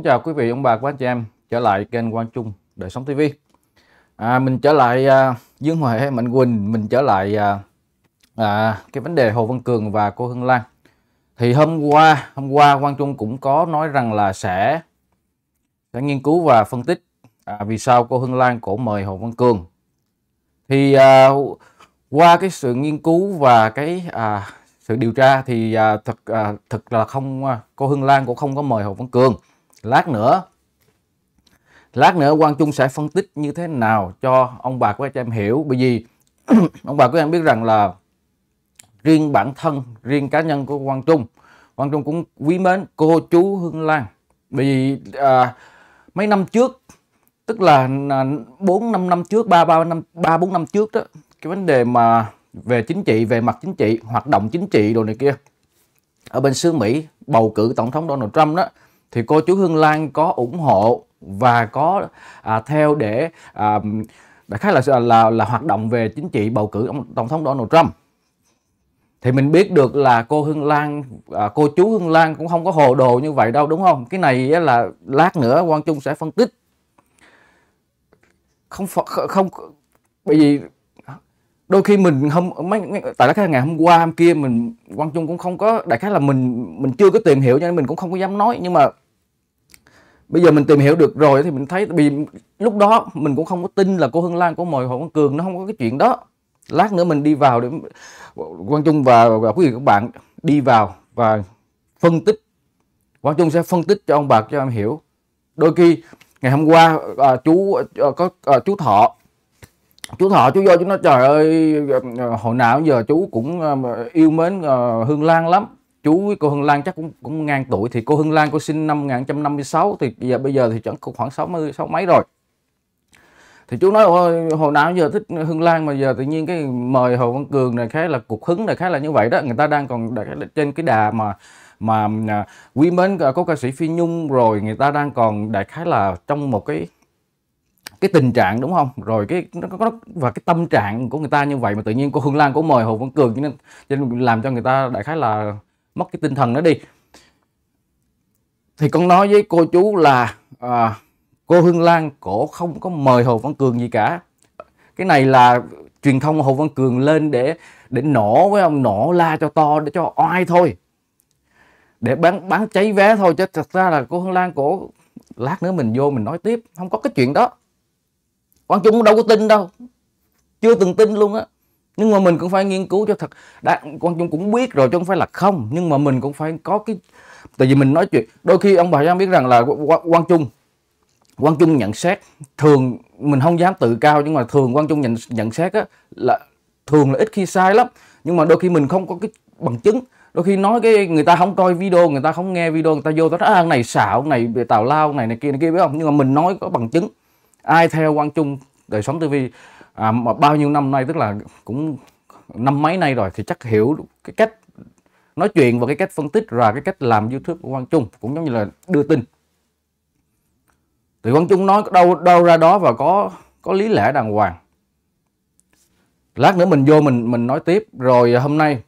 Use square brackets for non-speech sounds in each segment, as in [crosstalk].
Kính chào quý vị ông bà của anh chị em trở lại kênh Quang Trung Đời Sống TV à, Mình trở lại à, Dương Huệ Mạnh Quỳnh Mình trở lại à, à, cái vấn đề Hồ Văn Cường và cô Hương Lan Thì hôm qua hôm qua Quang Trung cũng có nói rằng là sẽ sẽ nghiên cứu và phân tích à, vì sao cô Hương Lan cổ mời Hồ Văn Cường Thì à, qua cái sự nghiên cứu và cái à, sự điều tra thì à, thật à, thật là không à, cô Hương Lan cũng không có mời Hồ Văn Cường lát nữa lát nữa Quang Trung sẽ phân tích như thế nào cho ông bà của các em hiểu bởi vì [clears throat] ông bà của em biết rằng là riêng bản thân riêng cá nhân của Quang Trung Quang Trung cũng quý mến cô chú Hương Lan bởi vì à, mấy năm trước tức là à, bốn năm năm trước ba ba năm ba bốn năm trước đó cái vấn đề mà về chính trị về mặt chính trị hoạt động chính trị đồ này kia ở bên xứ Mỹ bầu cử tổng thống Donald Trump đó thì cô chú Hương Lan có ủng hộ và có à, theo để à, đại khái là, là là hoạt động về chính trị bầu cử ông tổng thống Donald Trump thì mình biết được là cô Hương Lan à, cô chú Hương Lan cũng không có hồ đồ như vậy đâu đúng không cái này là lát nữa Quang Trung sẽ phân tích không không, không bởi vì đôi khi mình không mấy, tại khá cái ngày hôm qua hôm kia mình quang trung cũng không có đại khái là mình mình chưa có tìm hiểu cho nên mình cũng không có dám nói nhưng mà bây giờ mình tìm hiểu được rồi thì mình thấy vì lúc đó mình cũng không có tin là cô Hương Lan của mồi Hoàng Cường nó không có cái chuyện đó lát nữa mình đi vào để Quang Trung và, và quý vị các bạn đi vào và phân tích Quang Trung sẽ phân tích cho ông bà cho em hiểu đôi khi ngày hôm qua à, chú à, có à, chú Thọ chú thọ chú vô chú nói trời ơi ờ, ờ, hồi nào giờ chú cũng ờ, yêu mến hương lan lắm chú với cô Hương Lan chắc cũng cũng ngang tuổi thì cô Hương Lan cô sinh năm 1956 thì giờ bây giờ thì chẳng khoảng 60 sáu mấy rồi thì chú nói Ôi, hồi nào giờ thích Hương Lan mà giờ tự nhiên cái mời Hồ Văn Cường này khá là cuộc hứng này khá là như vậy đó người ta đang còn trên cái đà mà mà à, quý mến à, có ca sĩ Phi Nhung rồi người ta đang còn đại khái là trong một cái cái tình trạng đúng không rồi cái nó và cái tâm trạng của người ta như vậy mà tự nhiên cô Hương Lan cô mời Hồ Văn Cường cho nên, cho nên làm cho người ta đại khái là mất cái tinh thần đó đi thì con nói với cô chú là à, cô Hương Lan cổ không có mời Hồ Văn Cường gì cả cái này là truyền thông Hồ Văn Cường lên để để nổ với ông nổ la cho to để cho oai thôi để bán bán cháy vé thôi chứ thật ra là cô Hương Lan cổ lát nữa mình vô mình nói tiếp không có cái chuyện đó quang trung đâu có tin đâu chưa từng tin luôn á nhưng mà mình cũng phải nghiên cứu cho thật đã quang trung cũng biết rồi chứ không phải là không nhưng mà mình cũng phải có cái tại vì mình nói chuyện đôi khi ông bà giang biết rằng là quang trung quang trung nhận xét thường mình không dám tự cao nhưng mà thường quang trung nhận nhận xét á là thường là ít khi sai lắm nhưng mà đôi khi mình không có cái bằng chứng đôi khi nói cái người ta không coi video người ta không nghe video người ta vô ta nói à, này xạo này tào lao này này kia này kia biết không nhưng mà mình nói có bằng chứng ai theo Quang Trung đời sống TV à, mà bao nhiêu năm nay tức là cũng năm mấy nay rồi thì chắc hiểu cái cách nói chuyện và cái cách phân tích và cái cách làm YouTube của Quang Trung cũng giống như là đưa tin thì Quang Trung nói đâu đâu ra đó và có có lý lẽ đàng hoàng lát nữa mình vô mình mình nói tiếp rồi hôm nay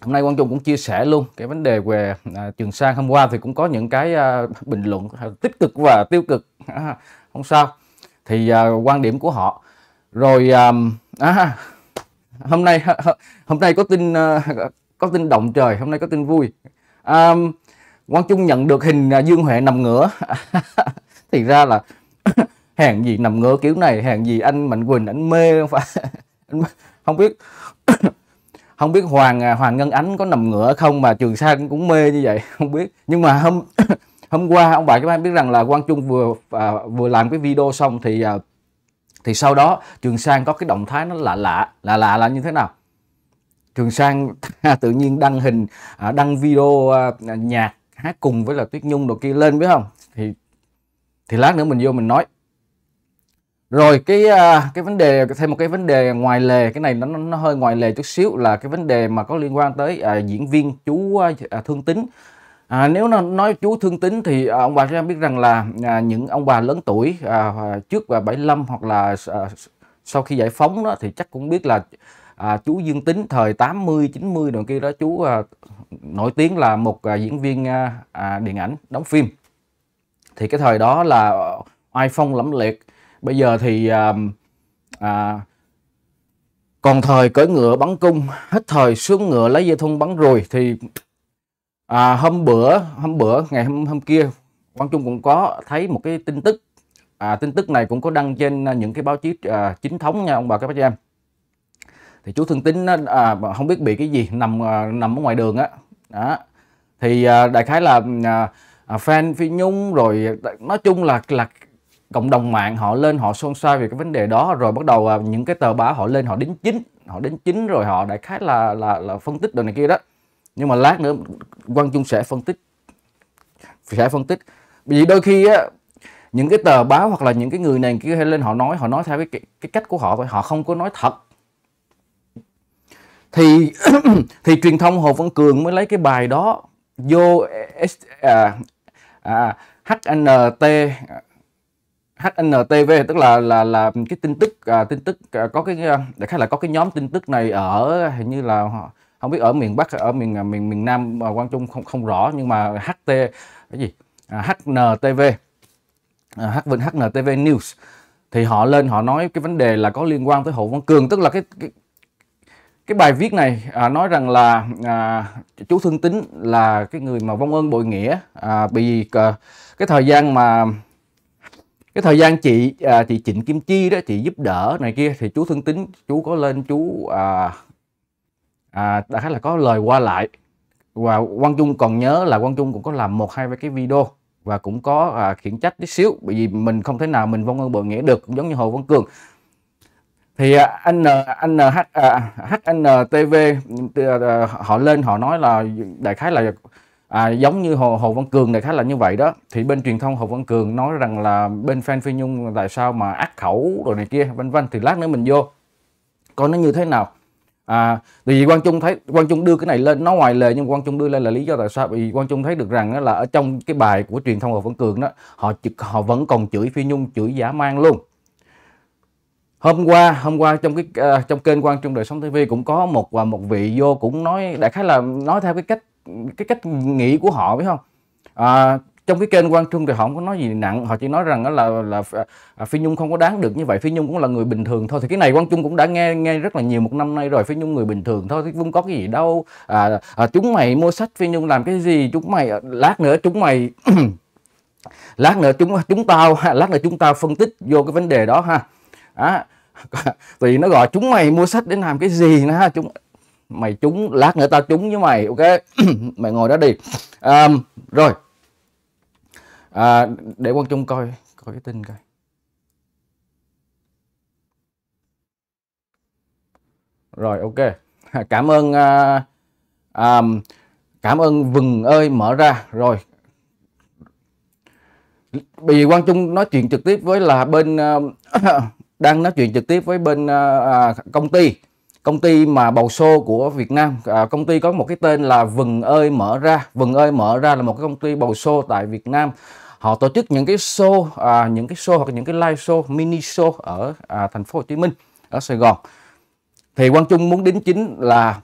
hôm nay Quang Trung cũng chia sẻ luôn cái vấn đề về à, Trường Sa hôm qua thì cũng có những cái à, bình luận tích cực và tiêu cực [laughs] à, không sao thì uh, quan điểm của họ rồi um, à, hôm nay hôm nay có tin à, có tin động trời hôm nay có tin vui um, Quang Trung nhận được hình Dương Huệ nằm ngửa [laughs] thì ra là hàng [coughs] gì nằm ngửa kiểu này hàng gì anh Mạnh Quỳnh anh mê không phải không biết [coughs] không biết Hoàng Hoàng Ngân Ánh có nằm ngửa không mà Trường Sa cũng mê như vậy không biết nhưng mà hôm hôm qua ông bà các bạn biết rằng là Quang Trung vừa à, vừa làm cái video xong thì à, thì sau đó Trường Sang có cái động thái nó lạ lạ lạ lạ là như thế nào Trường Sang [laughs] tự nhiên đăng hình à, đăng video à, nhạc hát cùng với là Tuyết Nhung đồ kia lên biết không thì thì lát nữa mình vô mình nói rồi cái à, cái vấn đề thêm một cái vấn đề ngoài lề cái này nó nó hơi ngoài lề chút xíu là cái vấn đề mà có liên quan tới à, diễn viên chú à, à thương tính À, nếu nói chú thương tính thì à, ông bà sẽ biết rằng là à, những ông bà lớn tuổi à, à trước và 75 hoặc là à, sau khi giải phóng đó thì chắc cũng biết là à, chú Dương Tính thời 80 90 đoạn kia đó chú à, nổi tiếng là một à, diễn viên à, à, điện ảnh đóng phim. Thì cái thời đó là oai phong lẫm liệt. Bây giờ thì à, à, còn thời cởi ngựa bắn cung, hết thời xuống ngựa lấy dây thun bắn rồi thì à, hôm bữa hôm bữa ngày hôm hôm kia quang trung cũng có thấy một cái tin tức à, tin tức này cũng có đăng trên à, những cái báo chí à, chính thống nha ông bà các bác em thì chú thương tín à, không biết bị cái gì nằm à, nằm ở ngoài đường á đó. đó thì à, đại khái là à, fan à, phi nhung rồi à, nói chung là là cộng đồng mạng họ lên họ xôn xao về cái vấn đề đó rồi bắt đầu à, những cái tờ báo họ lên họ đính chính họ đến chính rồi họ đại khái là là, là phân tích đồ này kia đó nhưng mà lát nữa Quang Trung sẽ phân tích sẽ phân tích vì đôi khi á, những cái tờ báo hoặc là những cái người này kia hay lên họ nói họ nói theo cái, cái, cách của họ thôi họ không có nói thật thì [clears throat] thì truyền thông Hồ Văn Cường mới lấy cái bài đó vô à, à, HNT HNTV tức là là là cái tin tức à, tin tức à, có cái à, để khái là có cái nhóm tin tức này ở hình như là không biết ở miền Bắc ở miền à, miền miền Nam mà Quang Trung không không rõ nhưng mà HT cái gì à, HNTV à, HNTV News thì họ lên họ nói cái vấn đề là có liên quan tới Hồ Văn Cường tức là cái, cái cái bài viết này à, nói rằng là à, chú Thương Tín là cái người mà vong ơn bội nghĩa à, bị à, cái thời gian mà cái thời gian chị à, chị Trịnh Kim Chi đó chị giúp đỡ này kia thì chú Thương Tín chú có lên chú à, à, đã khá là có lời qua lại và Quang Trung còn nhớ là Quang Trung cũng có làm một hai cái video và cũng có à, khiển trách tí xíu bởi vì mình không thể nào mình vong ơn bội nghĩa được cũng giống như Hồ Văn Cường thì à, anh à, anh à, h hntv họ lên họ nói là đại khái là à, giống như hồ hồ văn cường đại khái là như vậy đó thì bên truyền thông hồ văn cường nói rằng là bên fan phi nhung tại sao mà ác khẩu rồi này kia vân vân thì lát nữa mình vô coi nó như thế nào à, tại vì quan trung thấy quan trung đưa cái này lên nó ngoài lề nhưng quan trung đưa lên là lý do tại sao vì quan trung thấy được rằng là ở trong cái bài của truyền thông hồ văn cường đó họ họ vẫn còn chửi phi nhung chửi giả mang luôn hôm qua hôm qua trong cái uh, trong kênh quan trung đời sống tv cũng có một và một vị vô cũng nói đại khái là nói theo cái cách cái cách nghĩ của họ phải không à, trong cái kênh Quang Trung thì họ không có nói gì nặng họ chỉ nói rằng đó là là à, Phi Nhung không có đáng được như vậy Phi Nhung cũng là người bình thường thôi thì cái này Quang Trung cũng đã nghe nghe rất là nhiều một năm nay rồi Phi Nhung người bình thường thôi thì không có cái gì đâu à, à, chúng mày mua sách Phi Nhung làm cái gì chúng mày à, lát nữa chúng mày [clears throat] lát nữa chúng chúng tao lát nữa chúng ta phân tích vô cái vấn đề đó ha à, [laughs] vì nó gọi chúng mày mua sách để làm cái gì nữa ha chúng mày chúng lát nữa tao chúng với mày ok [clears throat] mày ngồi đó đi à, rồi à, để quang trung coi coi cái tin coi rồi ok [laughs] cảm ơn à, à, cảm ơn vừng ơi mở ra rồi vì quang trung nói chuyện trực tiếp với là bên uh, [coughs] đang nói chuyện trực tiếp với bên uh, công ty công ty mà bầu xô của Việt Nam à, công ty có một cái tên là Vừng ơi mở ra Vừng ơi mở ra là một cái công ty bầu xô tại Việt Nam họ tổ chức những cái show à, những cái show hoặc những cái live show mini show ở à, thành phố Hồ Chí Minh ở Sài Gòn thì Quang Trung muốn đến chính là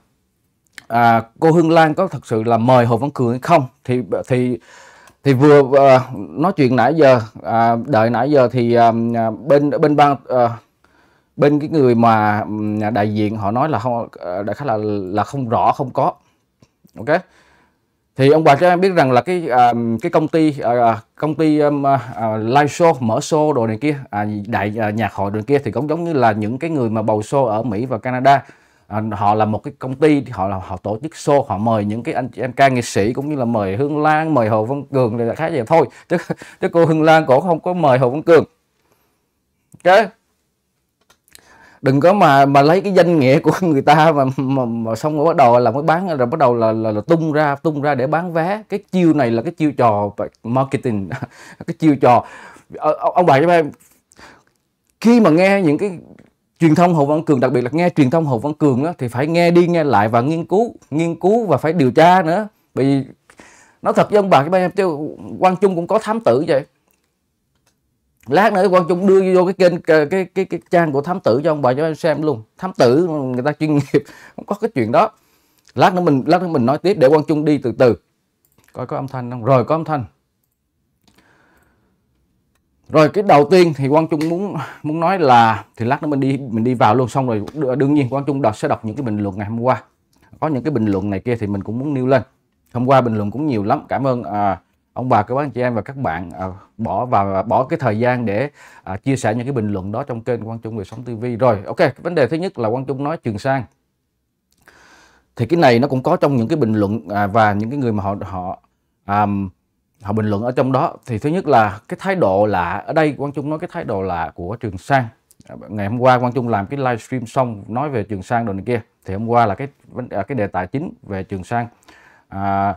à, cô Hương Lan có thật sự là mời Hồ Văn Cường hay không thì thì thì vừa uh, nói chuyện nãy giờ uh, đợi nãy giờ thì uh, bên bên ban uh, bên cái người mà đại diện họ nói là không ờ, đã khá là là không rõ không có ok thì ông bà cho em biết rằng là cái uh, cái công ty uh, công ty um, uh, live show mở show đồ này kia uh, đại uh, nhạc hội đồ này kia thì cũng giống như là những cái người mà bầu show ở Mỹ và Canada uh, họ là một cái công ty họ là họ tổ chức show họ mời những cái anh chị em ca nghệ sĩ cũng như là mời Hương Lan mời Hồ Văn Cường là khá vậy thôi chứ chứ cô Hương Lan cũng không có mời Hồ Văn Cường ok đừng có mà mà lấy cái danh nghĩa của người ta mà mà, mà xong rồi bắt đầu là mới bán rồi bắt đầu là, là là tung ra tung ra để bán vé cái chiêu này là cái chiêu trò marketing [laughs] cái chiêu trò ờ, ờ, ông bà cho em khi mà nghe những cái truyền thông Hồ Văn Cường đặc biệt là nghe truyền thông Hồ Văn Cường đó thì phải nghe đi nghe lại và nghiên cứu nghiên cứu và phải điều tra nữa vì nó thật với ông bà cho em chứ quan trung cũng có thám tử vậy lát nữa quang trung đưa vô cái kênh cái cái, cái, cái trang của thám tử cho ông bà cho em xem luôn thám tử người ta chuyên nghiệp [laughs] không có cái chuyện đó lát nữa mình lát nữa mình nói tiếp để quang trung đi từ từ coi có âm thanh không rồi có âm thanh rồi cái đầu tiên thì quang trung muốn muốn nói là thì lát nữa mình đi mình đi vào luôn xong rồi đương nhiên quang trung đọc sẽ đọc những cái bình luận ngày hôm qua có những cái bình luận này kia thì mình cũng muốn nêu lên hôm qua bình luận cũng nhiều lắm cảm ơn à, ông bà các bạn chị em và các bạn à, bỏ và à, bỏ cái thời gian để à, chia sẻ những cái bình luận đó trong kênh Quang Trung về sống TV rồi ok vấn đề thứ nhất là Quang Trung nói Trường Sang thì cái này nó cũng có trong những cái bình luận à, và những cái người mà họ họ um, họ bình luận ở trong đó thì thứ nhất là cái thái độ lạ ở đây Quang Trung nói cái thái độ lạ của Trường Sang ngày hôm qua Quang Trung làm cái livestream xong nói về Trường Sang đồ này kia thì hôm qua là cái à, cái đề tài chính về Trường Sang à,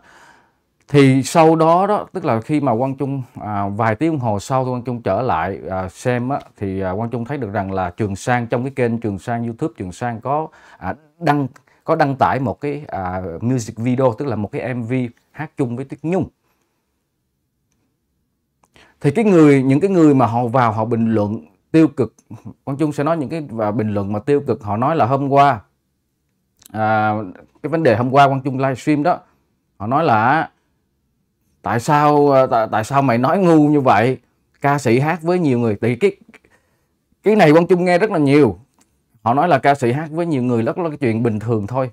thì sau đó đó tức là khi mà quang trung à, vài tiếng đồng hồ sau quang trung trở lại à, xem á, thì à, quang trung thấy được rằng là trường sang trong cái kênh trường sang youtube trường sang có à, đăng có đăng tải một cái à, music video tức là một cái mv hát chung với tuyết nhung thì cái người những cái người mà họ vào họ bình luận tiêu cực quang trung sẽ nói những cái và bình luận mà tiêu cực họ nói là hôm qua à, cái vấn đề hôm qua quang trung livestream đó họ nói là tại sao ờ, tại, tại sao mày nói ngu như vậy ca sĩ hát với nhiều người thì cái cái này quang trung nghe rất là nhiều họ nói là ca sĩ hát với nhiều người rất là cái chuyện bình thường thôi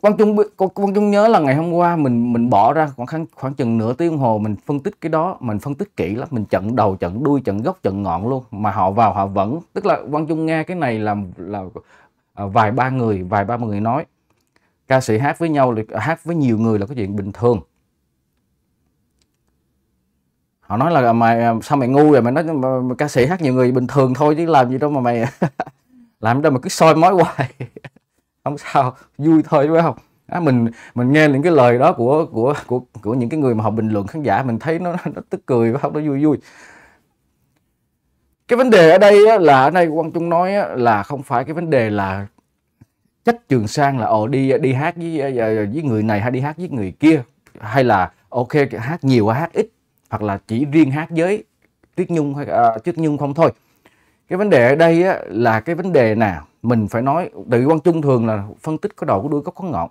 quang trung quang trung nhớ là ngày hôm qua mình mình bỏ ra khoảng khoảng chừng nửa tiếng hồ mình phân tích cái đó mình phân tích kỹ lắm mình trận đầu trận đuôi trận gốc trận ngọn luôn mà họ vào họ vẫn tức là quang trung nghe cái này là là ờ, vài ba người vài ba người nói ca sĩ hát với nhau hát với nhiều người là cái chuyện bình thường họ nói là mày à, sao mày ngu rồi mày nói mà, ca sĩ hát nhiều người bình thường thôi chứ làm gì đâu mà mày [laughs] làm đâu mà cứ soi mói hoài [laughs] không sao vui thôi phải không à, mình mình nghe những cái lời đó của của của của những cái người mà họ bình luận khán giả mình thấy nó nó tức cười phải không nó vui vui cái vấn đề ở đây là ở đây quang trung nói là không phải cái vấn đề là cách trường sang là ồ ờ, đi đi hát với ờ, với người này hay đi hát với người kia hay là ok hát nhiều hay hát ít hoặc là chỉ riêng hát với Tuyết Nhung hay uh, à, Tuyết Nhung không thôi cái vấn đề ở đây á, là cái vấn đề nào mình phải nói từ Quang Trung thường là phân tích có đầu có đuôi có có ngọn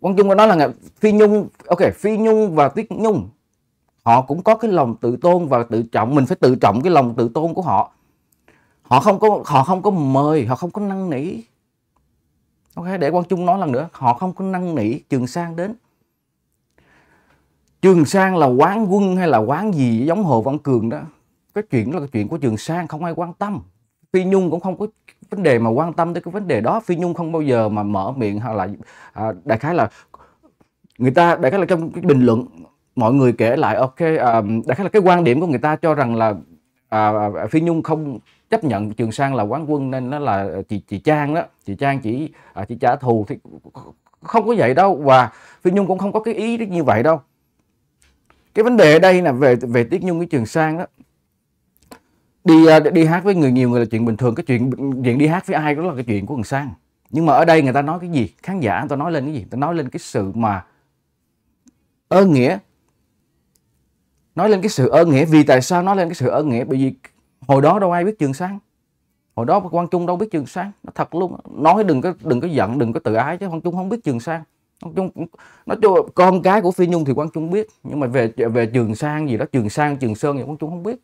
Quang Trung có nói là Phi Nhung ok Phi Nhung và Tuyết Nhung họ cũng có cái lòng tự tôn và tự trọng mình phải tự trọng cái lòng tự tôn của họ họ không có họ không có mời họ không có năn nỉ ok để quang trung nói lần nữa họ không có năn nỉ trường sang đến trường sang là quán quân hay là quán gì giống hồ văn cường đó cái chuyện đó là cái chuyện của trường sang không ai quan tâm phi nhung cũng không có vấn đề mà quan tâm tới cái vấn đề đó phi nhung không bao giờ mà mở miệng hay là à, đại khái là người ta đại khái là trong cái bình luận mọi người kể lại ok à, đại khái là cái quan điểm của người ta cho rằng là à, à phi nhung không chấp nhận Trường Sang là quán quân nên nó là ờ, chị chị Trang đó chị Trang chỉ à, chị trả thù thì không có vậy đâu và Phi Nhung cũng không có cái ý như vậy đâu cái vấn đề ở đây là về về Tiết Nhung với Trường Sang đó đi à, đi hát với người nhiều người là chuyện bình thường cái chuyện chuyện đi hát với ai đó là cái chuyện của thằng Sang nhưng mà ở đây người ta nói cái gì khán giả người ta nói lên cái gì người ta nói lên cái sự mà ơn nghĩa nói lên cái sự ơn nghĩa vì tại sao nói lên cái sự ơn nghĩa bởi vì hồi đó đâu ai biết trường sáng, hồi đó quang trung đâu biết trường sáng, nó thật luôn nói đừng có đừng có giận đừng có tự ái chứ quang trung không biết trường sáng, quang trung nói chung con cái của phi nhung thì quang trung biết nhưng mà về về trường sang gì đó trường sang trường sơn thì quang trung không biết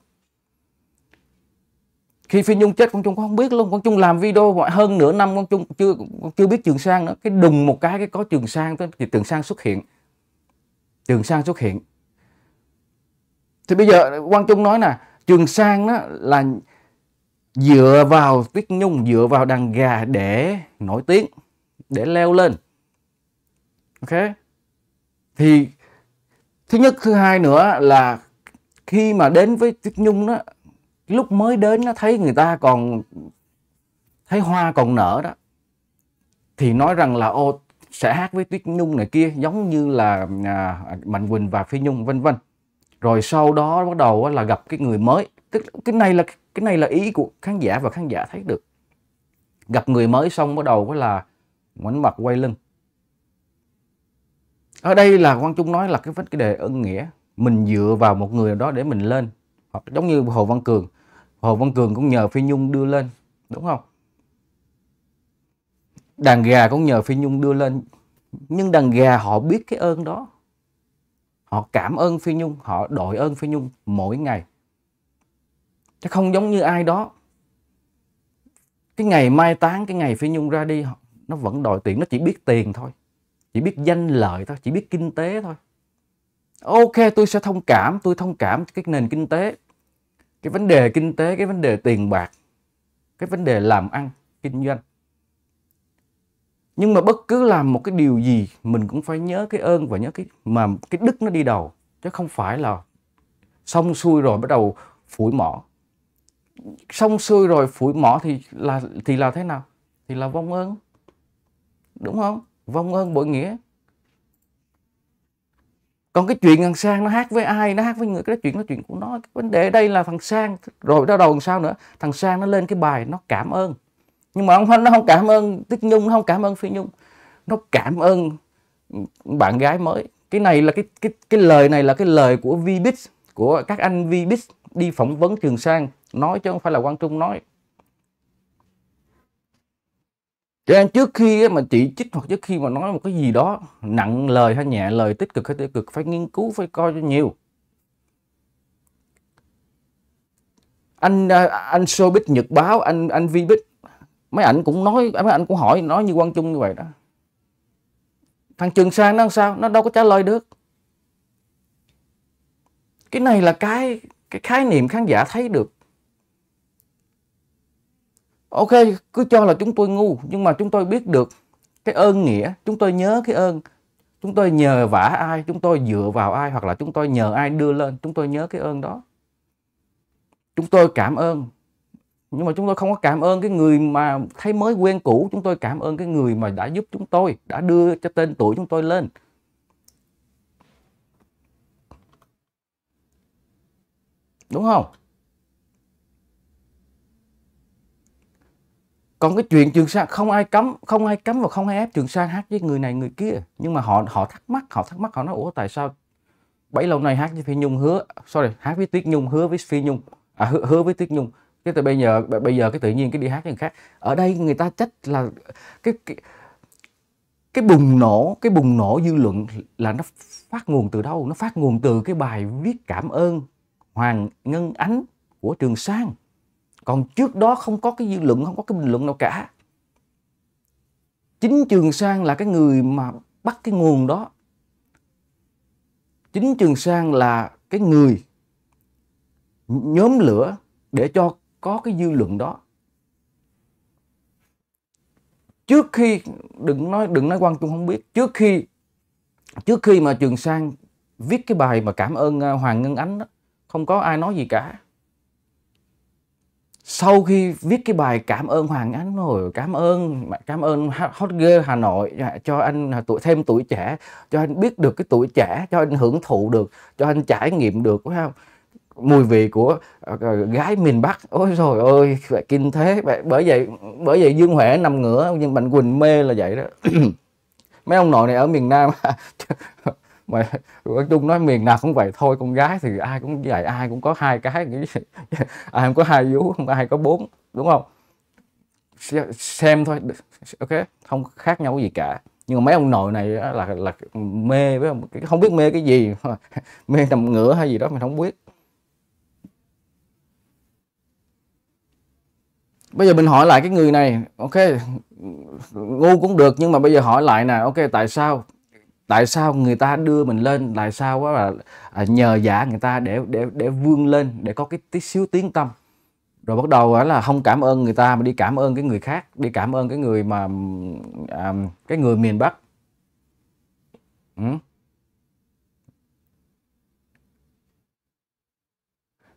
khi phi nhung chết quang trung cũng không biết luôn quang trung làm video gọi hơn nửa năm quang trung chưa chưa biết trường sang nữa cái đùng một cái cái có trường sang thì trường sang xuất hiện trường sang xuất hiện thì bây giờ quang trung nói nè Trường Sang đó là dựa vào Tuyết Nhung, dựa vào đàn gà để nổi tiếng, để leo lên. Ok? Thì thứ nhất, thứ hai nữa là khi mà đến với Tuyết Nhung đó, lúc mới đến nó thấy người ta còn thấy hoa còn nở đó thì nói rằng là ô sẽ hát với Tuyết Nhung này kia giống như là à, Mạnh Quỳnh và Phi Nhung vân vân rồi sau đó bắt đầu là gặp cái người mới tức cái này là cái này là ý của khán giả và khán giả thấy được gặp người mới xong bắt đầu là ngoảnh mặt quay lưng ở đây là quang trung nói là cái vấn cái đề ân nghĩa mình dựa vào một người đó để mình lên hoặc giống như hồ văn cường hồ văn cường cũng nhờ phi nhung đưa lên đúng không đàn gà cũng nhờ phi nhung đưa lên nhưng đàn gà họ biết cái ơn đó họ cảm ơn phi nhung họ đội ơn phi nhung mỗi ngày chứ không giống như ai đó cái ngày mai táng cái ngày phi nhung ra đi nó vẫn đòi tiền nó chỉ biết tiền thôi chỉ biết danh lợi thôi chỉ biết kinh tế thôi ok tôi sẽ thông cảm tôi thông cảm cái nền kinh tế cái vấn đề kinh tế cái vấn đề tiền bạc cái vấn đề làm ăn kinh doanh nhưng mà bất cứ làm một cái điều gì mình cũng phải nhớ cái ơn và nhớ cái mà cái đức nó đi đầu chứ không phải là xong xuôi rồi bắt đầu phủi mỏ xong xuôi rồi phủi mỏ thì là thì là thế nào thì là vong ơn đúng không vong ơn bội nghĩa còn cái chuyện thằng sang nó hát với ai nó hát với người cái chuyện nó chuyện của nó cái vấn đề đây là thằng sang rồi đó đầu làm sao nữa thằng sang nó lên cái bài nó cảm ơn nhưng mà ông Thanh nó không cảm ơn Tuyết Nhung nó không cảm ơn Phi Nhung nó cảm ơn bạn gái mới cái này là cái cái cái lời này là cái lời của Vbiz của các anh Vbiz đi phỏng vấn Trường Sang nói chứ không phải là Quang Trung nói cho nên trước khi mà chỉ trích hoặc trước khi mà nói một cái gì đó nặng lời hay nhẹ lời tích cực hay tiêu cực phải nghiên cứu phải coi cho nhiều anh à, anh showbiz nhật báo anh anh vbiz mấy ảnh cũng nói mấy ảnh cũng hỏi nói như quan trung như vậy đó thằng trường sang nó sao nó đâu có trả lời được cái này là cái cái khái niệm khán giả thấy được ok cứ cho là chúng tôi ngu nhưng mà chúng tôi biết được cái ơn nghĩa chúng tôi nhớ cái ơn chúng tôi nhờ vả ai chúng tôi dựa vào ai hoặc là chúng tôi nhờ ai đưa lên chúng tôi nhớ cái ơn đó chúng tôi cảm ơn nhưng mà chúng tôi không có cảm ơn cái người mà thấy mới quen cũ chúng tôi cảm ơn cái người mà đã giúp chúng tôi đã đưa cho tên tuổi chúng tôi lên đúng không còn cái chuyện trường sa không ai cấm không ai cấm và không ai ép trường sa hát với người này người kia nhưng mà họ họ thắc mắc họ thắc mắc họ nói ủa tại sao bấy lâu nay hát với phi nhung hứa sorry hát với tuyết nhung hứa với phi nhung à hứa, hứa với tuyết nhung cái từ bây giờ bây giờ cái tự nhiên cái đi hát cái người khác ở đây người ta trách là cái, cái cái bùng nổ cái bùng nổ dư luận là nó phát nguồn từ đâu nó phát nguồn từ cái bài viết cảm ơn hoàng ngân ánh của trường sang còn trước đó không có cái dư luận không có cái bình luận nào cả chính trường sang là cái người mà bắt cái nguồn đó chính trường sang là cái người nhóm lửa để cho có cái dư luận đó trước khi đừng nói đừng nói quan trung không biết trước khi trước khi mà trường sang viết cái bài mà cảm ơn à, hoàng ngân ánh đó, không có ai nói gì cả sau khi viết cái bài cảm ơn hoàng ánh rồi cảm ơn cảm ơn hot girl hà nội à, cho anh à, tuổi thêm tuổi trẻ cho anh biết được cái tuổi trẻ cho anh hưởng thụ được cho anh trải nghiệm được phải không mùi vị của ờ, ờ, gái miền Bắc ôi rồi ơi kinh thế bởi vậy bởi vậy Dương Huệ nằm ngửa nhưng Mạnh Quỳnh mê là vậy đó [clears throat] mấy ông nội này ở miền Nam à, [laughs] mà nói chung nói miền nào cũng vậy thôi con gái thì ai cũng vậy ai cũng có hai cái [laughs] ai cũng có hai vú không ai có bốn đúng không xem thôi ok không khác nhau gì cả nhưng mà mấy ông nội này là là mê với không biết mê cái gì [laughs] mê nằm ngửa hay gì đó mình không biết bây giờ mình hỏi lại cái người này ok ngu cũng được nhưng mà bây giờ hỏi lại nè ok tại sao tại sao người ta đưa mình lên tại sao quá là à, nhờ giả người ta để để để vươn lên để có cái tí xíu tiếng tâm rồi bắt đầu là không cảm ơn người ta mà đi cảm ơn cái người khác đi cảm ơn cái người mà à, cái người miền bắc ừ?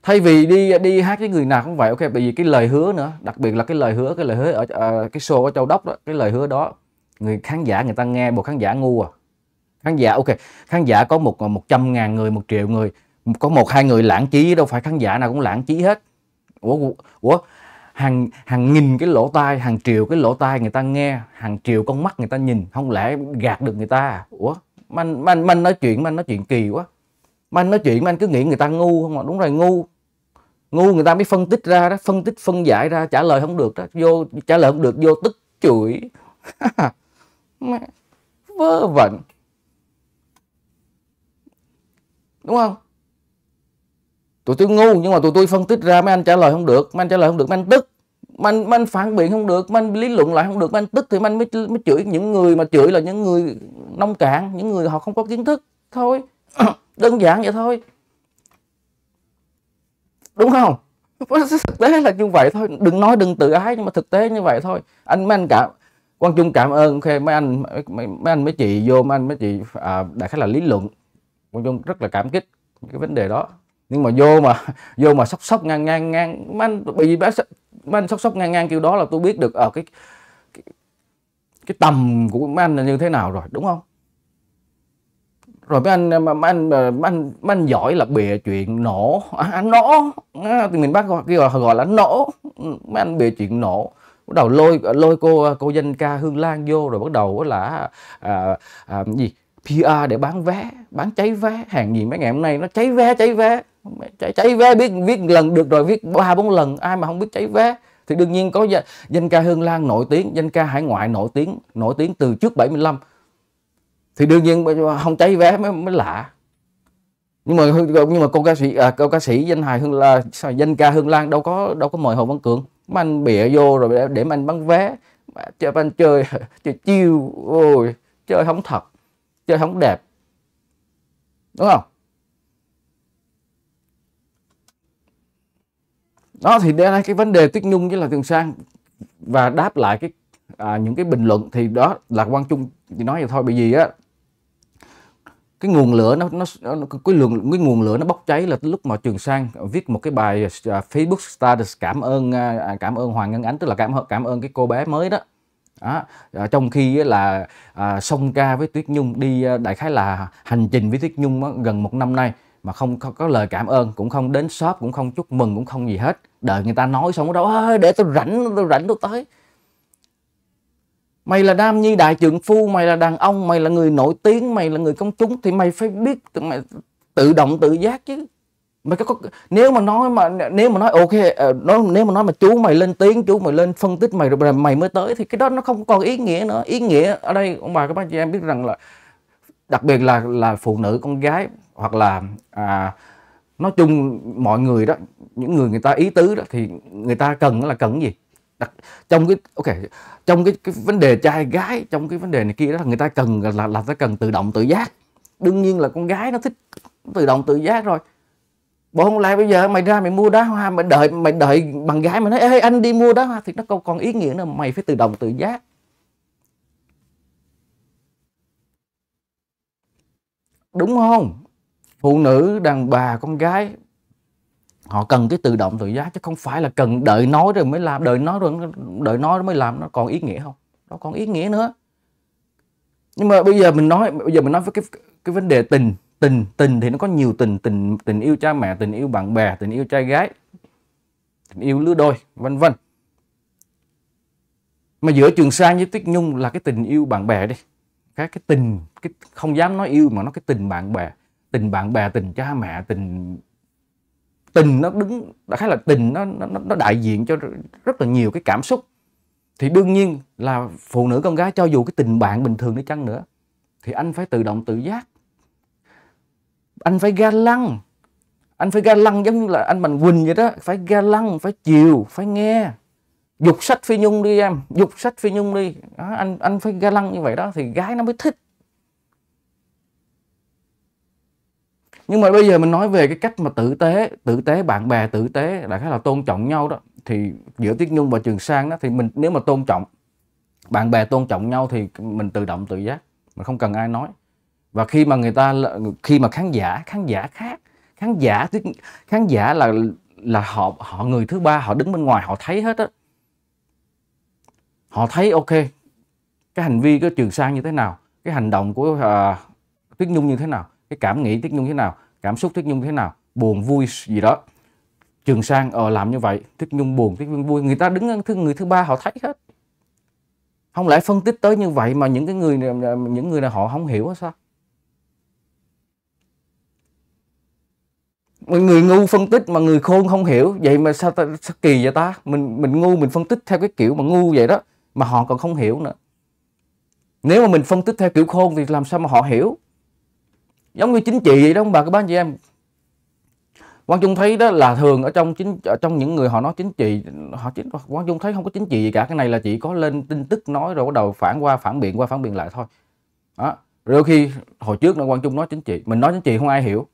thay vì đi đi hát với người nào cũng vậy ok bởi vì cái lời hứa nữa đặc biệt là cái lời hứa cái lời hứa ở à, cái show ở châu đốc đó cái lời hứa đó người khán giả người ta nghe một khán giả ngu à khán giả ok khán giả có một à, một trăm ngàn người một triệu người có một hai người lãng trí đâu phải khán giả nào cũng lãng trí hết ủa ủa hàng hàng nghìn cái lỗ tai hàng triệu cái lỗ tai người ta nghe hàng triệu con mắt người ta nhìn không lẽ gạt được người ta à? ủa man man man nói chuyện man nói chuyện kỳ quá man nói chuyện man cứ nghĩ người ta ngu không à đúng rồi ngu ngu người ta mới phân tích ra đó phân tích phân giải ra trả lời không được đó vô trả lời không được vô tức chửi [laughs] vớ vẩn đúng không tụi tôi ngu nhưng mà tụi tôi phân tích ra mấy anh trả lời không được mấy anh trả lời không được mấy anh tức mình mình phản biện không được mình lý luận lại không được mình tức thì mình mới mới chửi những người mà chửi là những người nông cạn những người họ không có kiến thức thôi [coughs] đơn giản vậy thôi đúng không [laughs] thực tế là như vậy thôi đừng nói đừng tự ái nhưng mà thực tế như vậy thôi anh mấy anh cảm quang trung cảm ơn okay, mấy anh mấy, mấy anh mấy chị vô mấy anh mấy chị à, đại khái là lý luận quang trung rất là cảm kích cái vấn đề đó nhưng mà vô mà vô mà sóc sóc ngang ngang ngang mấy anh bị bác mấy anh sóc sóc ngang ngang kiểu đó là tôi biết được ở ờ, à, cái, cái cái tầm của mấy anh là như thế nào rồi đúng không rồi mấy anh mấy anh ờ, mấy anh, mấy anh giỏi là bịa chuyện nổ à, nổ à, thì miền bắc kia gọi, gọi là nổ ừ, mấy anh bịa chuyện nổ bắt đầu lôi ờ, lôi cô ờ, cô danh ca hương lan vô rồi bắt đầu là à, à, gì PR để bán vé bán cháy vé hàng gì mấy ngày hôm nay nó cháy vé cháy vé cháy, cháy vé biết viết lần được rồi viết ba bốn lần ai mà không biết cháy vé thì đương nhiên có danh, ca Hương Lan nổi tiếng, danh ca hải ngoại nổi tiếng, nổi tiếng từ trước 75 thì đương nhiên không cháy vé mới, mới lạ nhưng mà nhưng mà cô ca sĩ à, cô ca sĩ danh hài hương là danh ca hương lan đâu có đâu có mời hồ văn cường mà anh bịa vô rồi để, để mà anh bán vé chơi anh chơi [laughs] chơi chiêu ôi chơi không thật chơi không đẹp đúng không đó thì đây là cái vấn đề tuyết nhung với là tường sang và đáp lại cái à, những cái bình luận thì đó là quan trung thì nói vậy thôi bởi vì á cái nguồn lửa nó nó cái lượng cái nguồn lửa nó bốc cháy là lúc mà Trường Sang viết một cái bài à, Facebook status cảm ơn à, à, cảm ơn Hoàng Ngân Ánh tức là cảm cảm ơn cái cô bé mới đó. đó. trong khi là à, Song Ca với Tuyết Nhung đi đại khái là hành trình với Tuyết Nhung đó, gần một năm nay mà không có, có lời cảm ơn cũng không đến shop cũng không chúc mừng cũng không gì hết đợi người ta nói xong đó để tôi rảnh tôi rảnh tôi tới mày là nam nhi đại trượng phu mày là đàn ông mày là người nổi tiếng mày là người công chúng thì mày phải biết mày tự động tự giác chứ mày có, có nếu mà nói mà nếu mà nói ok ờ, nói, nếu mà nói mà chú mày lên tiếng chú mày lên phân tích mày rồi mày mới tới thì cái đó nó không còn ý nghĩa nữa ý nghĩa ở đây ông bà các bác chị em biết rằng là đặc biệt là là phụ nữ con gái hoặc là à, nói chung mọi người đó những người người ta ý tứ đó thì người ta cần là cần gì đặc trong cái ok trong cái, cái vấn đề trai gái trong cái vấn đề này kia đó là người ta cần là là ta cần tự động tự giác đương nhiên là con gái nó thích tự động tự giác rồi bộ không lại bây giờ mày ra mày mua đá hoa mày đợi mày đợi bằng gái mày nói ê anh đi mua đá hoa thì nó còn ý nghĩa nữa mày phải tự động tự giác đúng không phụ nữ đàn bà con gái họ cần cái tự động tự giác chứ không phải là cần đợi nói rồi mới làm đợi nói rồi đợi nói rồi mới làm nó còn ý nghĩa không nó còn ý nghĩa nữa nhưng mà bây giờ mình nói bây giờ mình nói với cái cái vấn đề tình tình tình thì nó có nhiều tình tình tình yêu cha mẹ tình yêu bạn bè tình yêu trai gái tình yêu lứa đôi vân vân mà giữa trường sa với tuyết nhung là cái tình yêu bạn bè đi các cái tình cái không dám nói yêu mà nó cái tình bạn bè tình bạn bè tình cha mẹ tình tình nó đứng đã khá là tình nó, nó nó đại diện cho rất là nhiều cái cảm xúc thì đương nhiên là phụ nữ con gái cho dù cái tình bạn bình thường đi chăng nữa thì anh phải tự động tự giác anh phải ga lăng anh phải ga lăng giống như là anh Mạnh Quỳnh vậy đó phải ga lăng phải chiều phải nghe dục sách Phi Nhung đi em dục sách Phi Nhung đi đó, anh anh phải ga lăng như vậy đó thì gái nó mới thích nhưng mà bây giờ mình nói về cái cách mà tử tế tử tế bạn bè tử tế là khái là tôn trọng nhau đó thì giữa tiết nhung và trường sang đó thì mình nếu mà tôn trọng bạn bè tôn trọng nhau thì mình tự động tự giác mà không cần ai nói và khi mà người ta khi mà khán giả khán giả khác khán giả khán giả là là họ họ người thứ ba họ đứng bên ngoài họ thấy hết á họ thấy ok cái hành vi của trường sang như thế nào cái hành động của uh, tuyết nhung như thế nào cái cảm nghĩ Tuyết Nhung thế nào cảm xúc Tuyết Nhung thế nào buồn vui gì đó Trường Sang ờ làm như vậy Tuyết Nhung buồn Tuyết Nhung vui người ta đứng thứ người thứ ba họ thấy hết không lẽ phân tích tới như vậy mà những cái người những người này họ không hiểu sao người ngu phân tích mà người khôn không hiểu vậy mà sao, ta, sao kỳ vậy ta mình mình ngu mình phân tích theo cái kiểu mà ngu vậy đó mà họ còn không hiểu nữa nếu mà mình phân tích theo kiểu khôn thì làm sao mà họ hiểu giống như chính trị vậy đó ông bà các bác chị em quang trung thấy đó là thường ở trong chính ở trong những người họ nói chính trị họ chính quang trung thấy không có chính trị gì cả cái này là chỉ có lên tin tức nói rồi bắt đầu phản qua phản biện qua phản biện lại thôi đó rồi khi hồi trước là quang trung nói chính trị mình nói chính trị không ai hiểu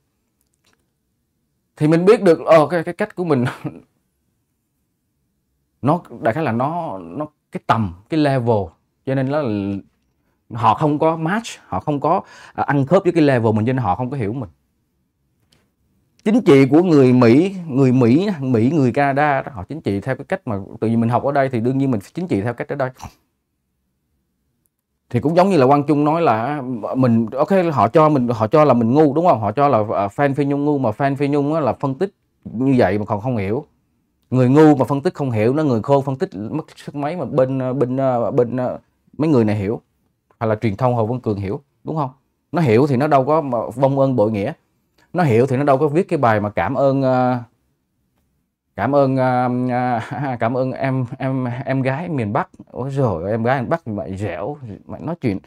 thì mình biết được ờ cái, cái cách của mình [laughs] nó đại khái là nó nó cái tầm cái level cho nên nó họ không có match họ không có ờ, ăn khớp với cái level mình nên họ không có hiểu mình chính trị của người Mỹ người Mỹ Mỹ người Canada đó, họ chính trị theo cái cách mà tự nhiên mình học ở đây thì đương nhiên mình chính trị theo cách ở đây thì cũng giống như là Quang Trung nói là ờ, mình ok họ cho mình họ cho là mình ngu đúng không họ cho là ờ, fan Phi Nhung ngu mà fan Phi Nhung là phân tích như vậy mà còn không hiểu người ngu mà phân tích không hiểu nó người khô phân tích mất sức mấy mà bên bên bên mấy người này hiểu hoặc là truyền thông Hồ Văn Cường hiểu đúng không nó hiểu thì nó đâu có vong ơn bội nghĩa nó hiểu thì nó đâu có viết cái bài mà cảm ơn ờ, cảm ơn ờ, ờ, cảm ơn em em em gái miền Bắc ôi rồi em gái miền Bắc mày dẻo mày nói chuyện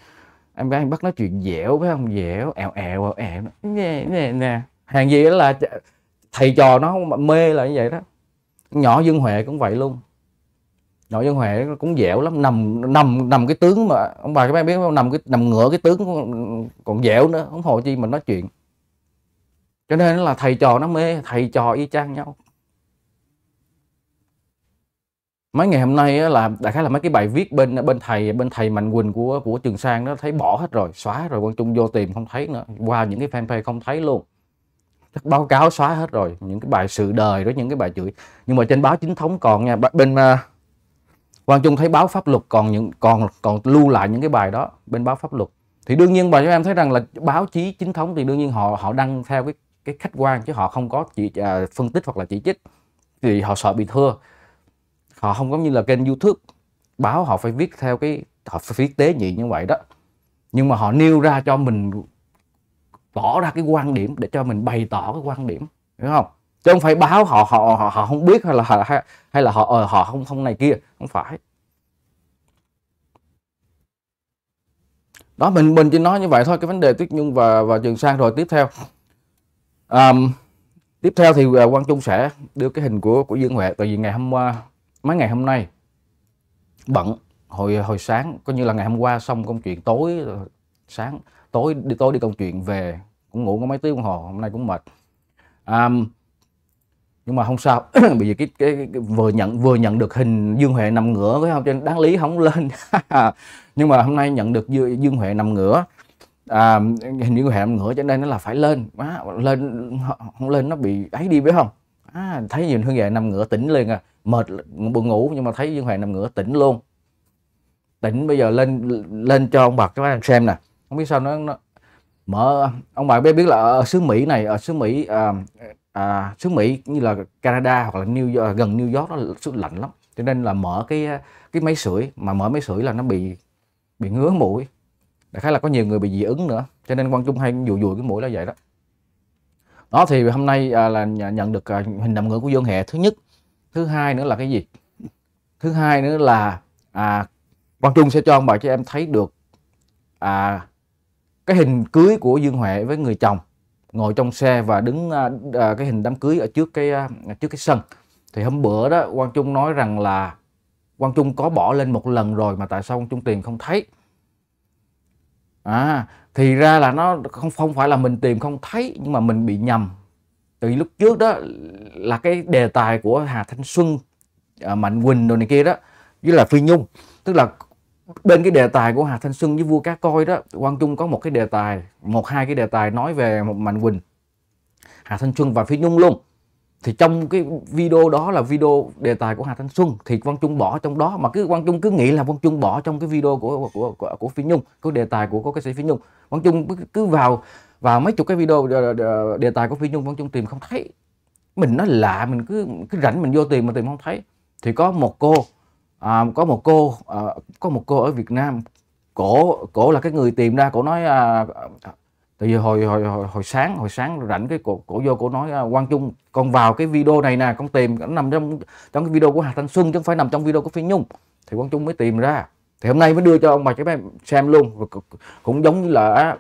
em gái miền Bắc nói chuyện dẻo phải không dẻo ẹo ẹo ẹo nè nè nè hàng gì đó là thầy trò nó mê là như vậy đó nhỏ Dương Huệ cũng vậy luôn nội dân huệ cũng dẻo lắm nằm nằm nằm cái tướng mà ông bà các bạn biết không nằm cái nằm ngửa cái tướng còn dẻo nữa không hồ chi mà nói chuyện cho nên là thầy trò nó mê thầy trò y chang nhau mấy ngày hôm nay là đại khái là mấy cái bài viết bên bên thầy bên thầy mạnh quỳnh của của trường sang nó thấy bỏ hết rồi xóa rồi quang trung vô tìm không thấy nữa qua những cái fanpage không thấy luôn các báo cáo xóa hết rồi những cái bài sự đời đó những cái bài chửi nhưng mà trên báo chính thống còn nha bên à, Quang Trung thấy báo pháp luật còn những còn còn lưu lại những cái bài đó bên báo pháp luật thì đương nhiên bà cho em thấy rằng là báo chí chính thống thì đương nhiên họ họ đăng theo cái cái khách quan chứ họ không có chỉ à, phân tích hoặc là chỉ trích thì họ sợ bị thưa họ không giống như là kênh youtube báo họ phải viết theo cái họ phải viết tế nhị như vậy đó nhưng mà họ nêu ra cho mình tỏ ra cái quan điểm để cho mình bày tỏ cái quan điểm hiểu không chứ không phải báo họ họ họ, họ không biết hay là hay, hay là họ ờ, họ không không này kia không phải đó mình mình chỉ nói như vậy thôi cái vấn đề tuyết nhung và và trường sang rồi tiếp theo um, tiếp theo thì ờ, quang trung sẽ đưa cái hình của của dương huệ tại vì ngày hôm qua mấy ngày hôm nay bận hồi hồi sáng coi như là ngày hôm qua xong công chuyện tối ờ, sáng tối đi tối đi công chuyện về cũng ngủ có mấy tiếng đồng hồ hôm nay cũng mệt um, nhưng mà không sao [clears throat] bởi vì cái, cái, cái vừa nhận vừa nhận được hình dương huệ nằm ngửa phải không cho nên đáng lý không lên [laughs] nhưng mà hôm nay nhận được dương, dương huệ nằm ngửa à, hình dương huệ nằm ngửa cho nên nó là phải lên à, lên không lên nó bị ấy đi phải không à, thấy nhìn hương huệ nằm ngửa tỉnh liền à mệt buồn ngủ nhưng mà thấy dương huệ nằm ngửa tỉnh luôn tỉnh bây giờ lên lên cho ông bà các bạn xem nè không biết sao nó, nó mở ông bà biết biết là ở xứ mỹ này ở xứ mỹ à, à, xứ Mỹ như là Canada hoặc là New York, gần New York nó xứ lạnh lắm cho nên là mở cái à, cái máy sưởi mà mở máy sưởi là nó bị bị ngứa mũi đại khái là có nhiều người bị dị ứng nữa cho nên quang trung hay dụi dụi cái mũi là vậy đó đó thì hôm nay à, là nhận được à, hình nằm ngửa của dương hệ thứ nhất thứ hai nữa là cái gì thứ hai nữa là à, quang trung sẽ cho ông bà cho em thấy được à, cái hình cưới của dương huệ với người chồng ngồi trong xe và đứng à, à, cái hình đám cưới ở trước cái à, trước cái sân thì hôm bữa đó Quang Trung nói rằng là Quang Trung có bỏ lên một lần rồi mà tại sao Quang Trung tìm không thấy à thì ra là nó không không phải là mình tìm không thấy nhưng mà mình bị nhầm từ lúc trước đó là cái đề tài của Hà Thanh Xuân à, Mạnh Quỳnh đồ này kia đó với là Phi Nhung tức là bên cái đề tài của Hà Thanh Xuân với vua cá coi đó Quang Trung có một cái đề tài một hai cái đề tài nói về một Mạnh Quỳnh Hà Thanh Xuân và Phi Nhung luôn thì trong cái video đó là video đề tài của Hà Thanh Xuân thì Quang Trung bỏ trong đó mà cứ Quang Trung cứ nghĩ là Quang Trung bỏ trong cái video của của của, của Phi Nhung có đề tài của có ca sĩ Phi Nhung Quang Trung cứ, cứ vào vào mấy chục cái video đề, ờ, đề, ờ, ờ, đề tài của Phi Nhung Quang Trung tìm không thấy mình nó lạ mình cứ cứ rảnh mình vô tìm mà tìm không thấy thì có một cô à, có một cô à, có một cô ở Việt Nam cổ cổ là cái người tìm ra cổ nói à, tại vì hồi, hồi hồi hồi sáng hồi sáng rảnh cái cổ cổ vô cổ nói à, Quang Trung con vào cái video này nè con tìm nó nằm trong trong cái video của Hà Thanh Xuân chứ không phải nằm trong video của Phi Nhung thì Quang Trung mới tìm ra thì hôm nay mới đưa cho ông bà các em xem luôn cũng giống như là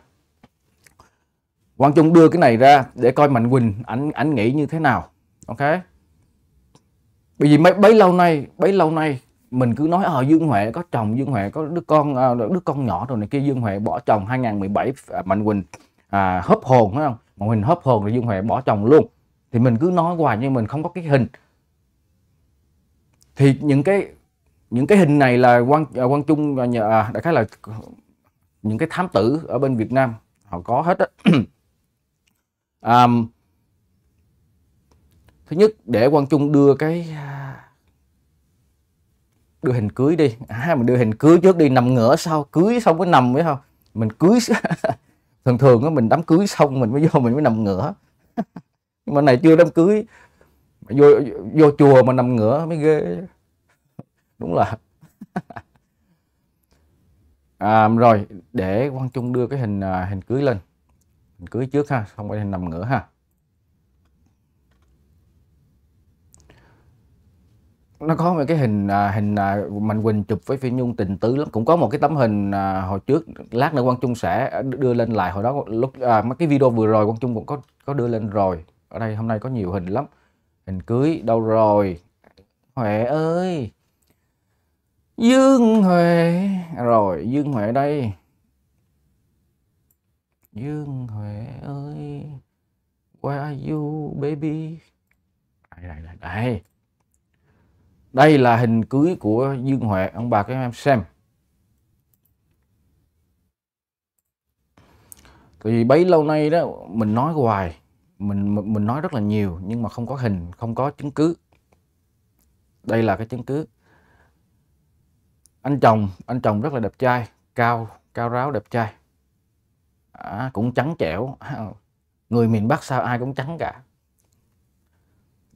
Quang Trung đưa cái này ra để coi Mạnh Quỳnh ảnh ảnh nghĩ như thế nào ok bởi vì mấy bấy lâu nay bấy lâu nay mình cứ nói ờ à, Dương Huệ có chồng Dương Huệ có đứa con ờ, đứa con nhỏ rồi này kia Dương Huệ bỏ chồng 2017 à, Mạnh Quỳnh à, hớp hồn phải không Mạnh Quỳnh hấp hồn rồi Dương Huệ bỏ chồng luôn thì mình cứ nói hoài nhưng mình không có cái hình thì những cái những cái hình này là quan à, quan trung à, nhờ, à, đại khái là những cái thám tử ở bên Việt Nam họ có hết á um, [clears throat] thứ nhất để quan trung đưa cái đưa hình cưới đi à, mình đưa hình cưới trước đi nằm ngửa sau cưới xong mới nằm phải không mình cưới [laughs] thường thường á mình đám cưới xong mình mới vô mình mới nằm ngửa [laughs] nhưng mà này chưa đám cưới vô vô chùa mà nằm ngửa mới ghê đúng là [laughs] à, rồi để quang trung đưa cái hình à, hình cưới lên hình cưới trước ha xong rồi hình nằm ngửa ha nó có một cái hình à, hình à, mạnh quỳnh chụp với phi nhung tình tứ lắm cũng có một cái tấm hình à, hồi trước lát nữa quang trung sẽ đưa lên lại hồi đó lúc à, mấy cái video vừa rồi quang trung cũng có có đưa lên rồi ở đây hôm nay có nhiều hình lắm hình cưới đâu rồi huệ ơi dương huệ rồi dương huệ đây dương huệ ơi where are you baby đây đây đây đây đây là hình cưới của Dương Huệ, ông bà các em xem. Tại vì bấy lâu nay đó mình nói hoài, mình mình nói rất là nhiều nhưng mà không có hình, không có chứng cứ. Đây là cái chứng cứ. Anh chồng, anh chồng rất là đẹp trai, cao, cao ráo đẹp trai. À, cũng trắng trẻo. [laughs] Người miền Bắc sao ai cũng trắng cả.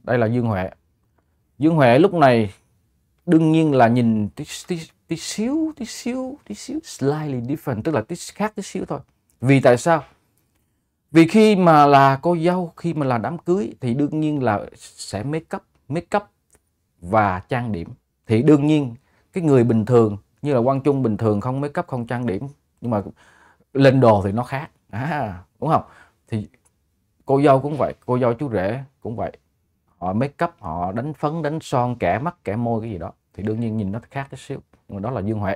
Đây là Dương Huệ, Dương Huệ lúc này đương nhiên là nhìn tí, tí, tí xíu, tí xíu, tí xíu, slightly different, tức là tí khác tí xíu thôi. Vì tại sao? Vì khi mà là cô dâu, khi mà là đám cưới thì đương nhiên là sẽ make up, make up và trang điểm. Thì đương nhiên cái người bình thường như là Quang Trung bình thường không make up, không trang điểm. Nhưng mà lên đồ thì nó khác, à, đúng không? Thì cô dâu cũng vậy, cô dâu chú rể cũng vậy họ make up họ đánh phấn đánh son kẻ mắt kẻ môi cái gì đó thì đương nhiên nhìn nó khác chút xíu nhưng mà đó là dương huệ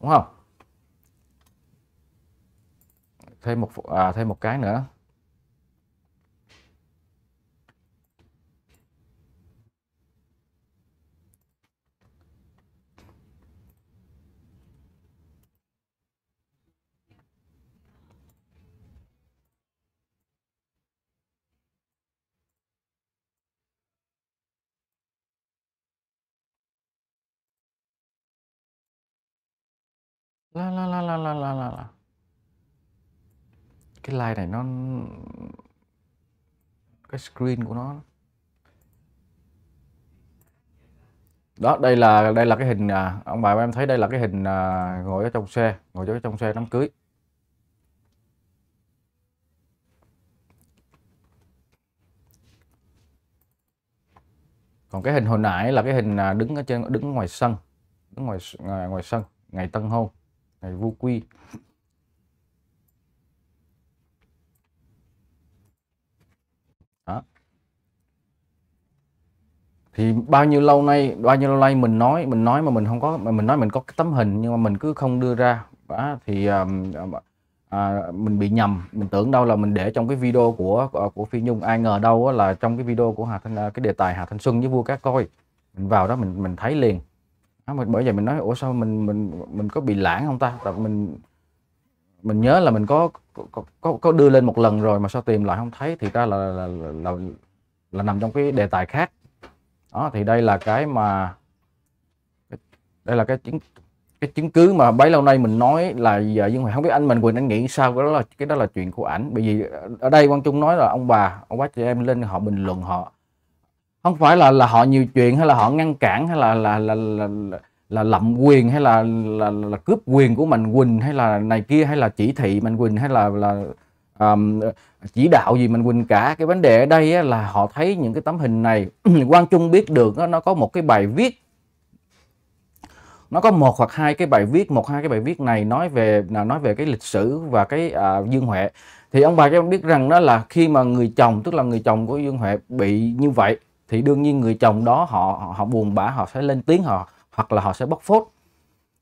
đúng không thêm một à, thêm một cái nữa la la la la la la la la cái line này nó cái screen của nó đó đây là đây là cái hình à, ông bà em thấy đây là cái hình à, ngồi ở trong xe ngồi ở trong xe đám cưới còn cái hình hồi nãy là cái hình à, đứng ở trên đứng ngoài sân đứng ngoài ngoài sân ngày tân hôn ngày Vu quy đó. thì bao nhiêu lâu nay bao nhiêu lâu nay mình nói mình nói mà mình không có mình nói mình có cái tấm hình nhưng mà mình cứ không đưa ra đó, thì um, à, mình bị nhầm mình tưởng đâu là mình để trong cái video của của, của phi nhung ai ngờ đâu là trong cái video của hà thanh à, cái đề tài hà thanh xuân với vua cá coi mình vào đó mình mình thấy liền mình bởi vậy mình nói ủa sao mình mình mình có bị lãng không ta tại mình mình nhớ là mình có có, có có đưa lên một lần rồi mà sao tìm lại không thấy thì ra là là, là là là nằm trong cái đề tài khác đó thì đây là cái mà đây là cái chứng cái chứng cứ mà bấy lâu nay mình nói là giờ nhưng mà không biết anh mình Quỳnh anh nghĩ sao cái đó là cái đó là chuyện của ảnh bởi vì ở đây Quang Trung nói là ông bà ông bác chị em lên họ bình luận họ không phải là là họ nhiều chuyện hay là họ ngăn cản hay là là là, là, là lậm quyền hay là, là là cướp quyền của mình quỳnh hay là này kia hay là chỉ thị mình quỳnh hay là là um, chỉ đạo gì mình quỳnh cả cái vấn đề ở đây á, là họ thấy những cái tấm hình này [clears throat] quang trung biết được á, nó có một cái bài viết nó có một hoặc hai cái bài viết một hai cái bài viết này nói về là nói về cái lịch sử và cái à, dương huệ thì ông bà cho biết rằng đó là khi mà người chồng tức là người chồng của dương huệ bị như vậy thì đương nhiên người chồng đó họ họ buồn bã họ sẽ lên tiếng họ hoặc là họ sẽ bóc phốt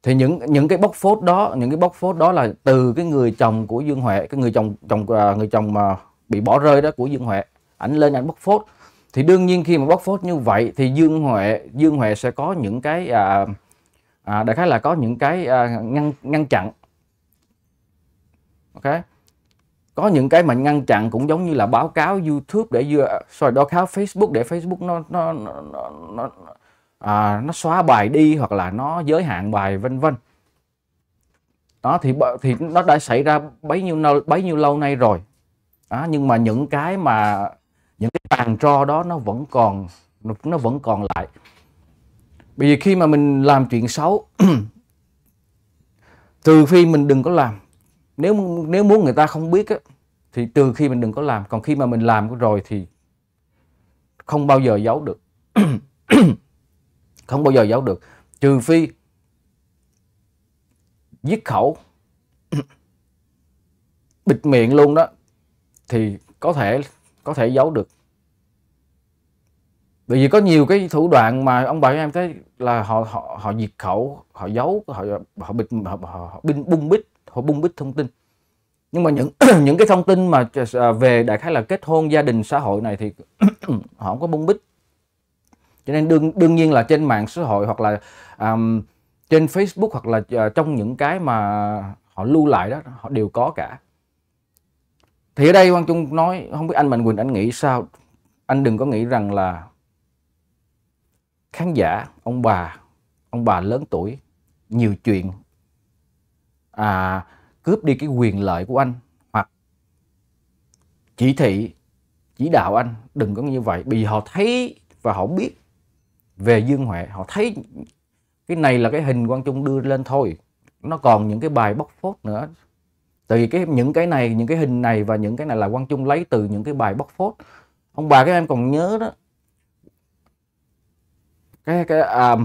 thì những những cái bóc phốt đó những cái bóc phốt đó là từ cái người chồng của Dương Huệ cái người chồng chồng à, người chồng mà bị bỏ rơi đó của Dương Huệ ảnh lên ảnh bóc phốt thì đương nhiên khi mà bóc phốt như vậy thì Dương Huệ Dương Huệ sẽ có những cái à, à, đại khái là có những cái à, ngăn ngăn chặn ok có những cái mà ngăn chặn cũng giống như là báo cáo YouTube để vừa rồi báo cáo Facebook để Facebook nó nó nó, nó, nó à, nó xóa bài đi hoặc là nó giới hạn bài vân vân đó thì thì nó đã xảy ra bấy nhiêu lâu bấy nhiêu lâu nay rồi đó, nhưng mà những cái mà những cái tàn tro đó nó vẫn còn nó vẫn còn lại bởi vì khi mà mình làm chuyện xấu từ [clears throat] khi mình đừng có làm nếu nếu muốn người ta không biết á, thì trừ khi mình đừng có làm còn khi mà mình làm rồi thì không bao giờ giấu được [coughs] không bao giờ giấu được trừ phi giết khẩu [coughs] bịt miệng luôn đó thì có thể có thể giấu được bởi vì có nhiều cái thủ đoạn mà ông bà em thấy là họ họ họ diệt khẩu họ giấu họ họ bịt họ, họ, họ binh bung bít họ bung bít thông tin nhưng mà những [clears throat] những cái thông tin mà à, về đại khái là kết hôn gia đình xã hội này thì [clears throat] họ không có bung bít cho nên đương đương nhiên là trên mạng xã hội hoặc là um, trên Facebook hoặc là ờ, trong những cái mà họ lưu lại đó họ đều có cả thì ở đây Quang Trung nói không biết anh Mạnh Quỳnh anh nghĩ sao anh đừng có nghĩ rằng là khán giả ông bà ông bà lớn tuổi nhiều chuyện à, cướp đi cái quyền lợi của anh hoặc chỉ thị chỉ đạo anh đừng có như vậy vì họ thấy và họ biết về Dương Huệ họ thấy cái này là cái hình Quang Trung đưa lên thôi nó còn những cái bài bóc phốt nữa từ cái những cái này những cái hình này và những cái này là Quang Trung lấy từ những cái bài bóc phốt ông bà các em còn nhớ đó cái cái à,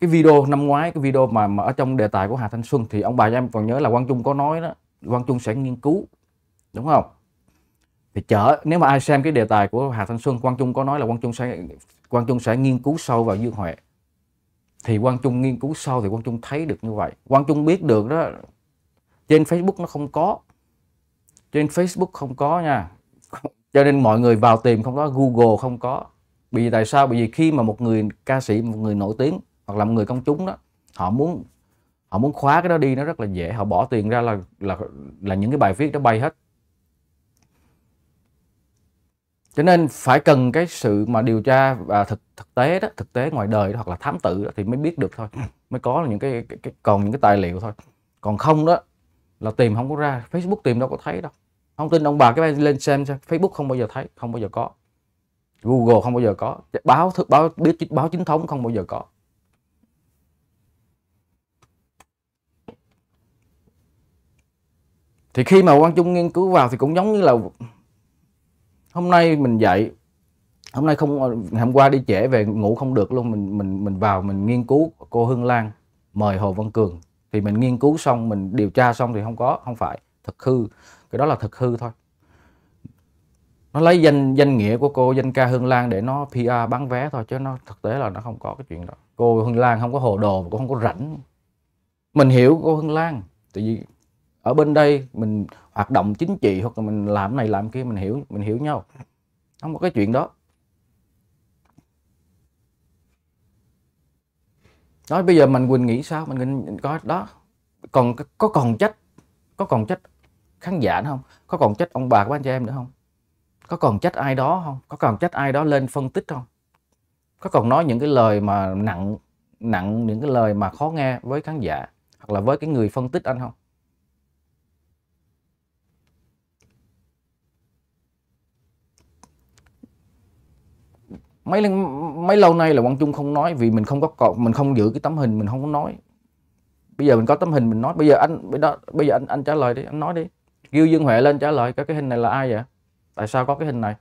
cái video năm ngoái cái video mà, mà ở trong đề tài của Hà Thanh Xuân thì ông bà em còn nhớ là Quang Trung có nói đó Quang Trung sẽ nghiên cứu đúng không thì chở nếu mà ai xem cái đề tài của Hà Thanh Xuân Quang Trung có nói là Quang Trung sẽ Quang Trung sẽ nghiên cứu sâu vào Dương Huệ thì Quang Trung nghiên cứu sâu thì Quang Trung thấy được như vậy Quang Trung biết được đó trên Facebook nó không có trên Facebook không có nha [laughs] cho nên mọi người vào tìm không có Google không có bởi vì tại sao bởi vì khi mà một người ca sĩ một người nổi tiếng hoặc là người công chúng đó họ muốn họ muốn khóa cái đó đi nó rất là dễ họ bỏ tiền ra là là là những cái bài viết đó bay hết cho nên phải cần cái sự mà điều tra và thực thực tế đó thực tế ngoài đời đó, hoặc là thám tử đó, thì mới biết được thôi mới có những cái, cái, cái còn những cái tài liệu thôi còn không đó là tìm không có ra Facebook tìm đâu có thấy đâu không tin ông bà cái lên xem xem Facebook không bao giờ thấy không bao giờ có Google không bao giờ có báo thức báo biết báo chính thống không bao giờ có thì khi mà quang trung nghiên cứu vào thì cũng giống như là hôm nay mình dậy hôm nay không hôm qua đi trễ về ngủ không được luôn mình mình mình vào mình nghiên cứu cô hương lan mời hồ văn cường thì mình nghiên cứu xong mình điều tra xong thì không có không phải thật hư cái đó là thật hư thôi nó lấy danh danh nghĩa của cô danh ca Hương Lan để nó PR bán vé thôi chứ nó thực tế là nó không có cái chuyện đó cô Hương Lan không có hồ đồ cũng không có rảnh mình hiểu cô Hương Lan tại vì ở bên đây mình hoạt động chính trị hoặc là mình làm này làm kia mình hiểu mình hiểu nhau không có cái chuyện đó nói bây giờ mình quỳnh nghĩ sao mình quỳnh có đó còn có còn trách có còn trách khán giả nữa không có còn trách ông bà của anh chị em nữa không có còn trách ai đó không có còn trách ai đó lên phân tích không có còn nói những cái lời mà nặng nặng những cái lời mà khó nghe với khán giả hoặc là với cái người phân tích anh không mấy mấy lâu nay là quang trung không nói vì mình không có cột mình không giữ cái tấm hình mình không có nói bây giờ mình có tấm hình mình nói bây giờ anh bây, đó, bây giờ anh anh trả lời đi anh nói đi kêu dương huệ lên trả lời cái cái hình này là ai vậy tại sao có cái hình này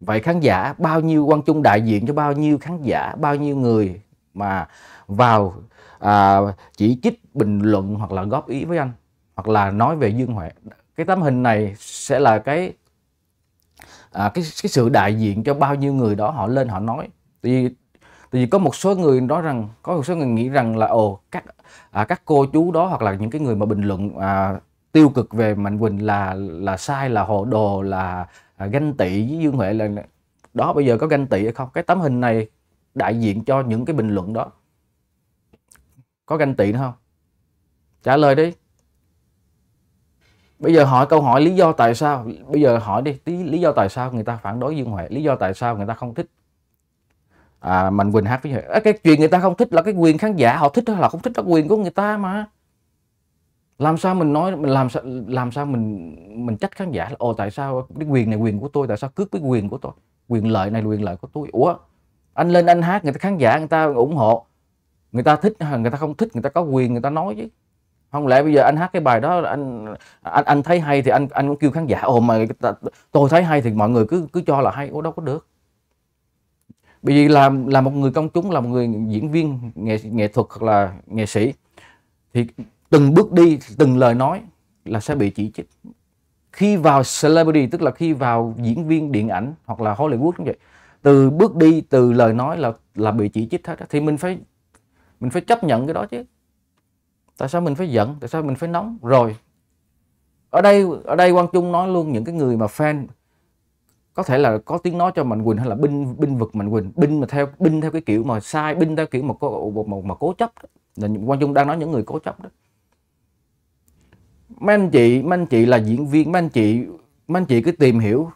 vậy khán giả bao nhiêu quang trung đại diện cho bao nhiêu khán giả bao nhiêu người mà vào à, chỉ trích bình luận hoặc là góp ý với anh hoặc là nói về dương huệ cái tấm hình này sẽ là cái à, cái cái sự đại diện cho bao nhiêu người đó họ lên họ nói tại vì tại vì có một số người nói rằng có một số người nghĩ rằng là ồ các à, các cô chú đó hoặc là những cái người mà bình luận à, tiêu cực về mạnh quỳnh là là sai là hồ đồ là à, ganh tị với dương huệ là đó bây giờ có ganh tị hay không cái tấm hình này đại diện cho những cái bình luận đó có ganh tị nữa không trả lời đi bây giờ hỏi câu hỏi lý do tại sao bây giờ hỏi đi tí lý do tại sao người ta phản đối dương huệ lý do tại sao người ta không thích à, mạnh quỳnh hát với huệ à, cái chuyện người ta không thích là cái quyền khán giả họ thích hay là không thích là quyền của người ta mà làm sao mình nói mình làm sao làm sao mình mình trách khán giả là ồ tại sao cái quyền này quyền của tôi tại sao cướp cái quyền của tôi quyền lợi này quyền lợi của tôi ủa anh lên anh hát người ta khán giả người ta ủng hộ người ta thích người ta không thích người ta có quyền người ta nói chứ không lẽ bây giờ anh hát cái bài đó anh anh anh thấy hay thì anh anh cũng kêu khán giả ồ mà tôi thấy hay thì mọi người cứ cứ cho là hay ủa đâu có được bởi vì là là một người công chúng là một người diễn viên nghệ nghệ thuật hoặc là nghệ sĩ thì từng bước đi từng lời nói là sẽ bị chỉ trích khi vào celebrity tức là khi vào diễn viên điện ảnh hoặc là Hollywood cũng vậy từ bước đi từ lời nói là là bị chỉ trích hết thì mình phải mình phải chấp nhận cái đó chứ tại sao mình phải giận tại sao mình phải nóng rồi ở đây ở đây quang trung nói luôn những cái người mà fan có thể là có tiếng nói cho mạnh quỳnh hay là binh binh vực mạnh quỳnh binh mà theo binh theo cái kiểu mà sai binh theo kiểu mà có một, một mà cố chấp đó. là quang trung đang nói những người cố chấp đó mấy anh chị mấy anh chị là diễn viên mấy anh chị mấy anh chị cứ tìm hiểu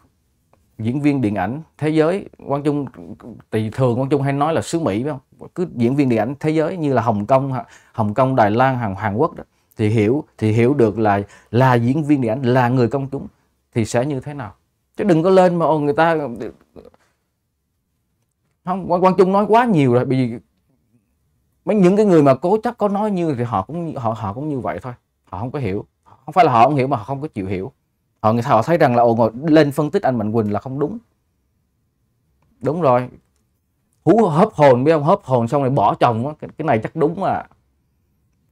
diễn viên điện ảnh thế giới quang trung thì thường quang trung hay nói là xứ mỹ phải không cứ diễn viên điện ảnh thế giới như là hồng kông hồng kông đài loan hàn hàn quốc đó, thì hiểu thì hiểu được là là diễn viên điện ảnh là người công chúng thì sẽ như thế nào chứ đừng có lên mà ồ người ta không quang, quang trung nói quá nhiều rồi bởi vì mấy những cái người mà cố chấp có nói như thì họ cũng họ họ cũng như vậy thôi họ không có hiểu không phải là họ không hiểu mà họ không có chịu hiểu họ ờ, người ta họ thấy rằng là ồ ngồi lên phân tích anh mạnh quỳnh là không đúng đúng rồi hú hớp hồn biết không hấp hồn xong rồi bỏ chồng cái, cái này chắc đúng à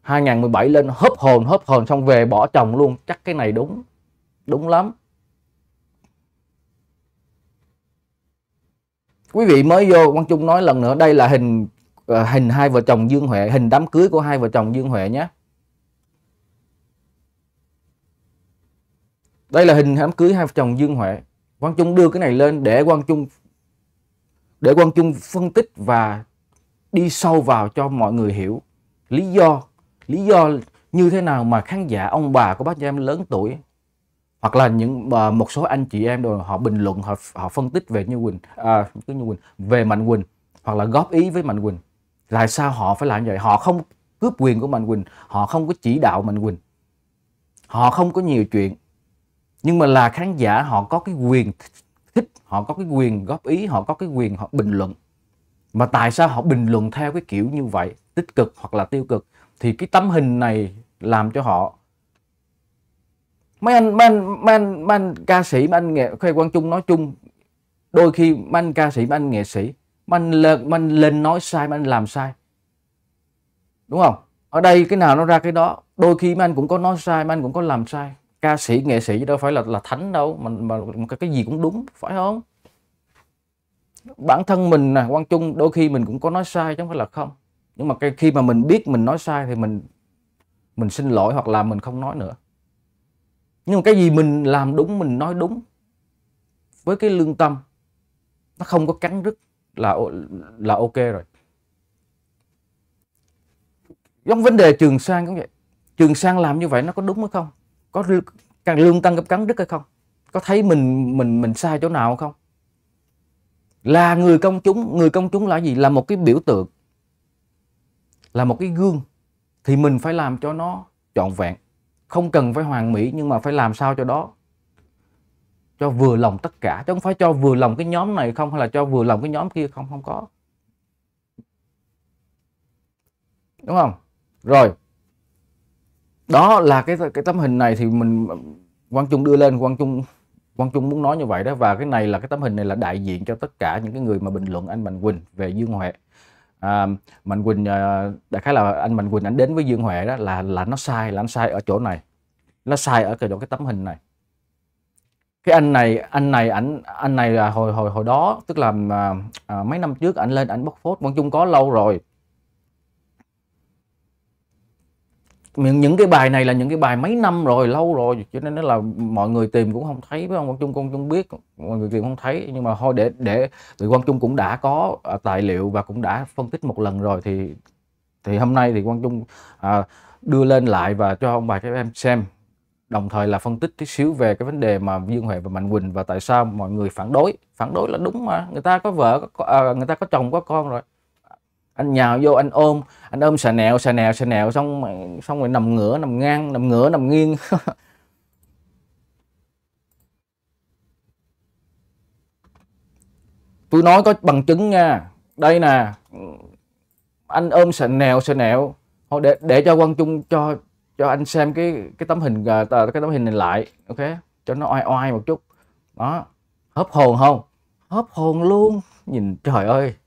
2017 lên hấp hồn hấp hồn xong về bỏ chồng luôn chắc cái này đúng đúng lắm quý vị mới vô quang trung nói lần nữa đây là hình ờ, hình hai vợ chồng dương huệ hình đám cưới của hai vợ chồng dương huệ nhé đây là hình đám cưới hai vợ chồng Dương Huệ Quang Trung đưa cái này lên để Quang Trung để Quang Trung phân tích và đi sâu vào cho mọi người hiểu lý do lý do như thế nào mà khán giả ông bà của bác em lớn tuổi hoặc là những ờ, một số anh chị em rồi họ bình luận họ họ phân tích về Như Quỳnh à, cứ Như Quỳnh về Mạnh Quỳnh hoặc là góp ý với Mạnh Quỳnh tại sao họ phải làm vậy họ không cướp quyền của Mạnh Quỳnh họ không có chỉ đạo Mạnh Quỳnh họ không có nhiều chuyện nhưng mà là khán giả họ có cái quyền thích họ có cái quyền góp ý họ có cái quyền họ bình luận mà tại sao họ bình luận theo cái kiểu như vậy tích cực hoặc là tiêu cực thì cái tấm hình này làm cho họ mấy anh mấy anh mấy anh, mấy anh ca sĩ mấy anh nghệ khoe quang trung nói chung đôi khi mấy anh ca sĩ mấy anh nghệ sĩ mấy anh lên mấy anh lên nói sai mấy anh làm sai đúng không ở đây cái nào nó ra cái đó đôi khi mấy anh cũng có nói sai mấy anh cũng có làm sai ca sĩ nghệ sĩ đâu phải là là thánh đâu mà mà cái cái gì cũng đúng phải không bản thân mình nè quan trung đôi khi mình cũng có nói sai chứ không phải là không nhưng mà cái khi mà mình biết mình nói sai thì mình mình xin lỗi hoặc là mình không nói nữa nhưng mà cái gì mình làm đúng mình nói đúng với cái lương tâm nó không có cắn rứt là là ok rồi giống vấn đề trường sang cũng vậy trường sang làm như vậy nó có đúng hay không có càng lương tăng gấp cắn đức hay không có thấy mình mình mình sai chỗ nào không là người công chúng người công chúng là gì là một cái biểu tượng là một cái gương thì mình phải làm cho nó trọn vẹn không cần phải hoàn mỹ nhưng mà phải làm sao cho đó cho vừa lòng tất cả chứ không phải cho vừa lòng cái nhóm này không hay là cho vừa lòng cái nhóm kia không không có đúng không rồi đó là cái cái tấm hình này thì mình Quang Trung đưa lên Quang Trung Quang Trung muốn nói như vậy đó và cái này là cái tấm hình này là đại diện cho tất cả những cái người mà bình luận anh Mạnh Quỳnh về Dương Huệ à, Mạnh Quỳnh à, đại khái là anh Mạnh Quỳnh anh đến với Dương Huệ đó là là nó sai là anh sai ở chỗ này nó sai ở cái chỗ cái tấm hình này cái anh này anh này ảnh anh này là hồi hồi hồi đó tức là à, à mấy năm trước ảnh lên ảnh bóc phốt Quang Trung có lâu rồi những, những cái bài này là những cái bài mấy năm rồi lâu rồi cho nên là mọi người tìm cũng không thấy với ông Quang Trung Quang Trung biết mọi người tìm không thấy nhưng mà thôi để để vì Quang Trung cũng đã có à, tài liệu và cũng đã phân tích một lần rồi thì thì hôm nay thì Quang Trung à, đưa lên lại và cho ông bà các em xem đồng thời là phân tích tí xíu về cái vấn đề mà Dương Huệ và Mạnh Quỳnh và tại sao mọi người phản đối phản đối là đúng mà người ta có vợ có, à, người ta có chồng có con rồi anh nhào vô anh ôm anh ôm xà nẹo xà nẹo xà nẹo xong xong rồi nằm ngửa nằm ngang nằm ngửa nằm nghiêng [laughs] tôi nói có bằng chứng nha đây nè anh ôm sờ nẹo sờ nẹo thôi để để cho quang trung cho cho anh xem cái cái tấm hình à, cái tấm hình này lại ok cho nó oai oai một chút đó hấp hồn không hấp hồn luôn nhìn trời ơi [laughs]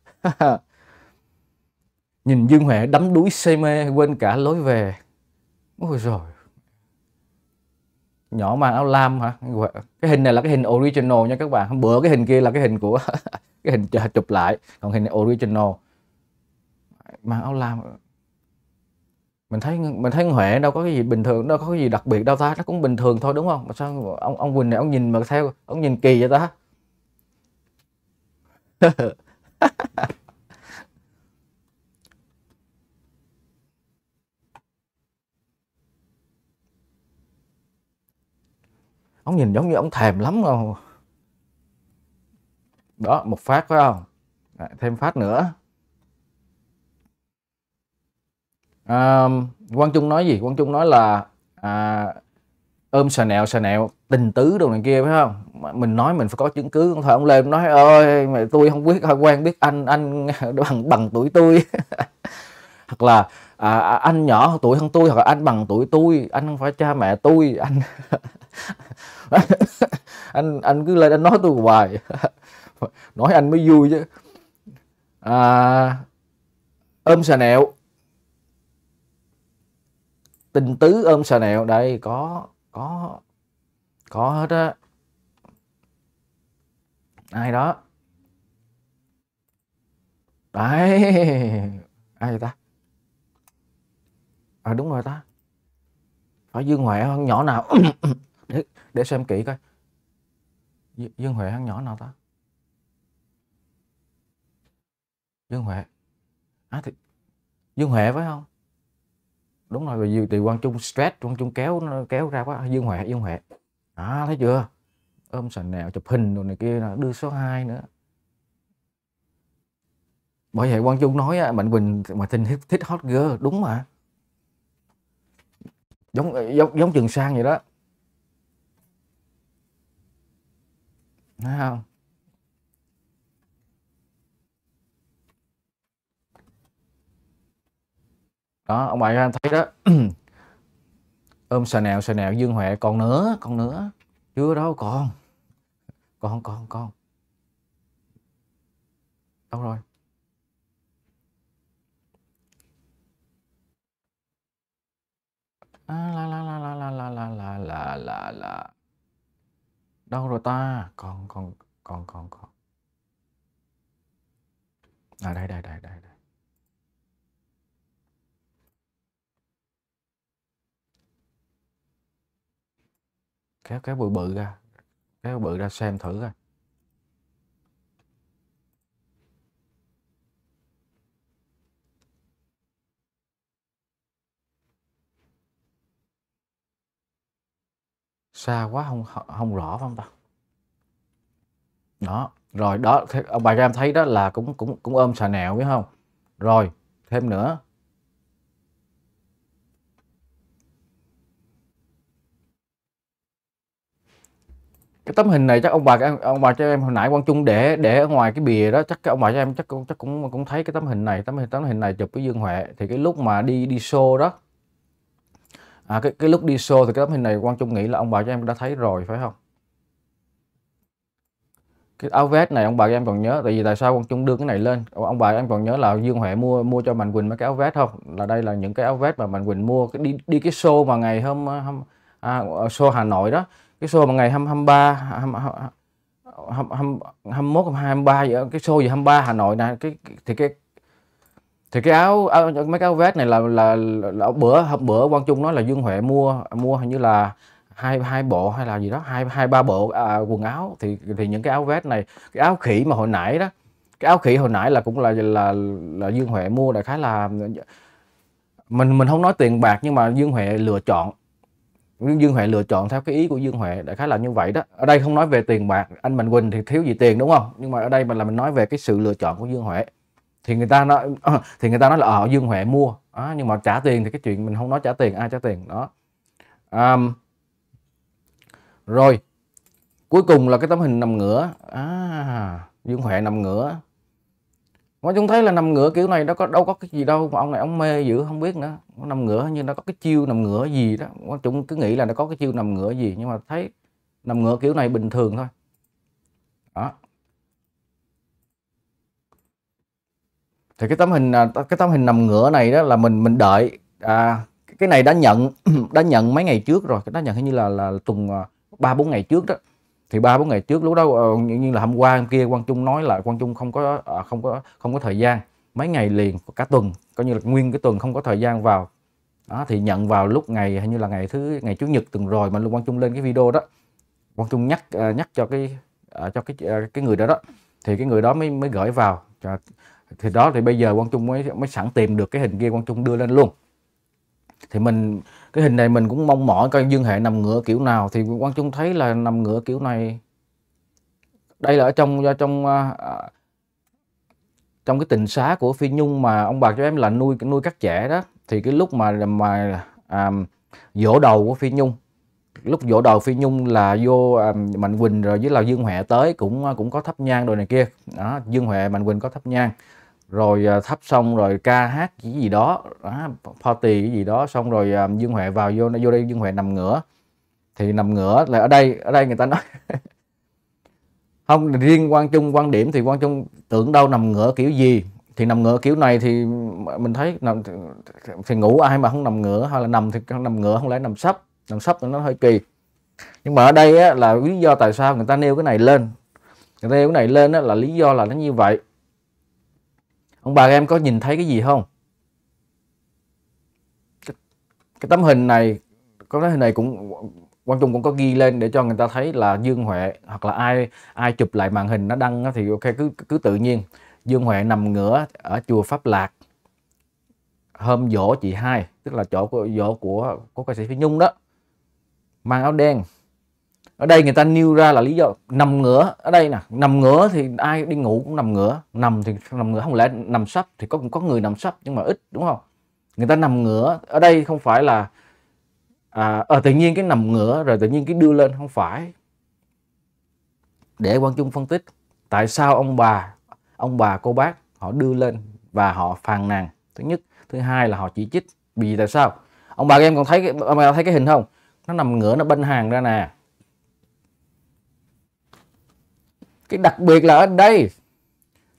Nhìn Dương Huệ đắm đuối say mê quên cả lối về. Ôi rồi Nhỏ mang áo lam hả? Cái hình này là cái hình original nha các bạn. Bữa cái hình kia là cái hình của [laughs] cái hình chụp lại, còn hình này original. mang áo lam mình thấy mình thấy Huệ đâu có cái gì bình thường đâu có cái gì đặc biệt đâu ta nó cũng bình thường thôi đúng không mà sao ông ông Quỳnh này ông nhìn mà theo ông nhìn kỳ vậy ta [laughs] ông nhìn giống như ông thèm lắm không đó một phát phải không à, thêm phát nữa à, quang trung nói gì quang trung nói là à, ôm sà nẹo sà nẹo tình tứ đồ này kia phải không mình nói mình phải có chứng cứ không thôi ông lên nói ơi mẹ tôi không biết à, quen biết anh anh [laughs] bằng bằng tuổi tôi [laughs] hoặc là à, à, anh nhỏ tuổi hơn tôi hoặc là anh bằng tuổi tôi anh không phải cha mẹ tôi anh [laughs] [laughs] anh anh cứ lên anh nói tôi hoài [laughs] nói anh mới vui chứ à, ôm xà nẹo tình tứ ôm xà nẹo đây có có có hết á ai đó đấy ai vậy ta à đúng rồi ta phải dương huệ không nhỏ nào [clears throat] để xem kỹ coi Dương Huệ hắn nhỏ nào ta Dương Huệ à thì Dương Huệ phải không đúng rồi vì từ Quang Trung stress Quang Trung kéo nó kéo ra quá Dương Huệ Dương Huệ à thấy chưa ôm sành nẹo chụp hình rồi này kia là đưa số 2 nữa bởi vậy Quang Trung nói Mạnh Quỳnh mà tình thích, thích hot girl đúng mà giống giống giống Trường Sang vậy đó Thấy không? Đó, ông bà cho anh thấy đó. [clears throat] Ôm sờ nẹo sờ nẹo Dương Huệ còn nữa, còn nữa. Chưa đâu còn. còn còn còn, Đâu rồi? À, la la la la la la la la la la la đâu rồi ta còn còn còn còn còn à đây đây đây đây đây kéo cái bự bự ra kéo bự ra xem thử coi xa quá không không rõ phải không ta đó rồi đó ông ờ, bà em thấy đó là cũng cũng cũng ôm xà nẹo biết không rồi thêm nữa cái tấm hình này chắc ông bà ông bà cho em hồi nãy quang trung để để ở ngoài cái bìa đó chắc ông bà cho em chắc cũng chắc cũng cũng thấy cái tấm hình này tấm hình tấm hình này chụp với dương huệ thì cái lúc mà đi đi show đó à, cái cái lúc đi show thì cái tấm hình này Quang Trung nghĩ là ông bà cho em đã thấy rồi phải không cái áo vest này ông bà em còn nhớ tại vì tại sao Quang Trung đưa cái này lên ông bà em còn nhớ là Dương Huệ mua mua cho Mạnh Quỳnh mấy cái áo vest không là đây là những cái áo vest mà Mạnh Quỳnh mua cái đi đi cái show mà ngày hôm, hôm à, show Hà Nội đó cái show mà ngày 23 21 23 vậy cái show gì 23 Hà Nội này cái thì cái thì cái áo, mấy cái áo vest này là là, là, là bữa hôm bữa quang trung nói là dương huệ mua mua hình như là hai hai bộ hay là gì đó hai hai ba bộ à, quần áo thì thì những cái áo vest này cái áo khỉ mà hồi nãy đó cái áo khỉ hồi nãy là cũng là là là dương huệ mua đại khái là mình mình không nói tiền bạc nhưng mà dương huệ lựa chọn dương huệ lựa chọn theo cái ý của dương huệ đại khái là như vậy đó ở đây không nói về tiền bạc anh mạnh quỳnh thì thiếu gì tiền đúng không nhưng mà ở đây mình là mình nói về cái sự lựa chọn của dương huệ thì người ta nói [clears throat] thì người ta nói là ở ờ, Dương Huệ mua đó, nhưng mà trả tiền thì cái chuyện mình không nói trả tiền ai trả tiền đó um, rồi cuối cùng là cái tấm hình nằm ngửa à, Dương Huệ nằm ngửa mà chúng thấy là nằm ngửa kiểu này đâu có đâu có cái gì đâu mà ông này ông mê dữ không biết nữa nằm ngửa nhưng nó có cái chiêu nằm ngửa gì đó chúng cứ nghĩ là nó có cái chiêu nằm ngửa gì nhưng mà thấy nằm ngửa kiểu này bình thường thôi đó thì cái tấm hình à, cái tấm hình nằm ngửa này đó là mình mình đợi à, cái này đã nhận [clears throat] đã nhận mấy ngày trước rồi cái đã nhận hình như là là tuần à, ba bốn ngày trước đó thì ba bốn ngày trước lúc đó ờ, như, như là hôm qua hôm kia quang trung nói là quang trung không có à, không có không có thời gian mấy ngày liền cả tuần coi như là nguyên cái tuần không có thời gian vào đó, thì nhận vào lúc ngày hình như là ngày thứ ngày chủ nhật tuần rồi mà luôn quang trung lên cái video đó quang trung nhắc nhắc cho cái cho cái cái người đó đó thì cái người đó mới mới gửi vào thì đó thì bây giờ quang trung mới mới sẵn tìm được cái hình kia quang trung đưa lên luôn thì mình cái hình này mình cũng mong mỏi coi dương hệ nằm ngửa kiểu nào thì quang trung thấy là nằm ngửa kiểu này đây là ở trong do trong à, à trong cái tình xá của phi nhung mà ông bà cho em là nuôi nuôi các trẻ đó thì cái lúc mà mà à, dỗ đầu của phi nhung lúc dỗ đầu phi nhung là vô à, mạnh quỳnh rồi với là dương huệ tới cũng à, cũng có thắp nhang đồ này kia đó dương huệ mạnh quỳnh có thắp nhang rồi à, thắp xong rồi ca hát cái gì đó à, party cái gì đó xong rồi à, Dương Huệ vào vô vô đây Dương Huệ nằm ngửa thì nằm ngửa là ở đây ở đây người ta nói [laughs] không riêng quan trung quan điểm thì quan trung tưởng đâu nằm ngửa kiểu gì thì nằm ngửa kiểu này thì mình thấy nằm thì ngủ ai mà không nằm ngửa hay là nằm thì nằm ngửa không lẽ nằm sấp nằm sấp thì nó hơi kỳ nhưng mà ở đây á, là lý do tại sao người ta nêu cái này lên người ta nêu cái này lên á, là lý do là nó như vậy ông bà em có nhìn thấy cái gì không cái, cái tấm hình này có tấm hình này cũng Quang Trung cũng có ghi lên để cho người ta thấy là Dương Huệ hoặc là ai ai chụp lại màn hình nó đăng thì ok cứ cứ tự nhiên Dương Huệ nằm ngửa ở chùa Pháp Lạc hôm dỗ chị hai tức là chỗ của dỗ của của ca sĩ Phi Nhung đó mang áo đen ở đây người ta nêu ra là lý do nằm ngửa ở đây nè nằm ngửa thì ai đi ngủ cũng nằm ngửa nằm thì nằm ngửa không lẽ nằm sấp thì có có người nằm sấp nhưng mà ít đúng không người ta nằm ngửa ở đây không phải là à, ở ờ, tự nhiên cái nằm ngửa rồi tự nhiên cái đưa lên không phải để quang trung phân tích tại sao ông bà ông bà cô bác họ đưa lên và họ phàn nàn thứ nhất thứ hai là họ chỉ trích vì tại sao ông bà em còn thấy ông bà thấy cái hình không nó nằm ngửa nó bên hàng ra nè cái đặc biệt là ở đây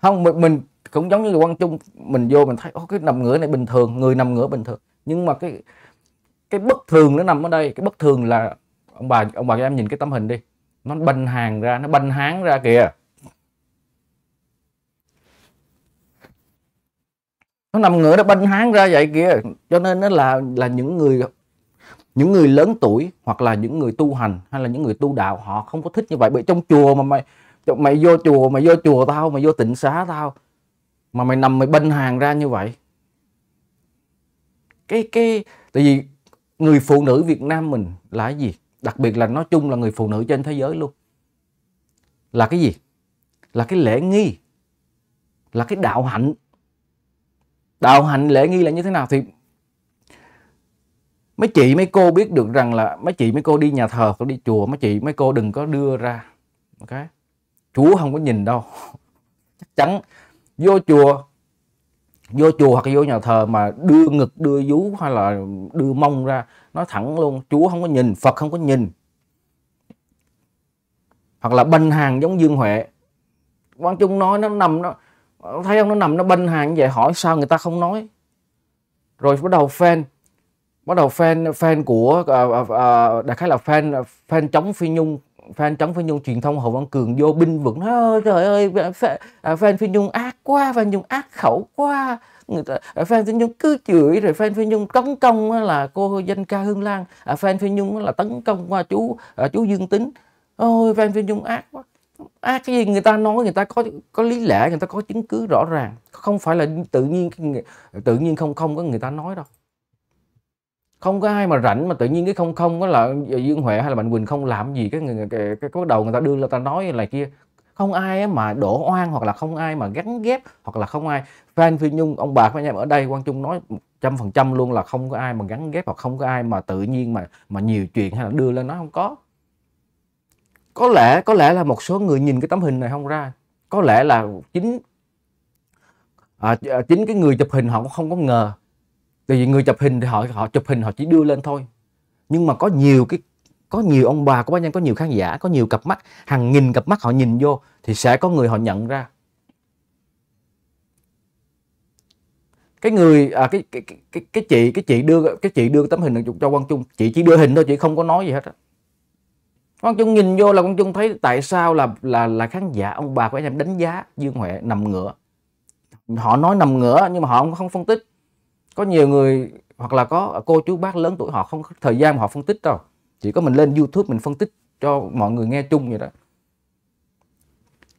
không mình, mình cũng giống như quan trung mình vô mình thấy oh, cái nằm ngửa này bình thường người nằm ngửa bình thường nhưng mà cái cái bất thường nó nằm ở đây cái bất thường là ông bà ông bà cho em nhìn cái tấm hình đi nó banh hàng ra nó banh háng ra kìa nó nằm ngửa nó banh háng ra vậy kìa cho nên nó là là những người những người lớn tuổi hoặc là những người tu hành hay là những người tu đạo họ không có thích như vậy bởi trong chùa mà mày mày vô chùa mày vô chùa tao mày vô tịnh xá tao mà mày nằm mày bênh hàng ra như vậy cái cái tại vì người phụ nữ Việt Nam mình là cái gì đặc biệt là nói chung là người phụ nữ trên thế giới luôn là cái gì là cái lễ nghi là cái đạo hạnh đạo hạnh lễ nghi là như thế nào thì mấy chị mấy cô biết được rằng là mấy chị mấy cô đi nhà thờ hoặc đi chùa mấy chị mấy cô đừng có đưa ra okay Chúa không có nhìn đâu [laughs] chắc chắn vô chùa vô chùa hoặc vô nhà thờ mà đưa ngực đưa vú hay là đưa mông ra nó thẳng luôn Chúa không có nhìn Phật không có nhìn hoặc là bênh hàng giống Dương Huệ quan Trung nói nó nằm nó thấy không nó nằm nó bênh hàng như vậy hỏi sao người ta không nói rồi bắt đầu fan bắt đầu fan fan của uh, uh, đại khái là fan fan chống phi nhung fan trắng Phi Nhung truyền thông Hồ Văn Cường vô binh vực nó trời ơi fan, fan à, Phi Nhung ác quá fan Nhung ác khẩu quá người ta, fan à, Phi Nhung cứ chửi rồi fan Phi Nhung tấn công là cô danh ca Hương Lan fan à, Phi Nhung là tấn công qua chú chú Dương Tính ôi fan Phi Nhung ác quá ác cái gì người ta nói người ta có có lý lẽ người ta có chứng cứ rõ ràng không phải là tự nhiên tự nhiên không không có người ta nói đâu không có ai mà rảnh mà tự nhiên cái không không đó là dương huệ hay là mạnh quỳnh không làm gì cái người cái, cái bắt đầu người ta đưa là ta nói là kia không ai mà đổ oan hoặc là không ai mà gắn ghép hoặc là không ai fan phi nhung ông bà các anh em ở đây quang trung nói trăm phần trăm luôn là không có ai mà gắn ghép hoặc không có ai mà tự nhiên mà mà nhiều chuyện hay là đưa lên nó không có có lẽ có lẽ là một số người nhìn cái tấm hình này không ra có lẽ là chính à, à chính cái người chụp hình họ cũng không có ngờ tại vì người chụp hình thì họ họ chụp hình họ chỉ đưa lên thôi nhưng mà có nhiều cái có nhiều ông bà có bác nhân có nhiều khán giả có nhiều cặp mắt hàng nghìn cặp mắt họ nhìn vô thì sẽ có người họ nhận ra cái người à, cái, cái, cái cái chị cái chị đưa cái chị đưa tấm hình cho quang trung chị chỉ đưa hình thôi chị không có nói gì hết á quang trung nhìn vô là quang trung thấy tại sao là là là khán giả ông bà của em đánh giá dương huệ nằm ngựa họ nói nằm ngựa nhưng mà họ không, không phân tích có nhiều người hoặc là có cô chú bác lớn tuổi họ không có thời gian họ phân tích đâu chỉ có mình lên youtube mình phân tích cho mọi người nghe chung vậy đó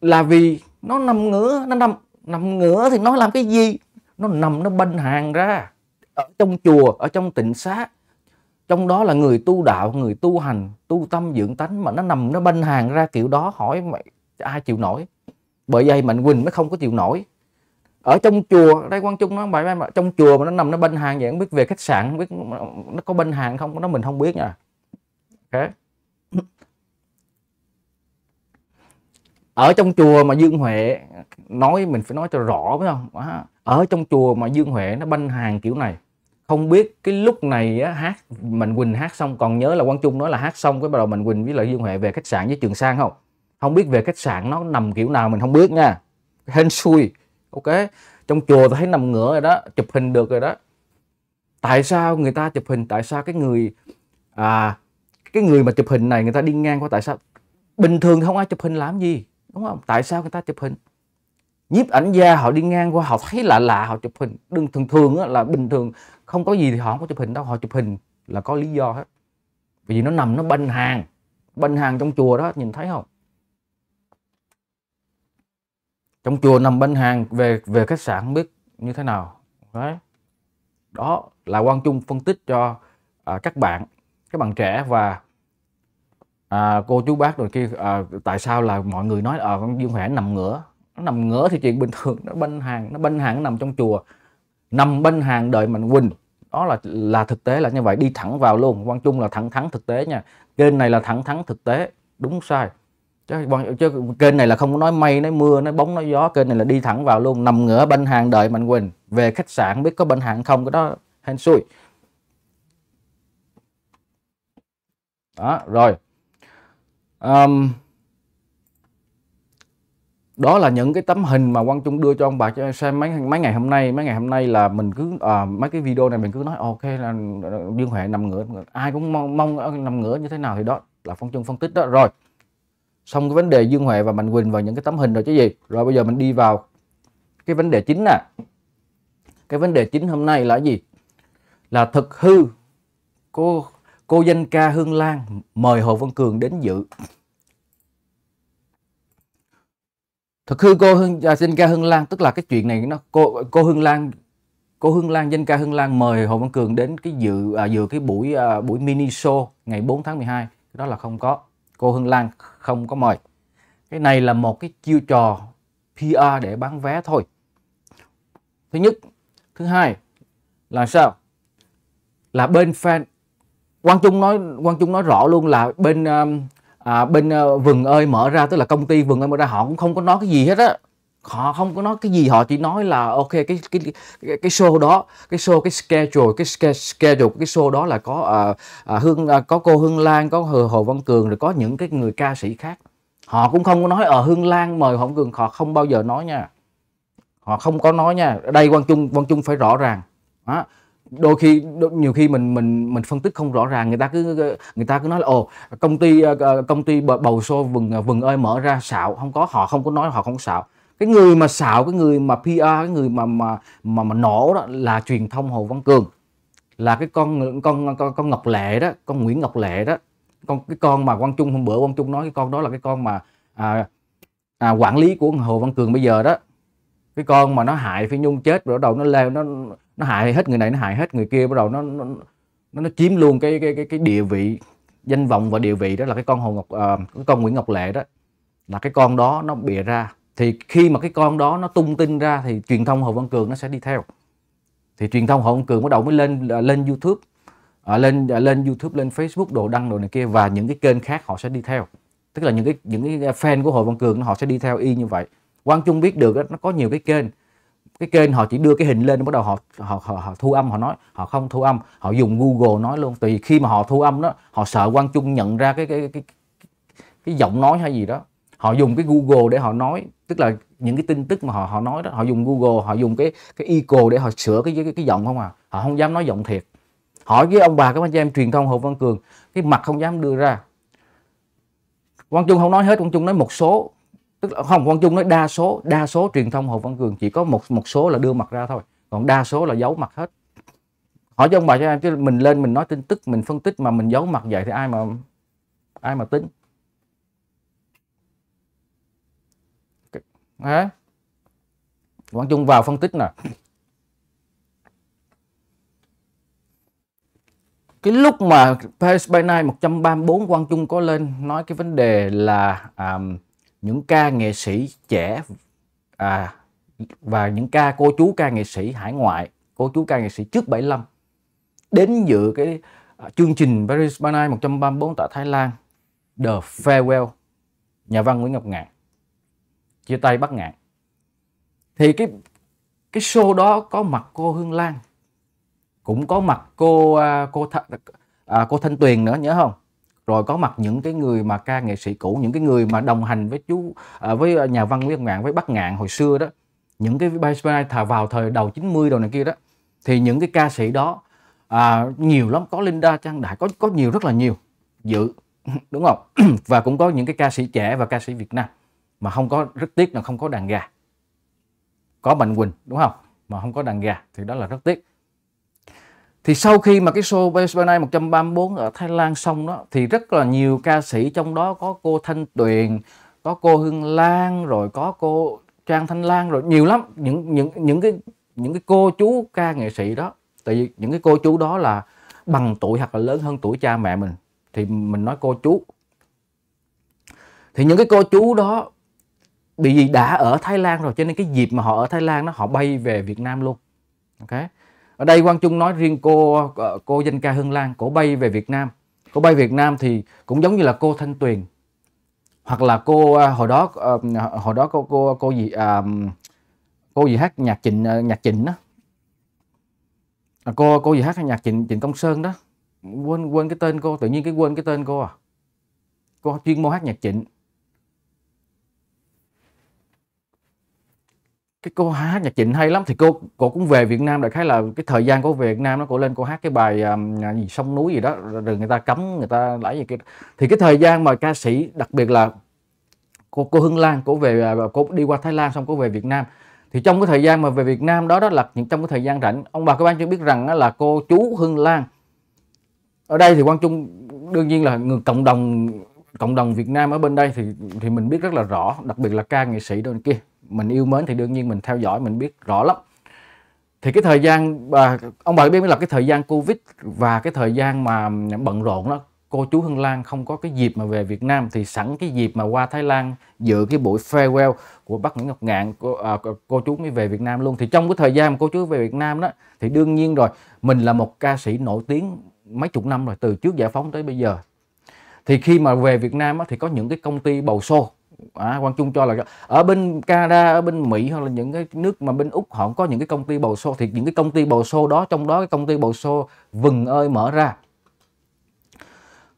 là vì nó nằm ngửa nó nằm nằm ngửa thì nó làm cái gì nó nằm nó bênh hàng ra ở trong chùa ở trong tịnh xá trong đó là người tu đạo người tu hành tu tâm dưỡng tánh mà nó nằm nó bênh hàng ra kiểu đó hỏi mày ai chịu nổi bởi vậy mạnh quỳnh mới không có chịu nổi ở trong chùa đây quang trung nói bài mà trong chùa mà nó nằm nó bên hàng vậy không biết về khách sạn không biết nó có bên hàng không nó mình không biết nha okay. ở trong chùa mà dương huệ nói mình phải nói cho rõ phải không ở trong chùa mà dương huệ nó bên hàng kiểu này không biết cái lúc này á, hát mình quỳnh hát xong còn nhớ là quang trung nói là hát xong cái bắt đầu mình quỳnh với lại dương huệ về khách sạn với trường sang không không biết về khách sạn nó nằm kiểu nào mình không biết nha hên xui ok trong chùa tôi thấy nằm ngửa rồi đó chụp hình được rồi đó tại sao người ta chụp hình tại sao cái người à cái người mà chụp hình này người ta đi ngang qua tại sao bình thường không ai chụp hình làm gì đúng không tại sao người ta chụp hình nhiếp ảnh gia họ đi ngang qua họ thấy lạ lạ họ chụp hình đừng thường thường á, là bình thường không có gì thì họ không có chụp hình đâu họ chụp hình là có lý do hết vì nó nằm nó bên hàng bên hàng trong chùa đó nhìn thấy không trong chùa nằm bên hàng về về khách sạn không biết như thế nào đấy đó là quang trung phân tích cho à, các bạn các bạn trẻ và à, cô chú bác rồi kia à, tại sao là mọi người nói ở à, con dương khỏe nằm ngửa nó nằm ngửa thì chuyện bình thường nó bên hàng nó bên hàng nó nằm trong chùa nằm bên hàng đợi mạnh quỳnh đó là là thực tế là như vậy đi thẳng vào luôn quang trung là thẳng thắn thực tế nha kênh này là thẳng thắn thực tế đúng sai chứ kênh này là không có nói mây nói mưa nói bóng nói gió kênh này là đi thẳng vào luôn nằm ngửa bên hàng đợi mạnh quỳnh về khách sạn biết có bên hàng không cái đó hên xui đó rồi um, đó là những cái tấm hình mà Quang Trung đưa cho ông bà cho xem mấy mấy ngày hôm nay mấy ngày hôm nay là mình cứ à, mấy cái video này mình cứ nói ok là Dương Huệ nằm ngửa ai cũng mong mong ờ, nằm ngửa như thế nào thì đó là Phong Trung phân tích đó rồi xong cái vấn đề Dương Huệ và Mạnh Quỳnh vào những cái tấm hình rồi chứ gì rồi bây giờ mình đi vào cái vấn đề chính nè à. cái vấn đề chính hôm nay là gì là thực hư cô cô danh ca Hương Lan mời Hồ Văn Cường đến dự thực hư cô Hương à, danh ca Hương Lan tức là cái chuyện này nó cô cô Hương Lan cô Hương Lan danh ca Hương Lan mời Hồ Văn Cường đến cái dự à, dự cái buổi à, buổi mini show ngày 4 tháng 12 đó là không có cô Hương Lan không có mời cái này là một cái chiêu trò PR để bán vé thôi thứ nhất thứ hai là sao là bên fan Quang Trung nói Quang Trung nói rõ luôn là bên um, à, bên à, Vừng ơi mở ra tức là công ty Vừng ơi mở ra họ cũng không có nói cái gì hết á họ không có nói cái gì họ chỉ nói là ok cái cái cái cái show đó cái show cái schedule cái schedule cái show đó là có uh, uh, hương uh, có cô hương lan có hồ, hồ văn cường rồi có những cái người ca sĩ khác họ cũng không có nói ở hương lan mời hồ văn cường họ không bao giờ nói nha họ không có nói nha đây quang trung quang trung phải rõ ràng đó đôi khi đôi, nhiều khi mình mình mình phân tích không rõ ràng người ta cứ người ta cứ nói là ồ công ty công ty bầu xô vừng vừng ơi mở ra xạo không có họ không có nói họ không xạo cái người mà xạo cái người mà PR cái người mà mà mà, mà nổ đó là truyền thông Hồ Văn Cường là cái con con con, con Ngọc Lệ đó con Nguyễn Ngọc Lệ đó con cái con mà Quang Trung hôm bữa Quang Trung nói cái con đó là cái con mà à, à, quản lý của Hồ Văn Cường bây giờ đó cái con mà nó hại Phi Nhung chết bắt đầu nó leo nó nó hại hết người này nó hại hết người kia bắt đầu nó nó, nó, nó chiếm luôn cái cái cái cái địa vị danh vọng và địa vị đó là cái con Hồ Ngọc à, cái con Nguyễn Ngọc Lệ đó là cái con đó nó bịa ra thì khi mà cái con đó nó tung tin ra thì truyền thông hồ văn cường nó sẽ đi theo thì truyền thông hồ văn cường bắt đầu mới lên à, lên youtube à, lên à, lên youtube lên facebook đồ đăng đồ này kia và những cái kênh khác họ sẽ đi theo tức là những cái những cái fan của hồ văn cường họ sẽ đi theo y như vậy quang trung biết được đó, nó có nhiều cái kênh cái kênh họ chỉ đưa cái hình lên bắt đầu họ họ, họ họ thu âm họ nói họ không thu âm họ dùng google nói luôn tại vì khi mà họ thu âm đó họ sợ quang trung nhận ra cái cái cái cái, cái giọng nói hay gì đó họ dùng cái Google để họ nói tức là những cái tin tức mà họ họ nói đó họ dùng Google họ dùng cái cái eco để họ sửa cái cái, cái giọng không à họ không dám nói giọng thiệt hỏi với ông bà các anh chị em truyền thông Hồ Văn Cường cái mặt không dám đưa ra Quang Trung không nói hết Quang Trung nói một số tức là không Quang Trung nói đa số đa số truyền thông Hồ Văn Cường chỉ có một một số là đưa mặt ra thôi còn đa số là giấu mặt hết hỏi cho ông bà cho em chứ mình lên mình nói tin tức mình phân tích mà mình giấu mặt vậy thì ai mà ai mà tính Đấy. Quang Trung vào phân tích nè cái lúc mà Pace by Night 134 Quang Trung có lên nói cái vấn đề là à, những ca nghệ sĩ trẻ à, và những ca cô chú ca nghệ sĩ hải ngoại cô chú ca nghệ sĩ trước 75 đến dự cái à, chương trình Paris by Night 134 tại Thái Lan The Farewell nhà văn Nguyễn Ngọc Ngạn chia tay bắt Ngạn thì cái cái show đó có mặt cô Hương Lan cũng có mặt cô à, cô Th, à, cô Thanh Tuyền nữa nhớ không rồi có mặt những cái người mà ca nghệ sĩ cũ những cái người mà đồng hành với chú à, với nhà văn Nguyễn Ngạn với Bắc Ngạn hồi xưa đó những cái baseline thà vào thời đầu 90 đầu này kia đó thì những cái ca sĩ đó à, nhiều lắm có Linda Trang Đại có có nhiều rất là nhiều dự [laughs] đúng không [clears throat] và cũng có những cái ca sĩ trẻ và ca sĩ Việt Nam mà không có rất tiếc là không có đàn gà có Mạnh Quỳnh đúng không mà không có đàn gà thì đó là rất tiếc thì sau khi mà cái show Bespana 134 ở Thái Lan xong đó thì rất là nhiều ca sĩ trong đó có cô Thanh Tuyền có cô Hương Lan rồi có cô Trang Thanh Lan rồi nhiều lắm những những những cái những cái cô chú ca nghệ sĩ đó tại vì những cái cô chú đó là bằng tuổi hoặc là lớn hơn tuổi cha mẹ mình thì mình nói cô chú thì những cái cô chú đó bởi vì đã ở Thái Lan rồi cho nên cái dịp mà họ ở Thái Lan nó họ bay về Việt Nam luôn ok ở đây Quang Trung nói riêng cô ờ, cô danh ca Hương Lan cổ bay về Việt Nam cô bay Việt Nam thì cũng giống như là cô Thanh Tuyền hoặc là cô ờ, hồi đó ờ, hồi đó cô cô cô gì à, cô gì hát nhạc Trịnh nhạc Trịnh đó à, cô cô gì hát nhạc Trịnh Trịnh Công Sơn đó quên quên cái tên cô tự nhiên cái quên cái tên cô à cô chuyên môn hát nhạc Trịnh cái cô hát nhạc trịnh hay lắm thì cô cô cũng về Việt Nam đại khái là cái thời gian cô về Việt Nam nó cô lên cô hát cái bài um, à, gì sông núi gì đó rồi người ta cấm người ta lấy gì kia thì cái thời gian mà ca sĩ đặc biệt là cô cô Hương Lan cô về à, cô đi qua Thái Lan xong cô về Việt Nam thì trong cái thời gian mà về Việt Nam đó đó là những trong cái thời gian rảnh ông bà các bạn chưa biết rằng là cô chú Hương Lan ở đây thì Quang Trung đương nhiên là người cộng đồng cộng đồng Việt Nam ở bên đây thì thì mình biết rất là rõ đặc biệt là ca nghệ sĩ đôi kia mình yêu mến thì đương nhiên mình theo dõi mình biết rõ lắm thì cái thời gian bà, ông bà biết là cái thời gian covid và cái thời gian mà bận rộn đó cô chú Hương Lan không có cái dịp mà về Việt Nam thì sẵn cái dịp mà qua Thái Lan dự cái buổi farewell của bác Nguyễn Ngọc Ngạn cô, à, cô chú mới về Việt Nam luôn thì trong cái thời gian mà cô chú về Việt Nam đó thì đương nhiên rồi mình là một ca sĩ nổi tiếng mấy chục năm rồi từ trước giải phóng tới bây giờ thì khi mà về Việt Nam đó, thì có những cái công ty bầu xô à, Quang Trung cho là ở bên Canada ở bên Mỹ hoặc là những cái nước mà bên Úc họ có những cái công ty bầu xô thì những cái công ty bầu xô đó trong đó cái công ty bầu xô vừng ơi mở ra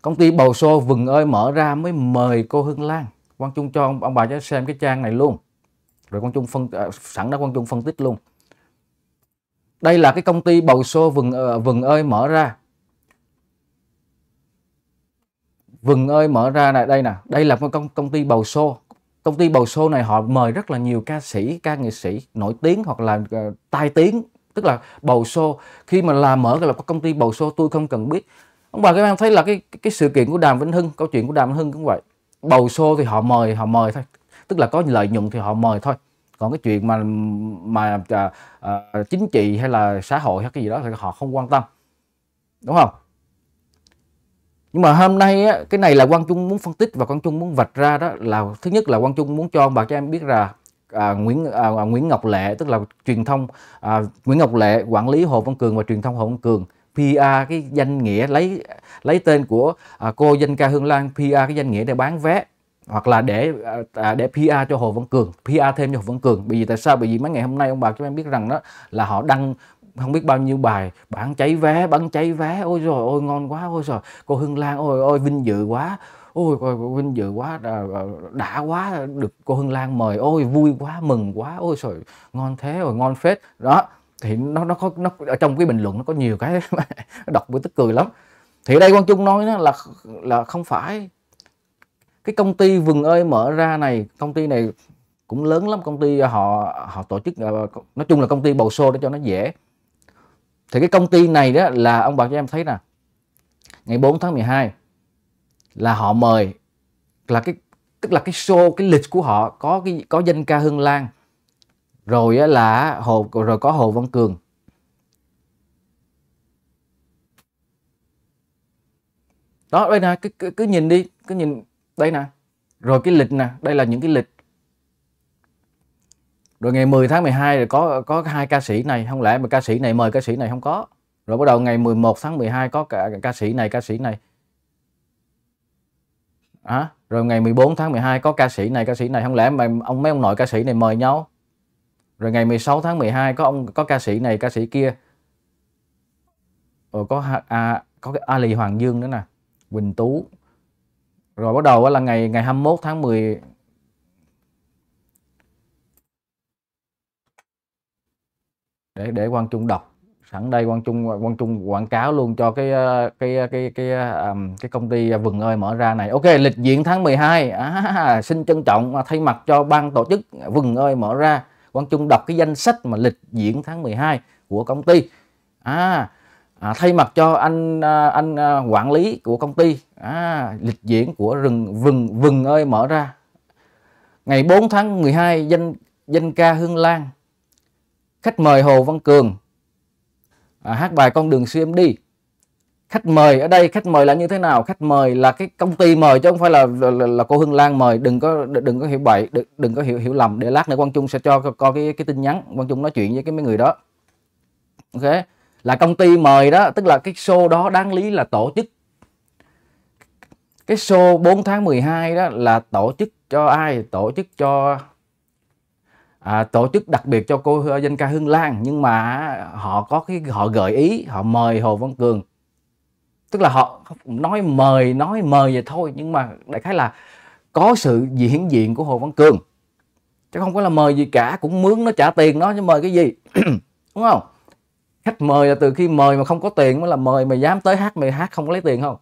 công ty bầu xô vừng ơi mở ra mới mời cô Hương Lan Quang Trung cho ông, ông bà cho xem cái trang này luôn rồi Quang Trung phân à, sẵn đó Quang Trung phân tích luôn đây là cái công ty bầu xô vừng ờ, vừng ơi mở ra Vừng ơi mở ra này đây nè đây là một công công ty bầu xô công ty bầu xô này họ mời rất là nhiều ca sĩ ca nghệ sĩ nổi tiếng hoặc là uh, tai tiếng tức là bầu xô khi mà làm mở là công ty bầu xô tôi không cần biết ông bà các bạn thấy là cái cái sự kiện của Đàm Vĩnh Hưng câu chuyện của Đàm Vĩnh Hưng cũng vậy bầu xô thì họ mời họ mời thôi tức là có lợi nhuận thì họ mời thôi còn cái chuyện mà mà à, à, chính trị hay là xã hội hay cái gì đó thì họ không quan tâm đúng không nhưng mà hôm nay á, cái này là Quang Trung muốn phân tích và Quang Trung muốn vạch ra đó là thứ nhất là Quang Trung muốn cho ông bà cho em biết là à, Nguyễn à, à, Nguyễn Ngọc Lệ tức là truyền thông à, Nguyễn Ngọc Lệ quản lý Hồ Văn Cường và truyền thông Hồ Văn Cường PR cái danh nghĩa lấy lấy tên của à, cô danh ca Hương Lan PR cái danh nghĩa để bán vé hoặc là để à, à để PR cho Hồ Văn Cường, PR thêm cho Hồ Văn Cường. Bởi vì tại sao? Bởi vì mấy ngày hôm nay ông bà cho em biết rằng đó là họ đăng không biết bao nhiêu bài bản cháy vé bắn cháy vé ôi rồi ôi ngon quá ôi rồi cô hương lan ôi ôi vinh dự quá ôi cô vinh dự quá đã, à, à, đã quá được cô hương lan mời ôi vui quá mừng quá ôi rồi ngon thế rồi ngon phết đó thì nó nó có nó ở trong cái bình luận nó có nhiều cái [laughs] đọc với tức cười lắm thì đây quang trung nói là là không phải cái công ty vừng ơi mở ra này công ty này cũng lớn lắm công ty họ họ tổ chức à, nói chung là công ty bầu xô để cho nó dễ thì cái công ty này đó là ông bà cho em thấy nè ngày 4 tháng 12 là họ mời là cái tức là cái show cái lịch của họ có cái có danh ca Hương Lan rồi là hồ rồi có Hồ Văn Cường đó đây nè cứ, cứ, cứ nhìn đi cứ nhìn đây nè rồi cái lịch nè đây là những cái lịch rồi ngày 10 tháng 12 rồi có có hai ca sĩ này không lẽ mà ca sĩ này mời ca sĩ này không có rồi bắt đầu ngày 11 tháng 12 có cả ca sĩ này ca sĩ này à, rồi ngày 14 tháng 12 có ca sĩ này ca sĩ này không lẽ mà ông mấy ông nội ca sĩ này mời nhau rồi ngày 16 tháng 12 có ông có ca sĩ này ca sĩ kia rồi có à, có cái Ali Hoàng Dương nữa nè Quỳnh Tú rồi bắt đầu là ngày ngày 21 tháng 10 để để quang trung đọc sẵn đây quang trung quang trung quảng cáo luôn cho cái ờ, ờ, cái cái cái cái, um, cái công ty ờ, Vừng ơi mở ra này ok lịch diễn tháng 12 à, xin trân trọng thay mặt cho ban tổ chức Vừng ơi mở ra quang trung đọc cái danh sách mà lịch diễn tháng 12 của công ty à, à thay mặt cho anh anh quản lý của công ty à, lịch diễn của rừng Vừng Vừng ơi mở ra ngày 4 tháng 12 danh danh ca hương lan Khách mời Hồ Văn Cường à, hát bài Con đường xuyên đi. Khách mời ở đây khách mời là như thế nào? Khách mời là cái công ty mời chứ không phải là là, là, là cô Hương Lan mời, đừng có đừng có hiểu bậy, đừng, đừng có hiểu hiểu lầm để lát nữa Quang Trung sẽ cho coi cái cái tin nhắn, Quang Trung nói chuyện với cái mấy người đó. Ok, là công ty mời đó, tức là cái show đó đáng lý là tổ chức cái show 4 tháng 12 đó là tổ chức cho ai? Tổ chức cho à, tổ chức đặc biệt cho cô ờ, danh ca Hương Lan nhưng mà họ có cái họ gợi ý họ mời Hồ Văn Cường tức là họ nói mời nói mời vậy thôi nhưng mà đại khái là có sự diễn diện của Hồ Văn Cường chứ không có là mời gì cả cũng mướn nó trả tiền nó chứ mời cái gì [clears throat] đúng không khách mời là từ khi mời mà không có tiền mới là mời mày dám tới hát mày hát không có lấy tiền không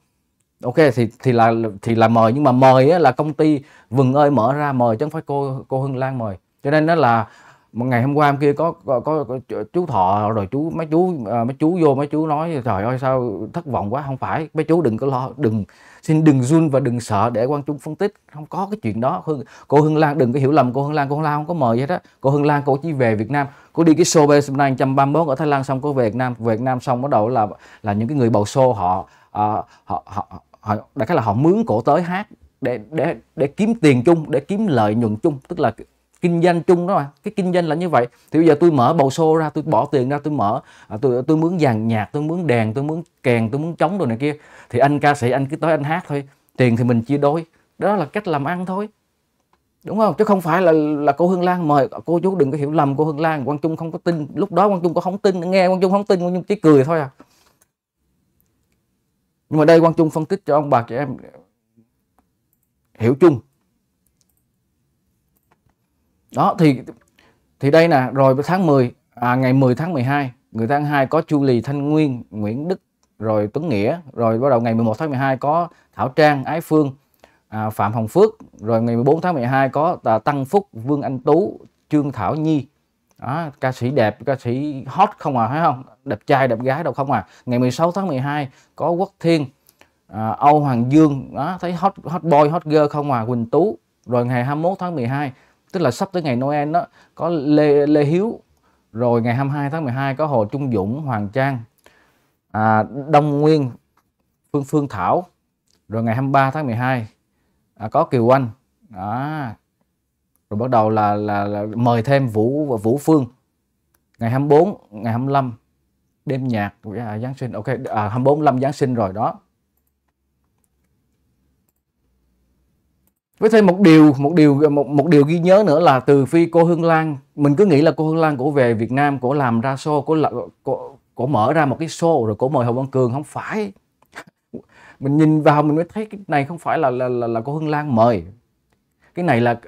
ok thì thì là thì là mời nhưng mà mời là công ty vừng ơi mở ra mời chứ không phải cô cô Hương Lan mời cho nên nó là một ngày hôm qua hôm kia có có, có, có chú thọ rồi chú mấy chú à, mấy chú vô mấy chú nói trời ơi sao thất vọng quá không phải mấy chú đừng có lo đừng xin đừng run và đừng sợ để quan trung phân tích không có cái chuyện đó hương cô hương lan đừng có hiểu lầm cô hương lan cô hương lan không có mời hết á cô hương lan cô chỉ về việt nam cô đi cái show b năm trăm ba ở thái lan xong cô về việt nam về việt nam xong bắt đầu là là những cái người bầu show họ uh, họ họ, họ, đại cái là họ mướn cổ tới hát để để để kiếm tiền chung để kiếm lợi nhuận chung tức là kinh doanh chung đó mà cái kinh doanh là như vậy thì bây giờ tôi mở bầu xô ra tôi bỏ tiền ra tôi mở à, tôi tôi mướn dàn nhạc tôi mướn đèn tôi mướn kèn tôi mướn trống đồ này kia thì anh ca sĩ anh cứ tới anh hát thôi tiền thì mình chia đôi đó là cách làm ăn thôi đúng không chứ không phải là là cô Hương Lan mời cô chú đừng có hiểu lầm cô Hương Lan Quang Trung không có tin lúc đó Quang Trung có không tin nghe Quang Trung không tin Quang Trung chỉ cười thôi à nhưng mà đây Quang Trung phân tích cho ông bà chị em hiểu chung đó thì thì đây nè rồi tháng 10 à, ngày 10 tháng 12 người tháng 2 có Chu Lì Thanh Nguyên Nguyễn Đức rồi Tuấn Nghĩa rồi bắt đầu ngày 11 tháng 12 có Thảo Trang Ái Phương à, Phạm Hồng Phước rồi ngày 14 tháng 12 có à, Tăng Phúc Vương Anh Tú Trương Thảo Nhi đó, ca sĩ đẹp ca sĩ hot không à thấy không đẹp trai đẹp gái đâu không à ngày 16 tháng 12 có Quốc Thiên à, Âu Hoàng Dương đó thấy hot hot boy hot girl không à Quỳnh Tú rồi ngày 21 tháng 12 tức là sắp tới ngày Noel đó có Lê Lê Hiếu rồi ngày 22 tháng 12 có Hồ Trung Dũng Hoàng Trang à, Đông Nguyên Phương Phương Thảo rồi ngày 23 tháng 12 à, có Kiều Anh à, rồi bắt đầu là, là là mời thêm Vũ Vũ Phương ngày 24 ngày 25 đêm nhạc à, Giáng sinh ok à, 24 25 Giáng sinh rồi đó với thêm một điều một điều một, một điều ghi nhớ nữa là từ phi cô Hương Lan mình cứ nghĩ là cô Hương Lan của về Việt Nam của làm ra show của là, cổ, cổ mở ra một cái show rồi cổ mời Hồ Văn Cường không phải [laughs] mình nhìn vào mình mới thấy cái này không phải là là là, là cô Hương Lan mời cái này là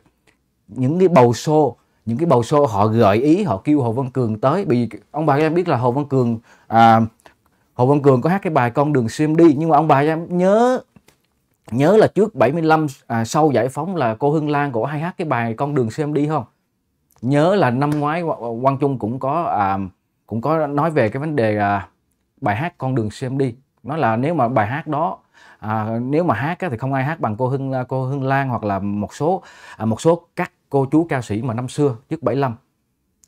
những cái bầu show những cái bầu show họ gợi ý họ kêu Hồ Văn Cường tới vì ông bà em biết là Hồ Văn Cường à, Hồ Văn Cường có hát cái bài con đường xuyên đi nhưng mà ông bà em nhớ nhớ là trước 75 à, sau giải phóng là cô Hương Lan của hay hát cái bài con đường xem đi không nhớ là năm ngoái Quang Trung cũng có à, cũng có nói về cái vấn đề à, bài hát con đường xem đi nó là nếu mà bài hát đó à, nếu mà hát á, thì không ai hát bằng cô Hương à, cô Hương Lan hoặc là một số à, một số các cô chú ca sĩ mà năm xưa trước 75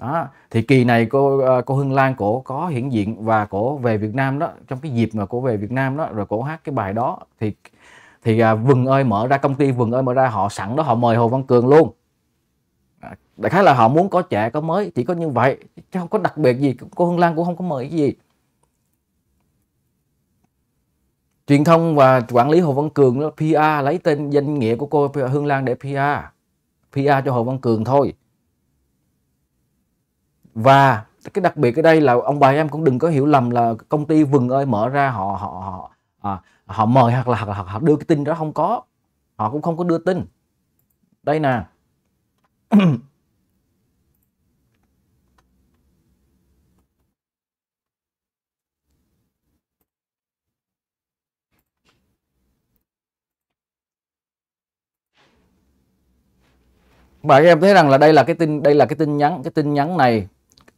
đó thì kỳ này cô à, cô Hương Lan cổ có hiện diện và cổ về Việt Nam đó trong cái dịp mà cổ về Việt Nam đó rồi cổ hát cái bài đó thì thì à, vừng ơi mở ra công ty vừng ơi mở ra họ sẵn đó họ mời hồ văn cường luôn à, đại khái là họ muốn có trẻ có mới chỉ có như vậy chứ không có đặc biệt gì cô hương lan cũng không có mời cái gì truyền thông và quản lý hồ văn cường đó pr lấy tên danh nghĩa của cô hương lan để pr pr cho hồ văn cường thôi và cái đặc biệt ở đây là ông bà em cũng đừng có hiểu lầm là công ty vừng ơi mở ra họ họ họ à, họ mời hoặc là, hoặc là họ đưa cái tin đó không có họ cũng không có đưa tin đây nè bạn các em thấy rằng là đây là cái tin đây là cái tin nhắn cái tin nhắn này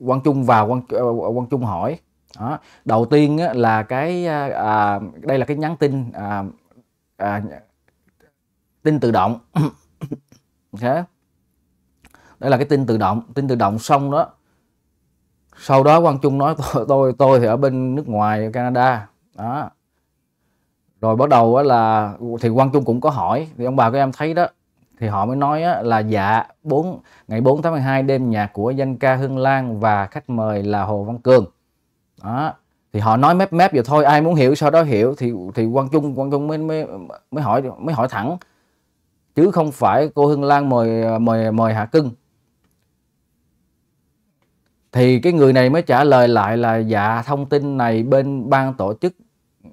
Quang Trung vào Quang ờ, Quang Trung hỏi đó. đầu tiên là cái à, à, đây là cái nhắn tin à, à, tin tự động [coughs] okay. đây là cái tin tự động tin tự động xong đó sau đó quang trung nói [laughs] tôi tôi, tôi thì ở bên nước ngoài canada đó rồi bắt đầu là thì quang trung cũng có hỏi thì ông bà các em thấy đó thì họ mới nói là dạ 4 ngày 4 tháng 12 đêm nhạc của danh ca Hương Lan và khách mời là Hồ Văn Cường đó thì họ nói mép mép vậy thôi ai muốn hiểu sau đó hiểu thì thì quang trung quang trung mới mới mới hỏi mới hỏi thẳng chứ không phải cô hương lan mời mời mời hạ cưng thì cái người này mới trả lời lại là dạ thông tin này bên ban tổ chức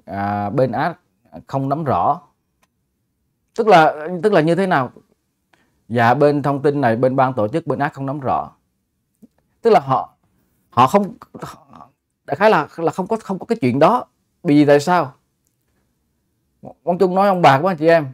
à, bên ác không nắm rõ tức là tức là như thế nào dạ bên thông tin này bên ban tổ chức bên ác không nắm rõ tức là họ họ không đại khái là là không có không có cái chuyện đó vì tại sao quang trung nói ông bà của anh chị em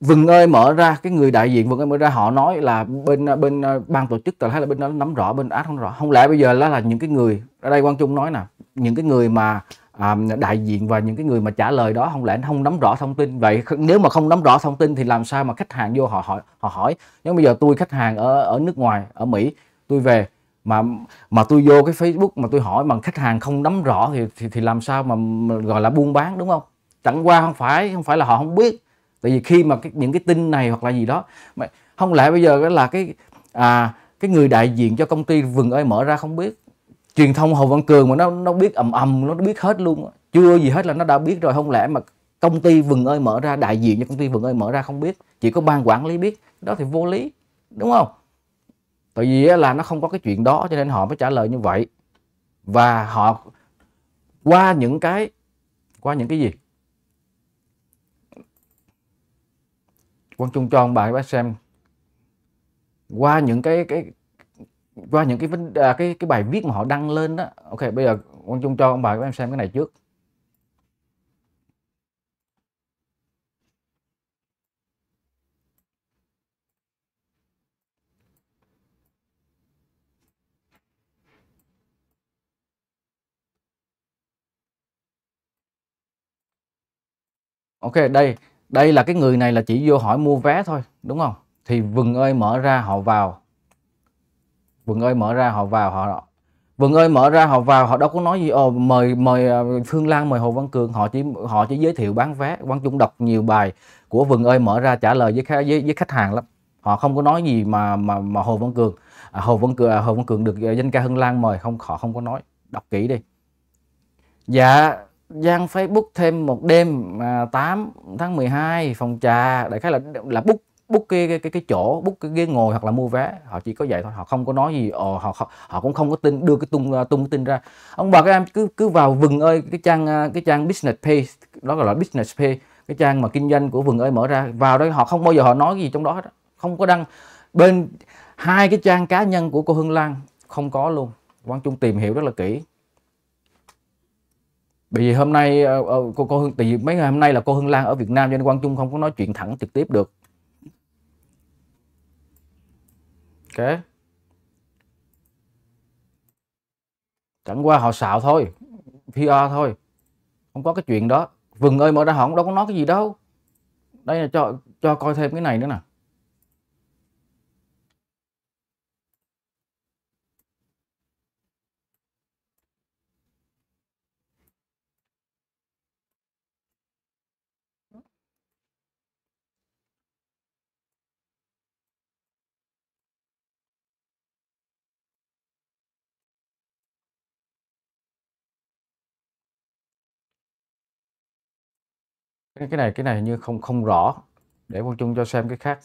vừng ơi mở ra cái người đại diện vừng ơi mở ra họ nói là bên bên à, ban tổ chức hay là bên đó nắm rõ bên át không rõ không lẽ bây giờ là là những cái người ở đây quang trung nói nè những cái người mà à, đại diện và những cái người mà trả lời đó không lẽ không nắm rõ thông tin vậy nếu mà không nắm rõ thông tin thì làm sao mà khách hàng vô họ hỏi họ hỏi nhưng bây giờ tôi khách hàng ở ở nước ngoài ở Mỹ tôi về mà mà tôi vô cái Facebook mà tôi hỏi bằng khách hàng không nắm rõ thì thì, thì làm sao mà, mà gọi là buôn bán đúng không chẳng qua không phải không phải là họ không biết tại vì khi mà cái, những cái tin này hoặc là gì đó mà không lẽ bây giờ là cái à cái người đại diện cho công ty vừng ơi mở ra không biết truyền thông Hồ Văn Cường mà nó nó biết ầm ầm nó biết hết luôn chưa gì hết là nó đã biết rồi không lẽ mà công ty vừng ơi mở ra đại diện cho công ty vừng ơi mở ra không biết chỉ có ban quản lý biết đó thì vô lý đúng không tại vì là nó không có cái chuyện đó cho nên họ mới trả lời như vậy và họ qua những cái qua những cái gì quan trung cho ông bà bác xem qua những cái cái qua những cái vấn à, cái cái bài viết mà họ đăng lên đó ok bây giờ quang trung cho ông bà các em xem cái này trước Ok đây đây là cái người này là chỉ vô hỏi mua vé thôi đúng không thì vừng ơi mở ra họ vào Vừng ơi mở ra họ vào họ Vừng ơi mở ra họ vào họ đâu có nói gì ồ ờ, mời mời ờ, phương lan mời hồ văn cường họ chỉ họ chỉ giới thiệu bán vé văn trung đọc nhiều bài của Vừng ơi mở ra trả lời với khách với, với khách hàng lắm họ không có nói gì mà mà mà hồ văn cường à, hồ văn cường à, hồ văn cường được ờ, danh ca hưng lan mời không họ không có nói đọc kỹ đi dạ Giang Facebook thêm một đêm à, 8 tháng 12 phòng trà đại khái là là book book cái cái, cái cái chỗ book cái ghế ngồi hoặc là mua vé họ chỉ có vậy thôi họ không có nói gì ờ, họ, họ họ cũng không có tin đưa cái tung tung cái tin ra ông bà các em cứ cứ vào vừng ơi cái trang cái trang business page đó gọi là business page cái trang mà kinh doanh của vừng ơi mở ra vào đây họ không bao giờ họ nói gì trong đó hết không có đăng bên hai cái trang cá nhân của cô Hương Lan không có luôn Quang Trung tìm hiểu rất là kỹ bởi vì hôm nay ờ, ờ, cô cô Hương, tại vì mấy ngày hôm nay là cô Hương Lan ở Việt Nam cho nên Quang Trung không có nói chuyện thẳng trực tiếp được ok chẳng qua họ xạo thôi PR thôi không có cái chuyện đó vừng ơi mở ra họ đâu có nói cái gì đâu đây là cho cho coi thêm cái này nữa nè cái cái này cái này như không không rõ để quan trung cho xem cái khác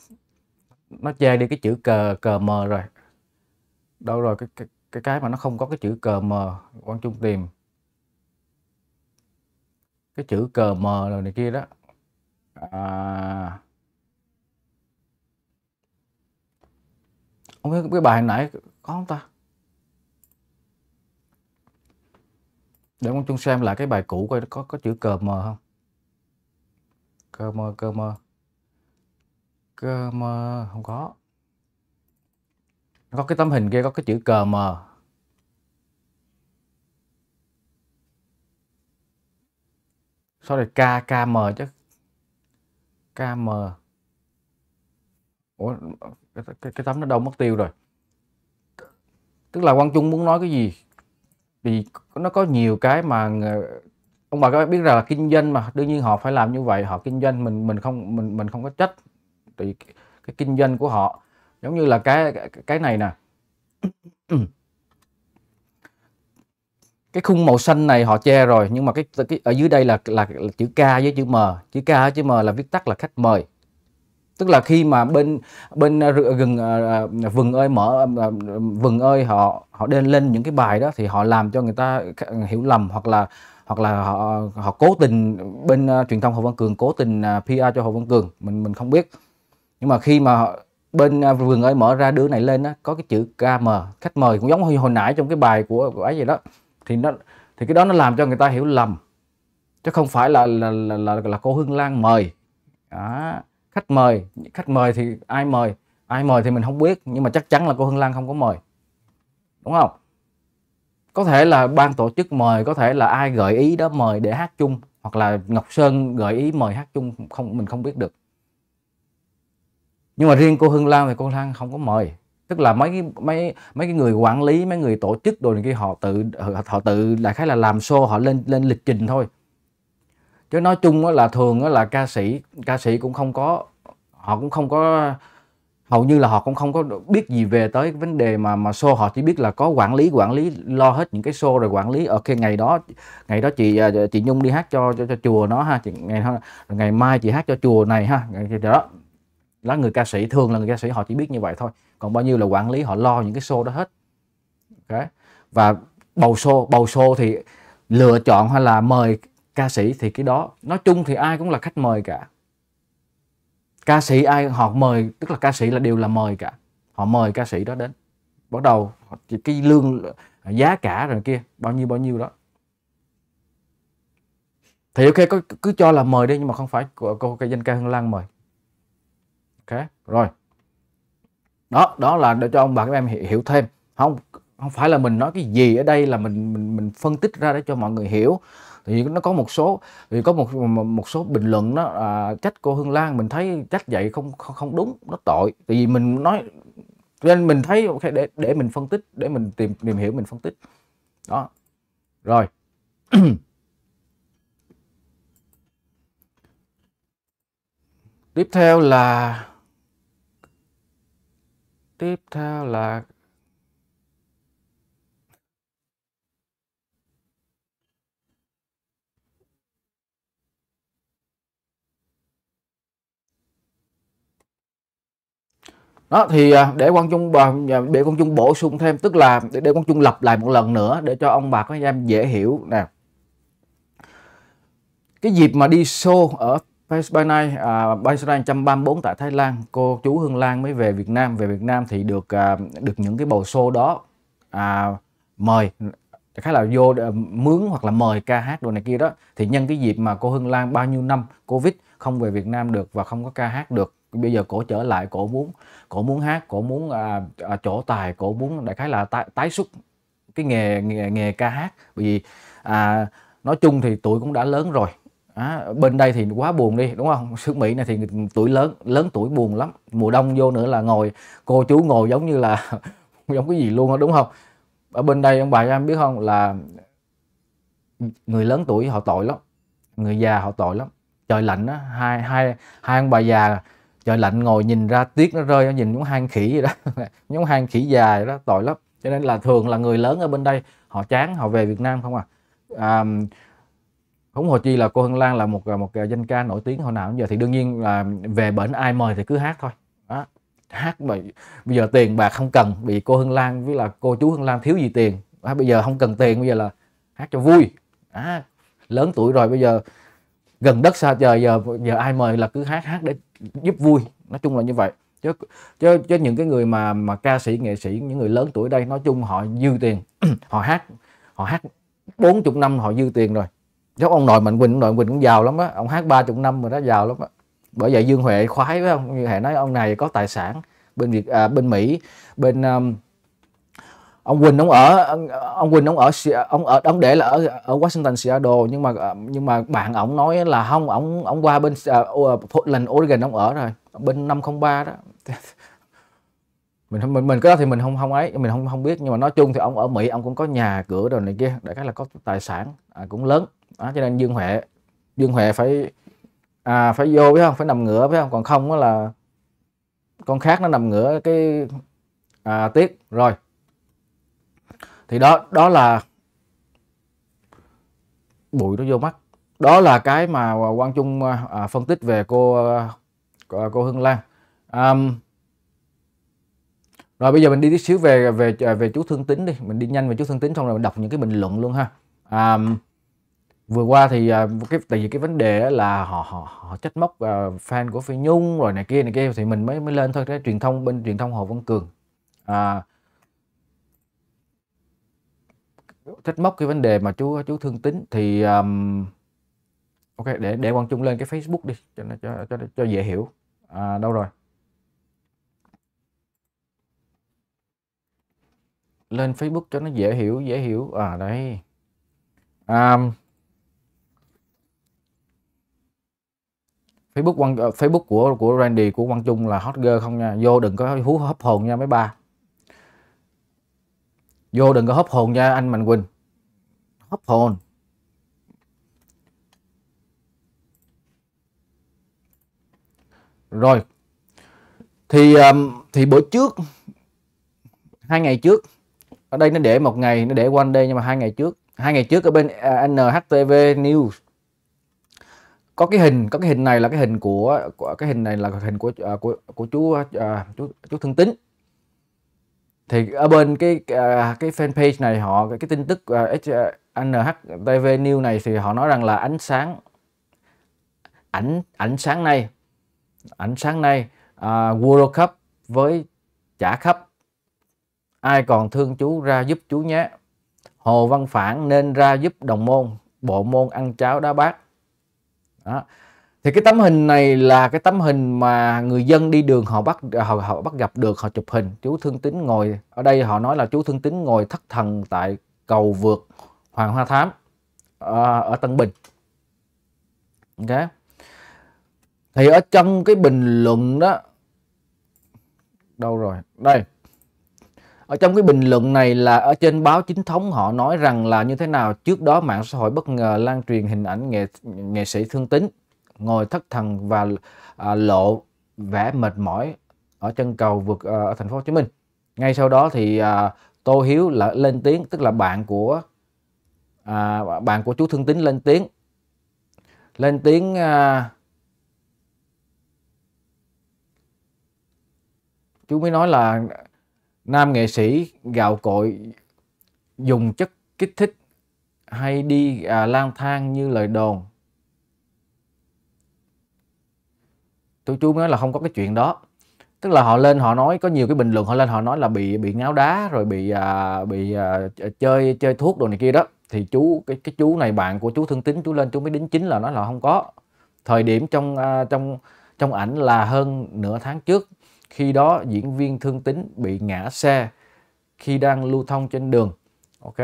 nó che đi cái chữ cờ cờ mờ rồi đâu rồi cái cái cái cái mà nó không có cái chữ cờ mờ quan trung tìm cái chữ cờ mờ rồi này kia đó à... không biết cái bài nãy có không ta để quan trung xem lại cái bài cũ coi có có chữ cờ mờ không cơ mơ cơ mơ cơ mơ không có có cái tấm hình kia có cái chữ cờ mờ sau này k k m chứ k m ủa cái, cái, tấm nó đâu mất tiêu rồi tức là quang trung muốn nói cái gì thì nó có nhiều cái mà ông bà các bạn biết rằng là kinh doanh mà đương nhiên họ phải làm như vậy họ kinh doanh mình mình không mình mình không có trách thì cái kinh doanh của họ giống như là cái cái này nè cái khung màu xanh này họ che rồi nhưng mà cái, cái ở dưới đây là là, là chữ K với chữ M chữ K với chữ M là viết tắt là khách mời tức là khi mà bên bên gần à, à, vườn ơi mở à, vườn ơi họ họ đen lên những cái bài đó thì họ làm cho người ta hiểu lầm hoặc là hoặc là họ họ cố tình bên uh, truyền thông hồ văn cường cố tình uh, à, pr cho hồ văn cường mình mình không biết nhưng mà khi mà bên uh, vườn ơi mở ra đứa này lên á có cái chữ km khách mời cũng giống như hồi nãy trong cái bài của của ấy vậy đó thì nó thì cái đó nó làm cho người ta hiểu lầm chứ không phải là là là là, là cô hương lan mời đó. khách mời khách mời thì ai mời ai mời thì mình không biết nhưng mà chắc chắn là cô hương lan không có mời đúng không có thể là ban tổ chức mời có thể là ai gợi ý đó mời để hát chung hoặc là ngọc sơn gợi ý mời hát chung không mình không biết được nhưng mà riêng cô hương lan thì cô lan không có mời tức là mấy cái mấy mấy cái người quản lý mấy người tổ chức đồ này kia họ tự họ tự đại khái là làm show họ lên lên lịch trình thôi chứ nói chung là thường là ca sĩ ca sĩ cũng không có họ cũng không có hầu như là họ cũng không có biết gì về tới cái vấn đề mà mà show họ chỉ biết là có quản lý quản lý lo hết những cái show rồi quản lý ok ngày đó ngày đó chị à, chị nhung đi hát cho cho, cho chùa nó ha chị ngày ngày mai chị hát cho chùa này ha ngày đó là người ca sĩ thường là người ca sĩ họ chỉ biết như vậy thôi còn bao nhiêu là quản lý họ lo những cái show đó hết ok và bầu show bầu show thì lựa chọn hay là mời ca sĩ thì cái đó nói chung thì ai cũng là khách mời cả ca sĩ ai họ mời tức là ca sĩ là đều là mời cả họ mời ca sĩ đó đến bắt đầu cái lương giá cả rồi kia bao nhiêu bao nhiêu đó thì ok có cứ cho là mời đi nhưng mà không phải của cô cái danh ca Hương Lan mời ok rồi đó đó là để cho ông bà các em hiểu thêm không không phải là mình nói cái gì ở đây là mình mình mình phân tích ra để cho mọi người hiểu thì nó có một số thì có một một số bình luận đó à, trách cô Hương Lan mình thấy trách vậy không không đúng nó tội tại vì mình nói nên mình thấy ok để để mình phân tích để mình tìm tìm hiểu mình phân tích đó rồi [clears throat] tiếp theo là tiếp theo là đó thì à, để quang trung à, để quan trung bổ sung thêm tức là để, để quang trung lặp lại một lần nữa để cho ông bà các anh em dễ hiểu nè cái dịp mà đi show ở Pace by à, Baseline 134 tại Thái Lan cô chú Hương Lan mới về Việt Nam về Việt Nam thì được à, được những cái bầu show đó à, mời khá là vô à, mướn hoặc là mời ca hát đồ này kia đó thì nhân cái dịp mà cô Hương Lan bao nhiêu năm Covid không về Việt Nam được và không có ca hát được bây giờ cổ trở lại cổ muốn cổ muốn hát cổ muốn à, à, chỗ tài cổ muốn đại khái là tái, tái xuất cái nghề nghề, nghề ca hát bởi vì à, nói chung thì tuổi cũng đã lớn rồi à, bên đây thì quá buồn đi đúng không xứ mỹ này thì tuổi lớn lớn tuổi buồn lắm mùa đông vô nữa là ngồi cô chú ngồi giống như là [laughs] giống cái gì luôn đó, đúng không ở bên đây ông bà em biết không là người lớn tuổi họ tội lắm người già họ tội lắm trời lạnh á hai hai hai ông bà già trời lạnh ngồi nhìn ra tiếc nó rơi nhìn giống hang khỉ vậy đó [laughs] giống hang khỉ dài đó tội lắm cho nên là thường là người lớn ở bên đây họ chán họ về Việt Nam không à, à không hồ chi là cô Hân Lan là một một danh ca nổi tiếng hồi nào giờ thì đương nhiên là về bển ai mời thì cứ hát thôi đó hát mà bây giờ tiền bạc không cần bị cô Hân Lan với là cô chú Hân Lan thiếu gì tiền à, bây giờ không cần tiền bây giờ là hát cho vui à, lớn tuổi rồi bây giờ gần đất xa trời giờ giờ ai mời là cứ hát hát để giúp vui nói chung là như vậy chứ chứ, chứ những cái người mà mà ca sĩ nghệ sĩ những người lớn tuổi đây nói chung họ dư tiền [clears throat] họ hát họ hát 40 năm họ dư tiền rồi giống ông nội mạnh quỳnh ông nội quỳnh cũng giàu lắm á ông hát 30 năm rồi đó giàu lắm á bởi vậy dương huệ khoái với ông như hệ nói ông này có tài sản bên việt à, bên mỹ bên um, ông Quỳnh ông ở ông, ông Quỳnh ông ở ông ở ông để là ở ở Washington Seattle nhưng mà nhưng mà bạn ông nói là không ông ông qua bên uh, Portland Oregon ông ở rồi bên 503 đó [laughs] mình mình mình cái đó thì mình không không ấy mình không không biết nhưng mà nói chung thì ông ở Mỹ ông cũng có nhà cửa rồi này kia đại khái là có tài sản à, cũng lớn à, cho nên Dương Huệ Dương Huệ phải à, phải vô phải không phải nằm ngửa phải không còn không là con khác nó nằm ngửa cái à, tiếc rồi thì đó đó là bụi nó vô mắt đó là cái mà quang trung à, à, phân tích về cô à, cô, hương lan um, rồi bây giờ mình đi tí xíu về về về chú thương tín đi mình đi nhanh về chú thương tín xong rồi mình đọc những cái bình luận luôn ha um, vừa qua thì cái tại vì cái vấn đề là họ họ họ trách móc fan của phi nhung rồi này kia này kia thì mình mới mới lên thôi cái truyền thông bên truyền thông hồ văn cường à, uh, thích móc cái vấn đề mà chú chú thương tính thì um, ok để để quang trung lên cái facebook đi cho nó cho, cho cho dễ hiểu à, đâu rồi lên facebook cho nó dễ hiểu dễ hiểu à đây um, Facebook quang, ờ, Facebook của của Randy của Quang Trung là hot girl không nha vô đừng có hú hấp hồn nha mấy ba vô đừng có hấp hồn nha anh Mạnh Quỳnh hấp hồn rồi thì um, thì bữa trước hai ngày trước ở đây nó để một ngày nó để quanh đây nhưng mà hai ngày trước hai ngày trước ở bên à, NHTV News có cái hình có cái hình này là cái hình của, của cái hình này là hình của à, của của chú à, chú chú thương tính thì ở bên cái à, cái fanpage này họ cái tin tức à, à, NHTV News này thì họ nói rằng là ánh sáng ảnh ảnh sáng nay ảnh sáng nay uh, World Cup với trả khắp ai còn thương chú ra giúp chú nhé Hồ Văn Phản nên ra giúp đồng môn bộ môn ăn cháo đá bát đó thì cái tấm hình này là cái tấm hình mà người dân đi đường họ bắt họ, họ bắt gặp được họ chụp hình chú thương tín ngồi ở đây họ nói là chú thương tín ngồi thất thần tại cầu vượt hoàng hoa thám à, ở tân bình ok thì ở trong cái bình luận đó đâu rồi đây ở trong cái bình luận này là ở trên báo chính thống họ nói rằng là như thế nào trước đó mạng xã hội bất ngờ lan truyền hình ảnh nghệ nghệ sĩ thương tín ngồi thất thần và à, lộ vẻ mệt mỏi ở chân cầu vượt à, ở thành phố Hồ Chí Minh. Ngay sau đó thì à, Tô Hiếu là lên tiếng tức là bạn của à, bạn của chú Thương Tín lên tiếng lên tiếng à, chú mới nói là nam nghệ sĩ gạo cội dùng chất kích thích hay đi à, lang thang như lời đồn tôi chú nói là không có cái chuyện đó tức là họ lên họ nói có nhiều cái bình luận họ lên họ nói là bị bị ngáo đá rồi bị à, bị à, chơi chơi thuốc đồ này kia đó thì chú cái cái chú này bạn của chú thương tín chú lên chú mới đính chính là nói là không có thời điểm trong à, trong trong ảnh là hơn nửa tháng trước khi đó diễn viên thương tín bị ngã xe khi đang lưu thông trên đường ok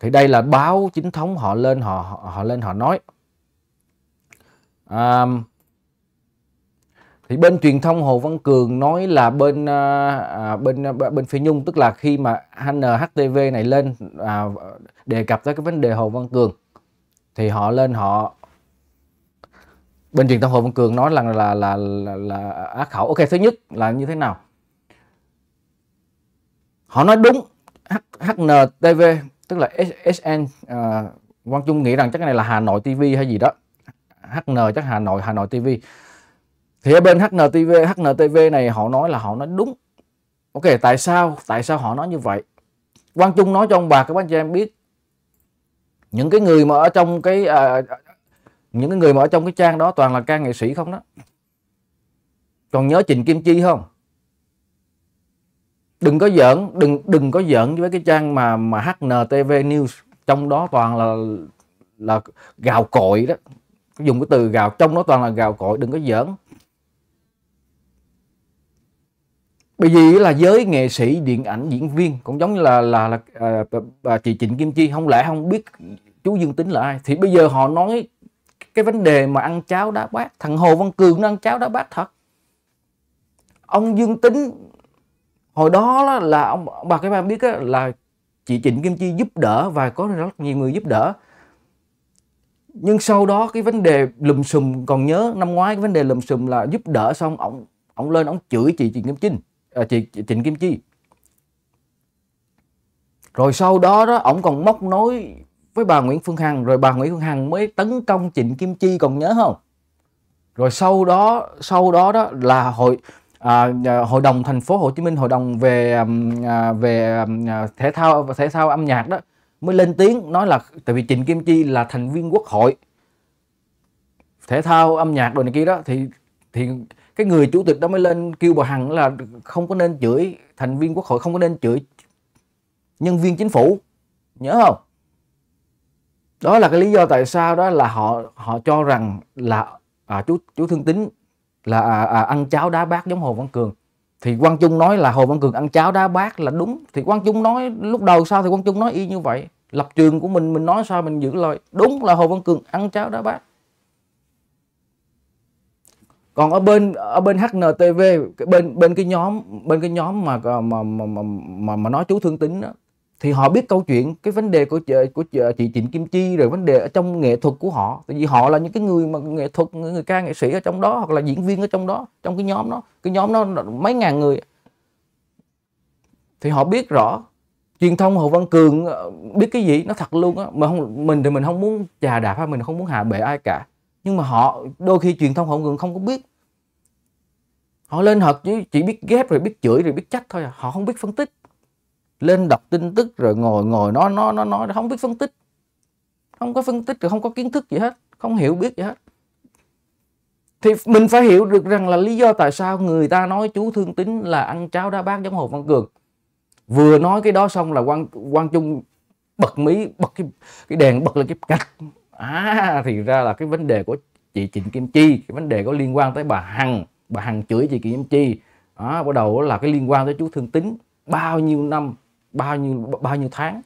thì đây là báo chính thống họ lên họ họ lên họ nói um, thì bên truyền thông Hồ Văn Cường nói là bên à, à bên à, bên Phi Nhung tức là khi mà NHTV này lên à, đề cập tới cái vấn đề Hồ Văn Cường thì họ lên họ bên truyền thông Hồ Văn Cường nói là là là là, là ác khẩu. Ok thứ nhất là như thế nào? Họ nói đúng H, HNTV tức là SN à, Quang Trung nghĩ rằng chắc cái này là Hà Nội TV hay gì đó. HN chắc Hà Nội Hà Nội TV thì ở bên HNTV HNTV này họ nói là họ nói đúng ok tại sao tại sao họ nói như vậy Quang Trung nói cho ông bà các anh chị em biết những cái người mà ở trong cái à, những cái người mà ở trong cái trang đó toàn là ca nghệ sĩ không đó còn nhớ Trình Kim Chi không đừng có giỡn đừng đừng có giỡn với cái trang mà mà HNTV News trong đó toàn là là gào cội đó dùng cái từ gào trong đó toàn là gào cội đừng có giỡn bởi vì là giới nghệ sĩ điện ảnh diễn viên cũng giống như là là, là à, bà chị Trịnh Kim Chi không lẽ không biết chú Dương Tính là ai thì bây giờ họ nói cái vấn đề mà ăn cháo đá bát thằng Hồ Văn Cường nó ăn cháo đá bát thật ông Dương Tính hồi đó là ông bà cái bạn biết là chị Trịnh Kim Chi giúp đỡ và có rất nhiều người giúp đỡ nhưng sau đó cái vấn đề lùm xùm còn nhớ năm ngoái cái vấn đề lùm xùm là giúp đỡ xong ông ông lên ông chửi chị Trịnh Kim Chi à, chị Trịnh Kim Chi rồi sau đó đó ổng còn móc nối với bà Nguyễn Phương Hằng rồi bà Nguyễn Phương Hằng mới tấn công Trịnh Kim Chi còn nhớ không rồi sau đó sau đó đó là hội à, hội đồng thành phố Hồ Chí Minh hội đồng về à, về à, thể thao và thể thao âm nhạc đó mới lên tiếng nói là tại vì Trịnh Kim Chi là thành viên quốc hội thể thao âm nhạc đồ này kia đó thì thì cái người chủ tịch đó mới lên kêu bà hằng là không có nên chửi thành viên quốc hội không có nên chửi nhân viên chính phủ nhớ không đó là cái lý do tại sao đó là họ họ cho rằng là à, chú chú thương tín là à, à, ăn cháo đá bát giống hồ văn cường thì quang trung nói là hồ văn cường ăn cháo đá bát là đúng thì quang trung nói lúc đầu sao thì quang trung nói y như vậy lập trường của mình mình nói sao mình giữ lời đúng là hồ văn cường ăn cháo đá bát còn ở bên ở bên HNTV bên bên cái nhóm bên cái nhóm ờ, mà mà mà mà, mà nói chú thương tính đó, thì họ biết câu chuyện cái vấn đề của chị của chị Trịnh Kim Chi rồi vấn đề ở trong nghệ thuật của họ tại vì họ là những cái người mà nghệ thuật người, người ca nghệ sĩ ở trong đó hoặc là diễn viên ở trong đó trong cái nhóm đó cái nhóm đó mấy ngàn người thì họ biết rõ truyền thông Hồ Văn Cường ờ, biết cái gì nó thật luôn á mà không mình thì mình không muốn chà đạp hay mình không muốn hạ bệ ai cả nhưng mà họ đôi khi truyền thông họ cũng không có biết họ lên họ chỉ, chỉ biết ghép rồi biết chửi rồi biết trách thôi à. họ không biết phân tích lên đọc tin tức rồi ngồi ngồi nó nó nó nó không biết phân tích không có phân tích rồi không có kiến thức gì hết không hiểu biết gì hết thì mình phải hiểu được rằng là lý do tại sao người ta nói chú thương tín là ăn cháo đá bát giống hồ văn cường vừa nói cái đó xong là quan quan trung bật mí bật cái, cái đèn bật lên cái cạch à thì ra là cái vấn đề của chị Trịnh Kim Chi cái vấn đề có liên quan tới bà Hằng bà Hằng chửi chị Kim Chi đó, bắt đầu là cái liên quan tới chú Thương Tính bao nhiêu năm bao nhiêu bao nhiêu tháng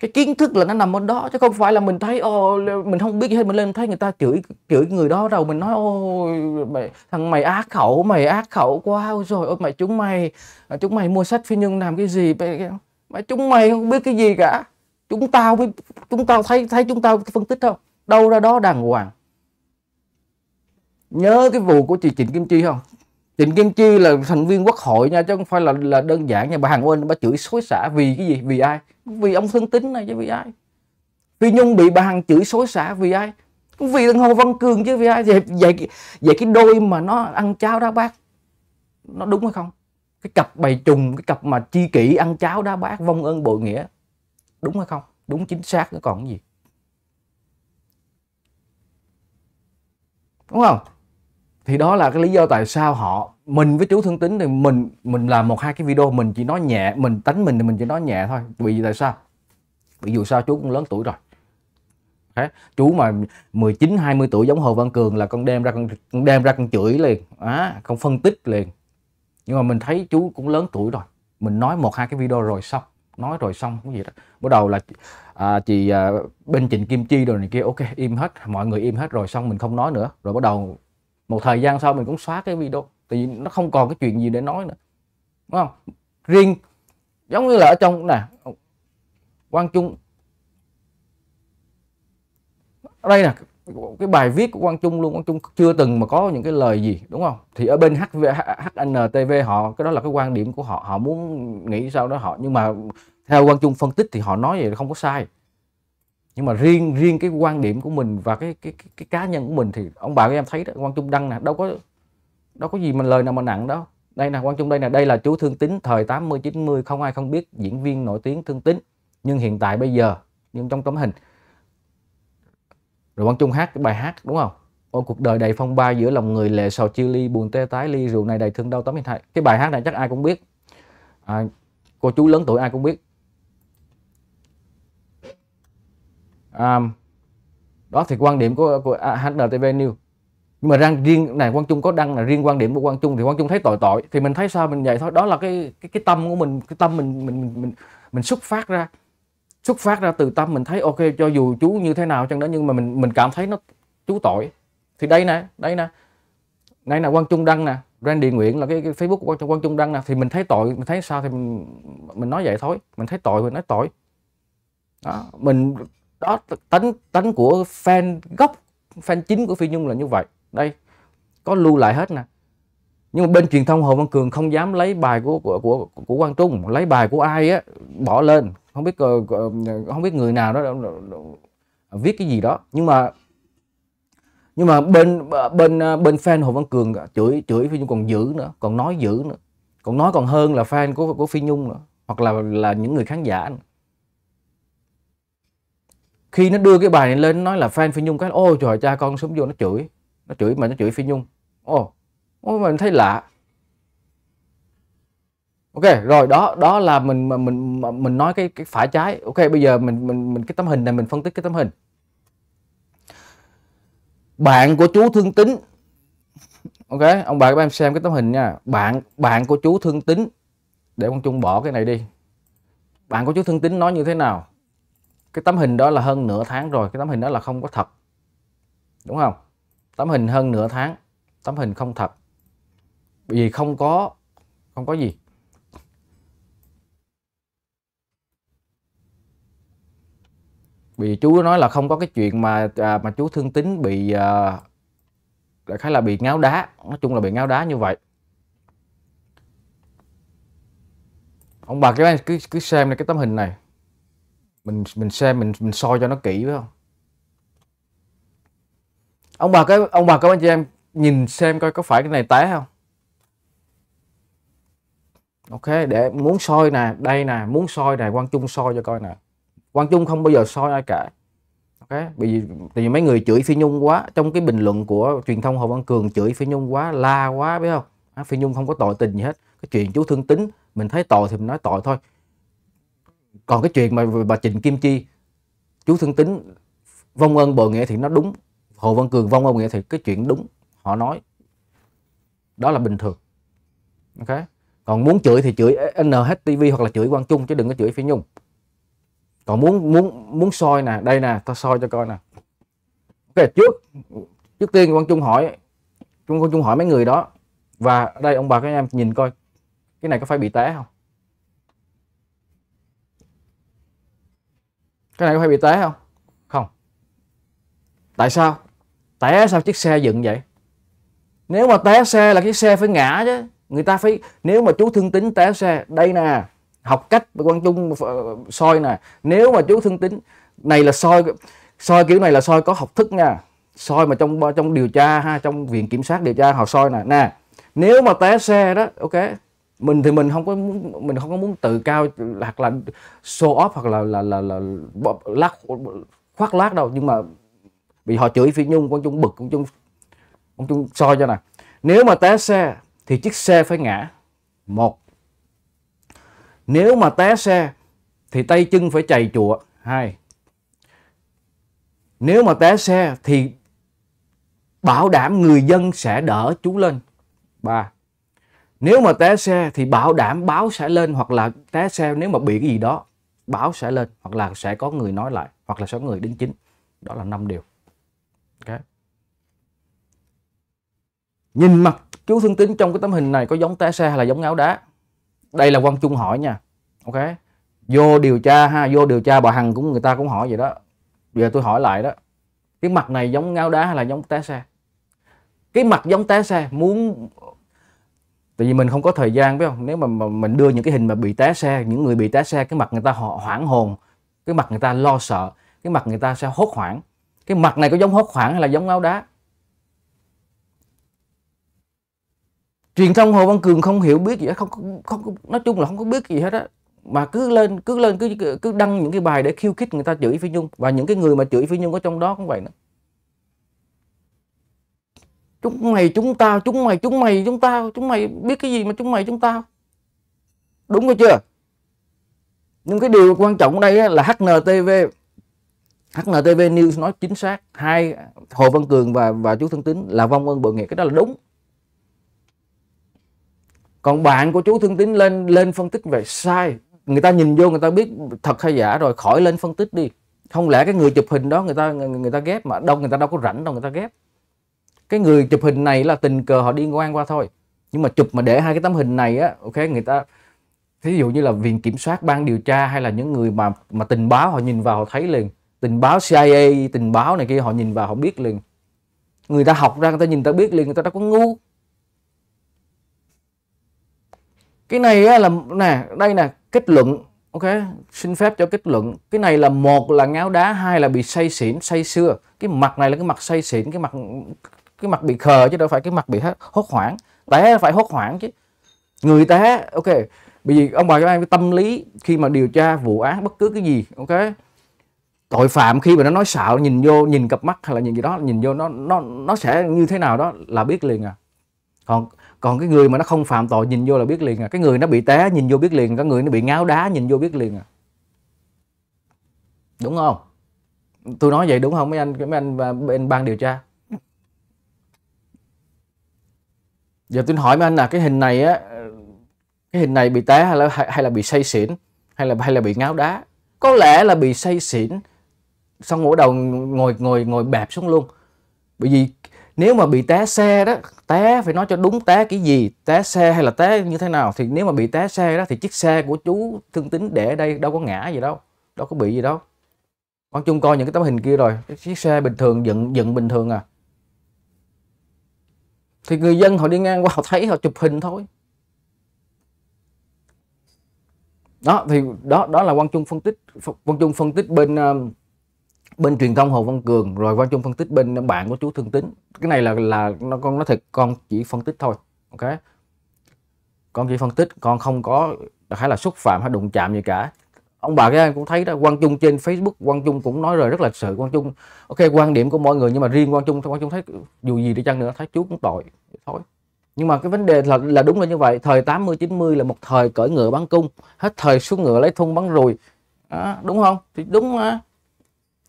cái kiến thức là nó nằm ở đó chứ không phải là mình thấy ô mình không biết gì hết mình lên thấy người ta chửi chửi người đó đầu mình nói ôi mày thằng mày ác khẩu mày ác khẩu quá ôi rồi ôi mày chúng mày chúng mày mua sách phi nhung làm cái gì mày, chúng mày không biết cái gì cả chúng ta mới chúng ta thấy thấy chúng ta phân tích không đâu ra đó đàng hoàng nhớ cái vụ của chị Trịnh Kim Chi không Trịnh Kim Chi là thành viên quốc hội nha chứ không phải là là đơn giản nha bà Hằng Oanh bà chửi xối xả vì cái gì vì ai vì ông thương tính này chứ vì ai Phi Nhung bị bà Hằng chửi xối xả vì ai vì thằng Hồ Văn Cường chứ vì ai vậy, vậy vậy cái đôi mà nó ăn cháo đá bát nó đúng hay không cái cặp bày trùng cái cặp mà chi kỷ ăn cháo đá bát vong ơn bội nghĩa đúng hay không đúng chính xác nữa còn cái gì đúng không thì đó là cái lý do tại sao họ mình với chú thương tính thì mình mình làm một hai cái video mình chỉ nói nhẹ mình tánh mình thì mình chỉ nói nhẹ thôi vì tại sao vì dù sao chú cũng lớn tuổi rồi Đấy. chú mà 19 20 tuổi giống Hồ Văn Cường là con đem ra con, con đem ra con chửi liền á à, con phân tích liền nhưng mà mình thấy chú cũng lớn tuổi rồi mình nói một hai cái video rồi xong nói rồi xong cái gì đó bắt đầu là à, chị à, bên Trịnh Kim Chi rồi này kia ok im hết mọi người im hết rồi xong mình không nói nữa rồi bắt đầu một thời gian sau mình cũng xóa cái video tại vì nó không còn cái chuyện gì để nói nữa đúng không riêng giống như là ở trong nè Quang Trung đây nè cái bài viết của Quang Trung luôn Quang Trung chưa từng mà có những cái lời gì đúng không thì ở bên HV, HNTV họ cái đó là cái quan điểm của họ họ muốn nghĩ sao đó họ nhưng mà theo Quang Trung phân tích thì họ nói vậy không có sai nhưng mà riêng riêng cái quan điểm của mình và cái cái cái, cái cá nhân của mình thì ông bà của em thấy đó Quang Trung đăng nè đâu có đâu có gì mà lời nào mà nặng đâu đây nè Quang Trung đây nè đây là chú Thương tín thời 80 90 không ai không biết diễn viên nổi tiếng Thương tín nhưng hiện tại bây giờ nhưng trong tấm hình rồi Quang Trung hát cái bài hát đúng không Ôi cuộc đời đầy phong ba giữa lòng người lệ sầu chia ly buồn tê tái ly rượu này đầy thương đau tấm hình thay. cái bài hát này chắc ai cũng biết à, cô chú lớn tuổi ai cũng biết à, đó thì quan điểm của, của à, HNTV News nhưng mà rằng riêng này Quang Trung có đăng là riêng quan điểm của Quang Trung thì Quang Trung thấy tội tội thì mình thấy sao mình vậy thôi đó là cái cái cái tâm của mình cái tâm mình mình mình mình, mình xuất phát ra xuất phát ra từ tâm mình thấy ok cho dù chú như thế nào chẳng đó nhưng mà mình mình cảm thấy nó chú tội thì đây nè đây nè đây là quan trung đăng nè Randy Nguyễn là cái, cái Facebook của quan trung đăng nè thì mình thấy tội mình thấy sao thì mình, mình nói vậy thôi mình thấy tội mình nói tội đó, mình đó tánh tánh của fan gốc fan chính của Phi Nhung là như vậy đây có lưu lại hết nè nhưng mà bên truyền thông Hồ Văn Cường không dám lấy bài của của của, của Quang Trung lấy bài của ai á bỏ lên không biết ờ, ờ, không biết người nào đó đã, đã, đã, viết cái gì đó nhưng mà nhưng mà bên bên ờ, bên fan Hồ Văn Cường chửi chửi Phi Nhung còn dữ nữa còn nói dữ nữa còn nói còn hơn là fan của của Phi Nhung nữa hoặc là là những người khán giả nữa. khi nó đưa cái bài này lên nói là fan Phi Nhung cái ôi trời cha con sớm vô nó chửi nó chửi mà nó chửi Phi Nhung ô ô mình thấy lạ ok rồi đó đó là mình mà mình mình nói cái cái phải trái ok bây giờ mình mình mình cái tấm hình này mình phân tích cái tấm hình bạn của chú thương tính ok ông bà các em xem cái tấm hình nha bạn bạn của chú thương tính để con chung bỏ cái này đi bạn của chú thương tính nói như thế nào cái tấm hình đó là hơn nửa tháng rồi cái tấm hình đó là không có thật đúng không tấm hình hơn nửa tháng tấm hình không thật vì không có không có gì vì chú nói là không có cái chuyện mà à, mà chú thương tín bị à, đại là bị ngáo đá nói chung là bị ngáo đá như vậy ông bà cái cứ cứ xem này, cái tấm hình này mình mình xem mình mình soi cho nó kỹ phải không ông bà cái ông bà các anh chị em nhìn xem coi có phải cái này té không ok để muốn soi nè đây nè muốn soi nè quan trung soi cho coi nè Quang Trung không bao giờ soi ai cả ok bởi vì tại vì mấy người chửi Phi Nhung quá trong cái bình luận của truyền thông Hồ Văn Cường chửi Phi Nhung quá la quá biết không à, Phi Nhung không có tội tình gì hết cái chuyện chú thương tính mình thấy tội thì mình nói tội thôi còn cái chuyện mà bà Trịnh Kim Chi chú thương tính vong ân bờ nghĩa thì nó đúng Hồ Văn Cường vong ân nghĩa thì cái chuyện đúng họ nói đó là bình thường ok còn muốn chửi thì chửi NHTV hoặc là chửi Quang Trung chứ đừng có chửi Phi Nhung còn muốn muốn muốn soi nè đây nè ta soi cho coi nè ok trước trước tiên quang trung hỏi trung quang trung hỏi mấy người đó và ở đây ông bà các em nhìn coi cái này có phải bị té không cái này có phải bị té không không tại sao té sao chiếc xe dựng vậy nếu mà té xe là chiếc xe phải ngã chứ người ta phải nếu mà chú thương tính té xe đây nè học cách quan trung ờ, soi nè nếu mà chú thương tính này là soi soi kiểu này là soi có học thức nha soi mà trong trong điều tra ha trong viện kiểm sát điều tra họ soi nè nè nếu mà té xe đó ok mình thì mình không có muốn mình không có muốn tự cao hoặc là show off hoặc là là là, là, là lát khoác lác đâu nhưng mà bị họ chửi phi nhung quan trung bực quan trung quan trung soi cho nè nếu mà té xe thì chiếc xe phải ngã một nếu mà té xe thì tay chân phải chày chùa. Hai. Nếu mà té xe thì bảo đảm người dân sẽ đỡ chú lên. Ba. Nếu mà té xe thì bảo đảm báo sẽ lên hoặc là té xe nếu mà bị cái gì đó báo sẽ lên hoặc là sẽ có người nói lại hoặc là sẽ có người đính chính. Đó là năm điều. Okay. Nhìn mặt chú thương tín trong cái tấm hình này có giống té xe hay là giống ngáo đá? đây là quang trung hỏi nha ok vô điều tra ha vô điều tra bà hằng cũng người ta cũng hỏi vậy đó giờ tôi hỏi lại đó cái mặt này giống ngáo đá hay là giống té xe cái mặt giống té xe muốn tại vì mình không có thời gian phải không nếu mà, mà mình đưa những cái hình mà bị té xe những người bị té xe cái mặt người ta họ hoảng hồn cái mặt người ta lo sợ cái mặt người ta sẽ hốt hoảng cái mặt này có giống hốt hoảng hay là giống ngáo đá truyền thông hồ văn cường không hiểu biết gì hết không không, nói chung là không có biết gì hết á mà cứ lên cứ lên cứ cứ đăng những cái bài để khiêu khích người ta chửi phi nhung và những cái người mà chửi phi nhung ở trong đó cũng vậy nữa chúng mày chúng tao chúng mày chúng mày chúng tao chúng mày biết cái gì mà chúng mày chúng tao đúng rồi chưa nhưng cái điều quan trọng ở đây là HNTV HNTV News nói chính xác hai Hồ Văn Cường và và chú Thân Tín là vong ân bội nghĩa cái đó là đúng còn bạn của chú thương tín lên lên phân tích về sai người ta nhìn vô người ta biết thật hay giả rồi khỏi lên phân tích đi không lẽ cái người chụp hình đó người ta người ta ghép mà đâu người ta đâu có rảnh đâu người ta ghép cái người chụp hình này là tình cờ họ đi ngang qua thôi nhưng mà chụp mà để hai cái tấm hình này á ok người ta thí dụ như là viện kiểm soát ban điều tra hay là những người mà mà tình báo họ nhìn vào họ thấy liền tình báo CIA tình báo này kia họ nhìn vào họ biết liền người ta học ra người ta nhìn ta biết liền người ta đâu có ngu cái này là nè đây nè kết luận ok xin phép cho kết luận cái này là một là ngáo đá hai là bị say xỉn say xưa cái mặt này là cái mặt say xỉn cái mặt cái mặt bị khờ chứ đâu phải cái mặt bị hốt hoảng té phải hốt hoảng chứ người té ok bởi vì ông bà các em cái tâm lý khi mà điều tra vụ án bất cứ cái gì ok tội phạm khi mà nó nói xạo nhìn vô nhìn cặp mắt hay là nhìn gì đó nhìn vô nó nó nó sẽ như thế nào đó là biết liền à còn còn cái người mà nó không phạm tội nhìn vô là biết liền à cái người nó bị té nhìn vô biết liền cái người nó bị ngáo đá nhìn vô biết liền à đúng không tôi nói vậy đúng không mấy anh mấy anh à, bên ban điều tra giờ tôi hỏi mấy anh là cái hình này á cái hình này bị té hay là hay là bị say xỉn hay là hay là bị ngáo đá có lẽ là bị say xỉn xong ngủ đầu ngồi ngồi ngồi bẹp xuống luôn bởi vì nếu mà bị té xe đó té phải nói cho đúng té cái gì té xe hay là té như thế nào thì nếu mà bị té xe đó thì chiếc xe của chú thương tính để ở đây đâu có ngã gì đâu đâu có bị gì đâu con chung coi những cái tấm hình kia rồi chiếc xe bình thường dựng dựng bình thường à thì người dân họ đi ngang qua họ thấy họ chụp hình thôi đó thì đó đó là quan trung phân tích quan trung phân tích bên uh, bên truyền thông Hồ Văn Cường rồi Quang Trung phân tích bên bạn của chú Thương Tính cái này là là nó con nói thật con chỉ phân tích thôi ok con chỉ phân tích con không có hay là xúc phạm hay đụng chạm gì cả ông bà cái anh cũng thấy đó Quang Trung trên Facebook Quang Trung cũng nói rồi rất là sự Quang Trung ok quan điểm của mọi người nhưng mà riêng Quang Trung Quang Trung thấy dù gì đi chăng nữa thấy chú cũng tội thôi nhưng mà cái vấn đề là là đúng là như vậy thời 80 90 là một thời cởi ngựa bắn cung hết thời xuống ngựa lấy thun bắn rùi à, đúng không thì đúng mà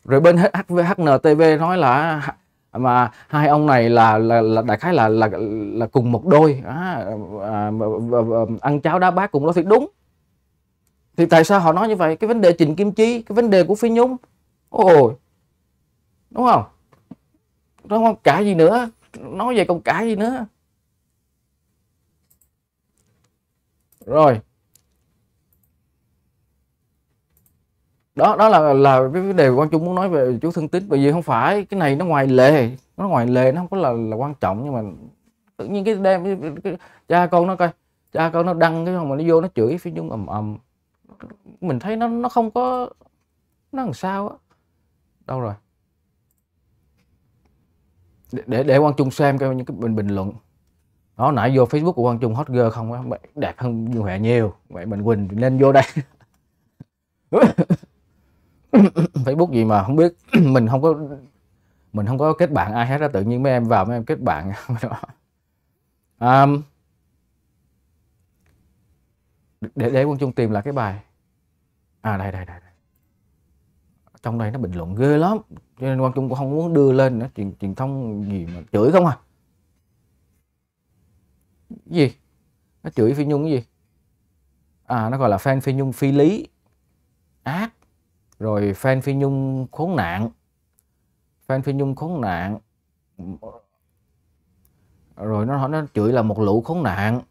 rồi bên HNTV nói là mà hai ông này là là, là đại khái là là là cùng một đôi à, à, ăn cháo đá bát cùng đó thì đúng thì tại sao họ nói như vậy cái vấn đề Trịnh Kim Chi cái vấn đề của Phi Nhung ôi đúng không nó không cả gì nữa nói về còn cả gì nữa rồi đó đó là là cái vấn đề quan trung muốn nói về chú thương tín bởi vì không phải cái này nó ngoài lề nó ngoài lề nó không có là là quan trọng nhưng mà tự nhiên cái đem cái, cái, cha con nó coi cha con nó đăng cái không mà nó vô nó chửi phi nhung ầm ầm mình thấy nó nó không có nó làm sao á đâu rồi để để, để quan trung xem cái những cái bình bình luận đó nãy vô facebook của quan trung hot girl không á đẹp hơn nhiều hệ nhiều vậy mình quỳnh nên vô đây [laughs] Facebook gì mà không biết [clears throat] mình không có mình không có kết bạn ai hết á tự nhiên mấy em vào mấy em kết bạn um, [laughs] để để quân chung tìm lại cái bài à đây đây đây trong đây nó bình luận ghê lắm cho nên quan trung cũng không muốn đưa lên nữa truyền truyền thông gì mà chửi không à gì nó chửi phi nhung cái gì à nó gọi là fan phi nhung phi lý ác rồi fan Phi Nhung khốn nạn fan Phi Nhung khốn nạn rồi nó nó chửi là một lũ khốn nạn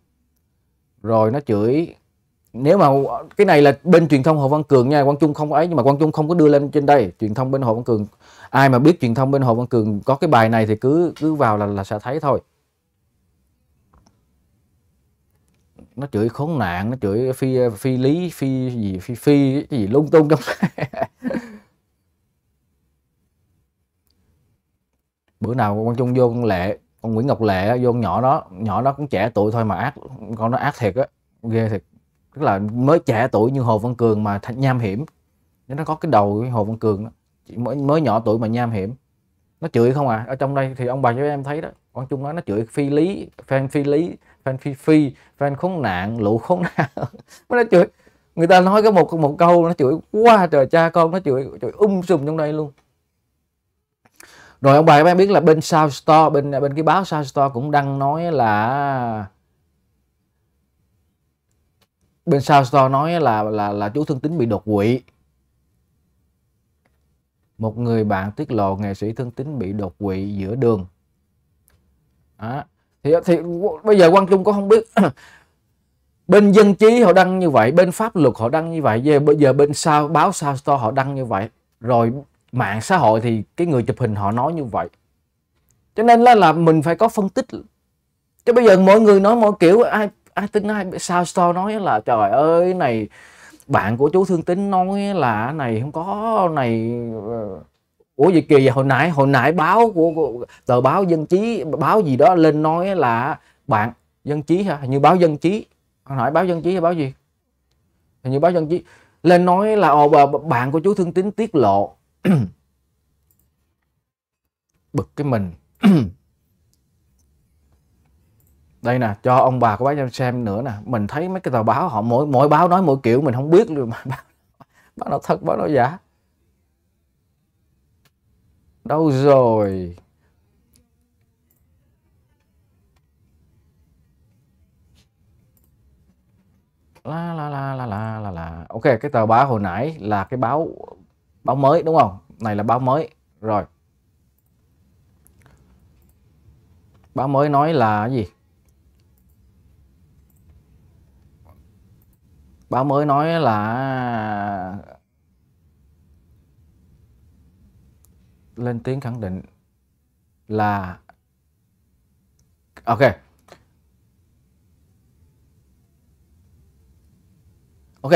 rồi nó chửi nếu mà cái này là bên truyền thông Hồ Văn Cường nha Quang Trung không ấy nhưng mà Quang Trung không có đưa lên trên đây truyền thông bên Hồ Văn Cường ai mà biết truyền thông bên Hồ Văn Cường có cái bài này thì cứ cứ vào là là sẽ thấy thôi nó chửi khốn nạn nó chửi phi phi lý phi gì phi phi cái gì lung tung trong [laughs] bữa nào con chung vô con lệ con nguyễn ngọc lệ vô con nhỏ đó nhỏ đó cũng trẻ tuổi thôi mà ác con nó ác thiệt á ghê thiệt tức là mới trẻ tuổi như hồ văn cường mà nham hiểm nó có cái đầu cái hồ văn cường đó. mới mới nhỏ tuổi mà nham hiểm nó chửi không à ở trong đây thì ông bà cho em thấy đó con chung nó nó chửi phi lý fan phi lý fan phi phi fan khốn nạn lũ khốn nạn [laughs] mới nói chửi người ta nói cái một một câu nó chửi quá trời cha con nó chửi chửi um sùm trong đây luôn rồi ông bà các bạn biết là bên sao Store bên bên cái báo sao Store cũng đăng nói là bên sao Store nói là là là chú Thương Tín bị đột quỵ một người bạn tiết lộ nghệ sĩ Thương Tín bị đột quỵ giữa đường đó thì thì bây giờ quang trung có không biết [clears throat] bên dân trí họ đăng như vậy bên pháp luật họ đăng như vậy giờ bây giờ bên sao báo sao to họ đăng như vậy rồi mạng xã hội thì cái người chụp hình họ nói như vậy cho nên là là mình phải có phân tích chứ bây giờ mọi người nói mọi kiểu ai ai tin ai sao to nói là trời ơi này bạn của chú thương tính nói là này không có này ờ, ủa vậy kỳ vậy hồi nãy hồi nãy báo của, của tờ báo dân trí báo gì đó lên nói là bạn dân trí hả như báo dân trí hồi nãy báo dân trí hay báo gì hình như báo dân trí lên nói là ồ bà, bạn của chú thương tín tiết lộ [clears throat] bực cái mình [clears throat] đây nè cho ông bà của bác em xem nữa nè mình thấy mấy cái tờ báo họ mỗi mỗi báo nói mỗi kiểu mình không biết luôn mà báo, báo nó thật báo nó giả Đâu rồi? La la la la la la la. Ok, cái tờ báo hồi nãy là cái báo báo mới đúng không? Này là báo mới. Rồi. Báo mới nói là gì? báo mới nói là lên tiếng khẳng định là ok ok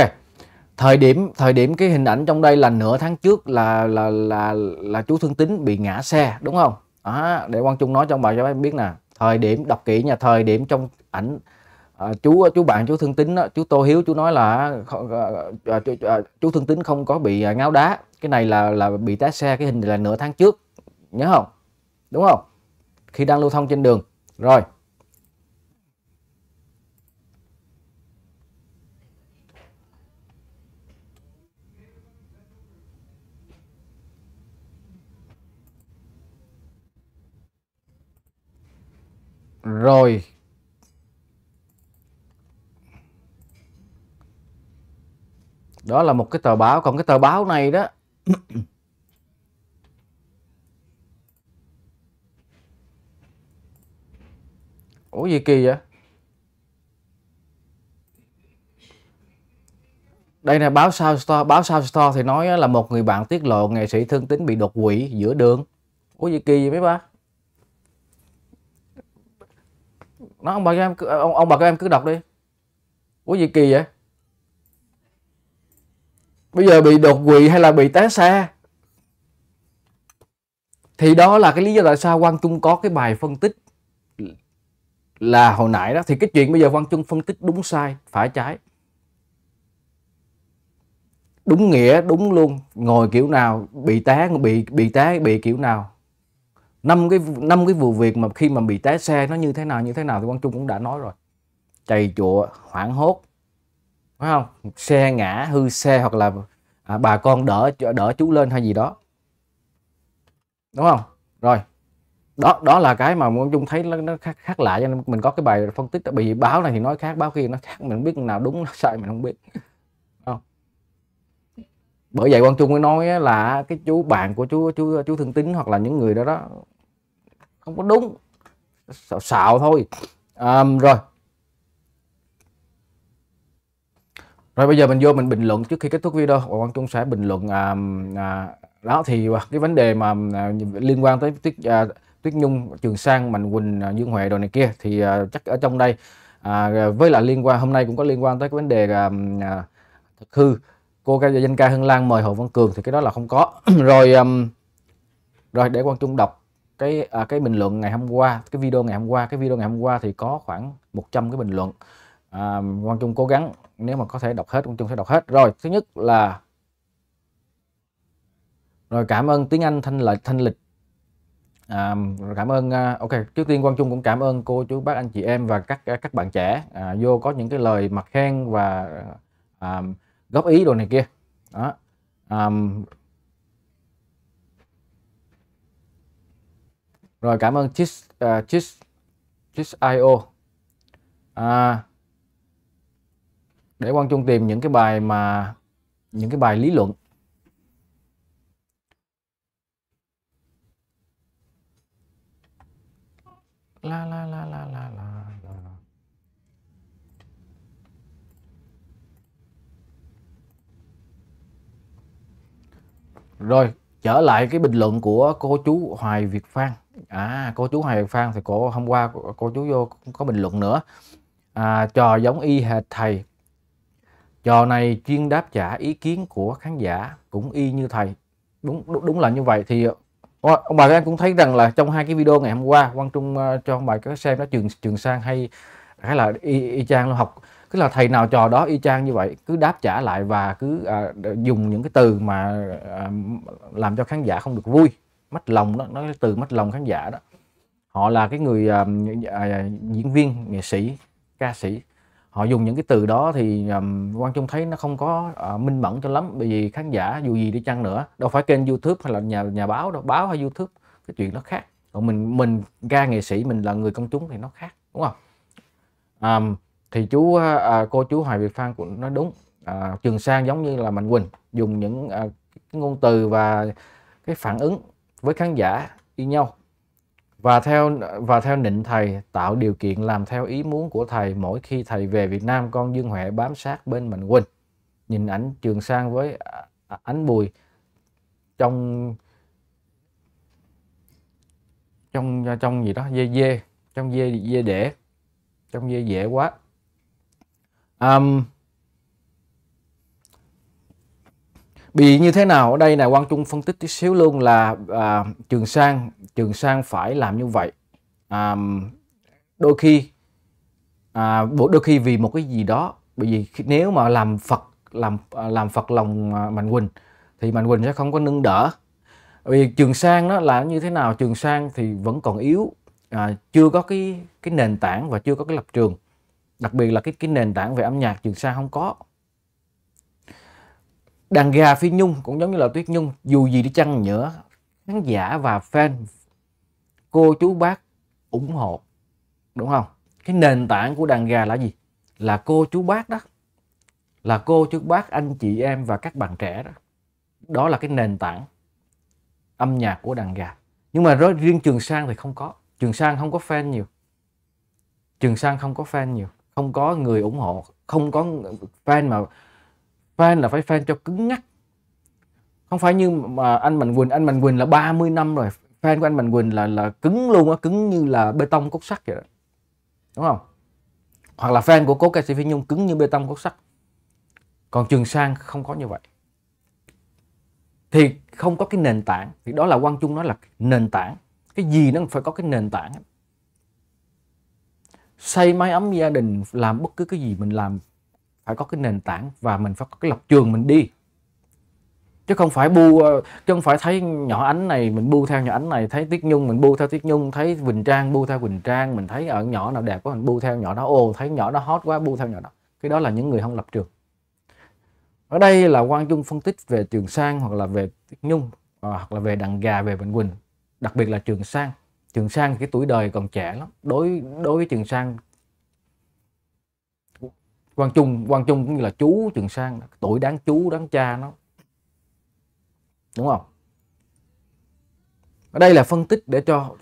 thời điểm thời điểm cái hình ảnh trong đây là nửa tháng trước là là là là chú thương tín bị ngã xe đúng không đó, để quang trung nói trong bài cho em biết nè thời điểm đọc kỹ nhà thời điểm trong ảnh à, chú chú bạn chú thương tín chú tô hiếu chú nói là à, à, chú, à, chú thương tín không có bị à, ngáo đá cái này là là bị tá xe cái hình là nửa tháng trước nhớ không đúng không khi đang lưu thông trên đường rồi rồi đó là một cái tờ báo còn cái tờ báo này đó Ủa gì kỳ vậy? Đây nè báo sao store, báo sao store thì nói là một người bạn tiết lộ nghệ sĩ thương tín bị đột quỵ giữa đường. Ủa gì kỳ vậy mấy ba? Nó ông bà cho em cứ, ông ông bà cho em cứ đọc đi. Ủa gì kỳ vậy? bây giờ bị đột quỵ hay là bị té xe thì đó là cái lý do tại sao Quang Trung có cái bài phân tích là hồi nãy đó thì cái chuyện bây giờ Quang Trung phân tích đúng sai phải trái đúng nghĩa đúng luôn ngồi kiểu nào bị té bị bị té bị kiểu nào năm cái năm cái vụ việc mà khi mà bị té xe nó như thế nào như thế nào thì Quang Trung cũng đã nói rồi chày chụa hoảng hốt phải không xe ngã hư xe hoặc là à, bà con đỡ đỡ chú lên hay gì đó đúng không rồi đó đó là cái mà muốn chung thấy nó, nó khác, khác lạ cho nên mình có cái bài phân tích bị báo này thì nói khác báo kia nó khác mình không biết nào đúng nào sai mình không biết không bởi vậy quang trung mới nói là cái chú bạn của chú chú chú thương tính hoặc là những người đó đó không có đúng xạo, thôi um, rồi rồi bây giờ mình vô mình bình luận trước khi kết thúc video quang trung sẽ bình luận à, à, đó thì à, cái vấn đề mà à, liên quan tới tuyết à, tuyết nhung trường sang mạnh quỳnh à, dương huệ đồ này kia thì à, chắc ở trong đây à, với là liên quan hôm nay cũng có liên quan tới cái vấn đề à, à, thực hư cô ca danh ca hưng lan mời hồ văn cường thì cái đó là không có [clears throat] rồi à, rồi để quang trung đọc cái à, cái bình luận ngày hôm qua cái video ngày hôm qua cái video ngày hôm qua thì có khoảng 100 cái bình luận à, quang trung cố gắng nếu mà có thể đọc hết ông trung sẽ đọc hết rồi thứ nhất là rồi cảm ơn tiếng anh thanh lịch thanh lịch à, rồi cảm ơn à, ok trước tiên quang trung cũng cảm ơn cô chú bác anh chị em và các à, các bạn trẻ à, vô có những cái lời mặt khen và à, à góp ý đồ này kia đó à, rồi cảm ơn chis uh, chis chis io à, để Quang Trung tìm những cái bài mà những cái bài lý luận la la la la la la rồi trở lại cái bình luận của cô chú Hoài Việt Phan à cô chú Hoài Việt Phan thì cô hôm qua cô chú vô có bình luận nữa à, trò giống y hệt thầy Trò này chuyên đáp trả ý kiến của khán giả cũng y như thầy. Đúng đúng, đúng là như vậy thì ờ, ông bà các em cũng thấy rằng là trong hai cái video ngày hôm qua Quang Trung ờ, cho ông bà các xem nó trường trường sang hay hay là y, y chang học cứ là thầy nào trò đó y chang như vậy cứ đáp trả lại và cứ à, dùng những cái từ mà à, làm cho khán giả không được vui mất lòng đó nó từ mất lòng khán giả đó họ là cái người à, à, diễn viên nghệ sĩ ca sĩ họ dùng những cái từ đó thì um, quang trung thấy nó không có uh, minh mẫn cho lắm bởi vì khán giả dù gì đi chăng nữa đâu phải kênh youtube hay là nhà nhà báo đâu báo hay youtube cái chuyện nó khác còn mình mình ra nghệ sĩ mình là người công chúng thì nó khác đúng không um, thì chú uh, cô chú hoài việt phan cũng nói đúng uh, trường sang giống như là mạnh quỳnh dùng những uh, ngôn từ và cái phản ứng với khán giả y nhau và theo và theo nịnh thầy tạo điều kiện làm theo ý muốn của thầy mỗi khi thầy về Việt Nam con Dương Huệ bám sát bên Mạnh Quỳnh nhìn ảnh Trường Sang với ánh Bùi trong trong trong gì đó dê dê trong dê dê đẻ trong dê dễ quá um, bị như thế nào ở đây này quang trung phân tích tí xíu luôn là à, trường sang trường sang phải làm như vậy à, đôi khi à, đôi khi vì một cái gì đó bởi vì nếu mà làm phật làm à, làm phật lòng à, mạnh quỳnh thì mạnh quỳnh sẽ không có nâng đỡ vì trường sang đó là như thế nào trường sang thì vẫn còn yếu à, chưa có cái cái nền tảng và chưa có cái lập trường đặc biệt là cái cái nền tảng về âm nhạc trường sang không có đàn gà phi nhung cũng giống như là tuyết nhung dù gì đi chăng nữa khán giả và fan cô chú bác ủng hộ đúng không cái nền tảng của đàn gà là gì là cô chú bác đó là cô chú bác anh chị em và các bạn trẻ đó đó là cái nền tảng âm nhạc của đàn gà nhưng mà riêng trường sang thì không có trường sang không có fan nhiều trường sang không có fan nhiều không có người ủng hộ không có fan mà fan là phải fan cho cứng nhắc, không phải như mà anh Mạnh Quỳnh anh Mạnh Quỳnh là 30 năm rồi fan của anh Mạnh Quỳnh là là cứng luôn á cứng như là bê tông cốt sắt vậy đó đúng không hoặc là fan của cố ca sĩ Phi Nhung cứng như bê tông cốt sắt còn Trường Sang không có như vậy thì không có cái nền tảng thì đó là Quang Trung nói là nền tảng cái gì nó phải có cái nền tảng xây mái ấm gia đình làm bất cứ cái gì mình làm phải có cái nền tảng và mình phải có cái lập trường mình đi chứ không phải bu ờ, chứ không phải thấy nhỏ ánh này mình bu theo nhỏ ánh này thấy tiết nhung mình bu theo tiết nhung thấy quỳnh trang bu theo quỳnh trang mình thấy ở nhỏ nào đẹp quá mình bu theo nhỏ đó ồ thấy nhỏ đó hot quá bu theo nhỏ đó cái đó là những người không lập trường ở đây là quang trung phân tích về trường sang hoặc là về tiết nhung ờ, hoặc là về đằng gà về vĩnh quỳnh đặc biệt là trường sang trường sang cái tuổi đời còn trẻ lắm đối đối với trường sang quang trung quang trung cũng như là chú trường sang tuổi đáng chú đáng cha nó đúng không ở đây là phân tích để cho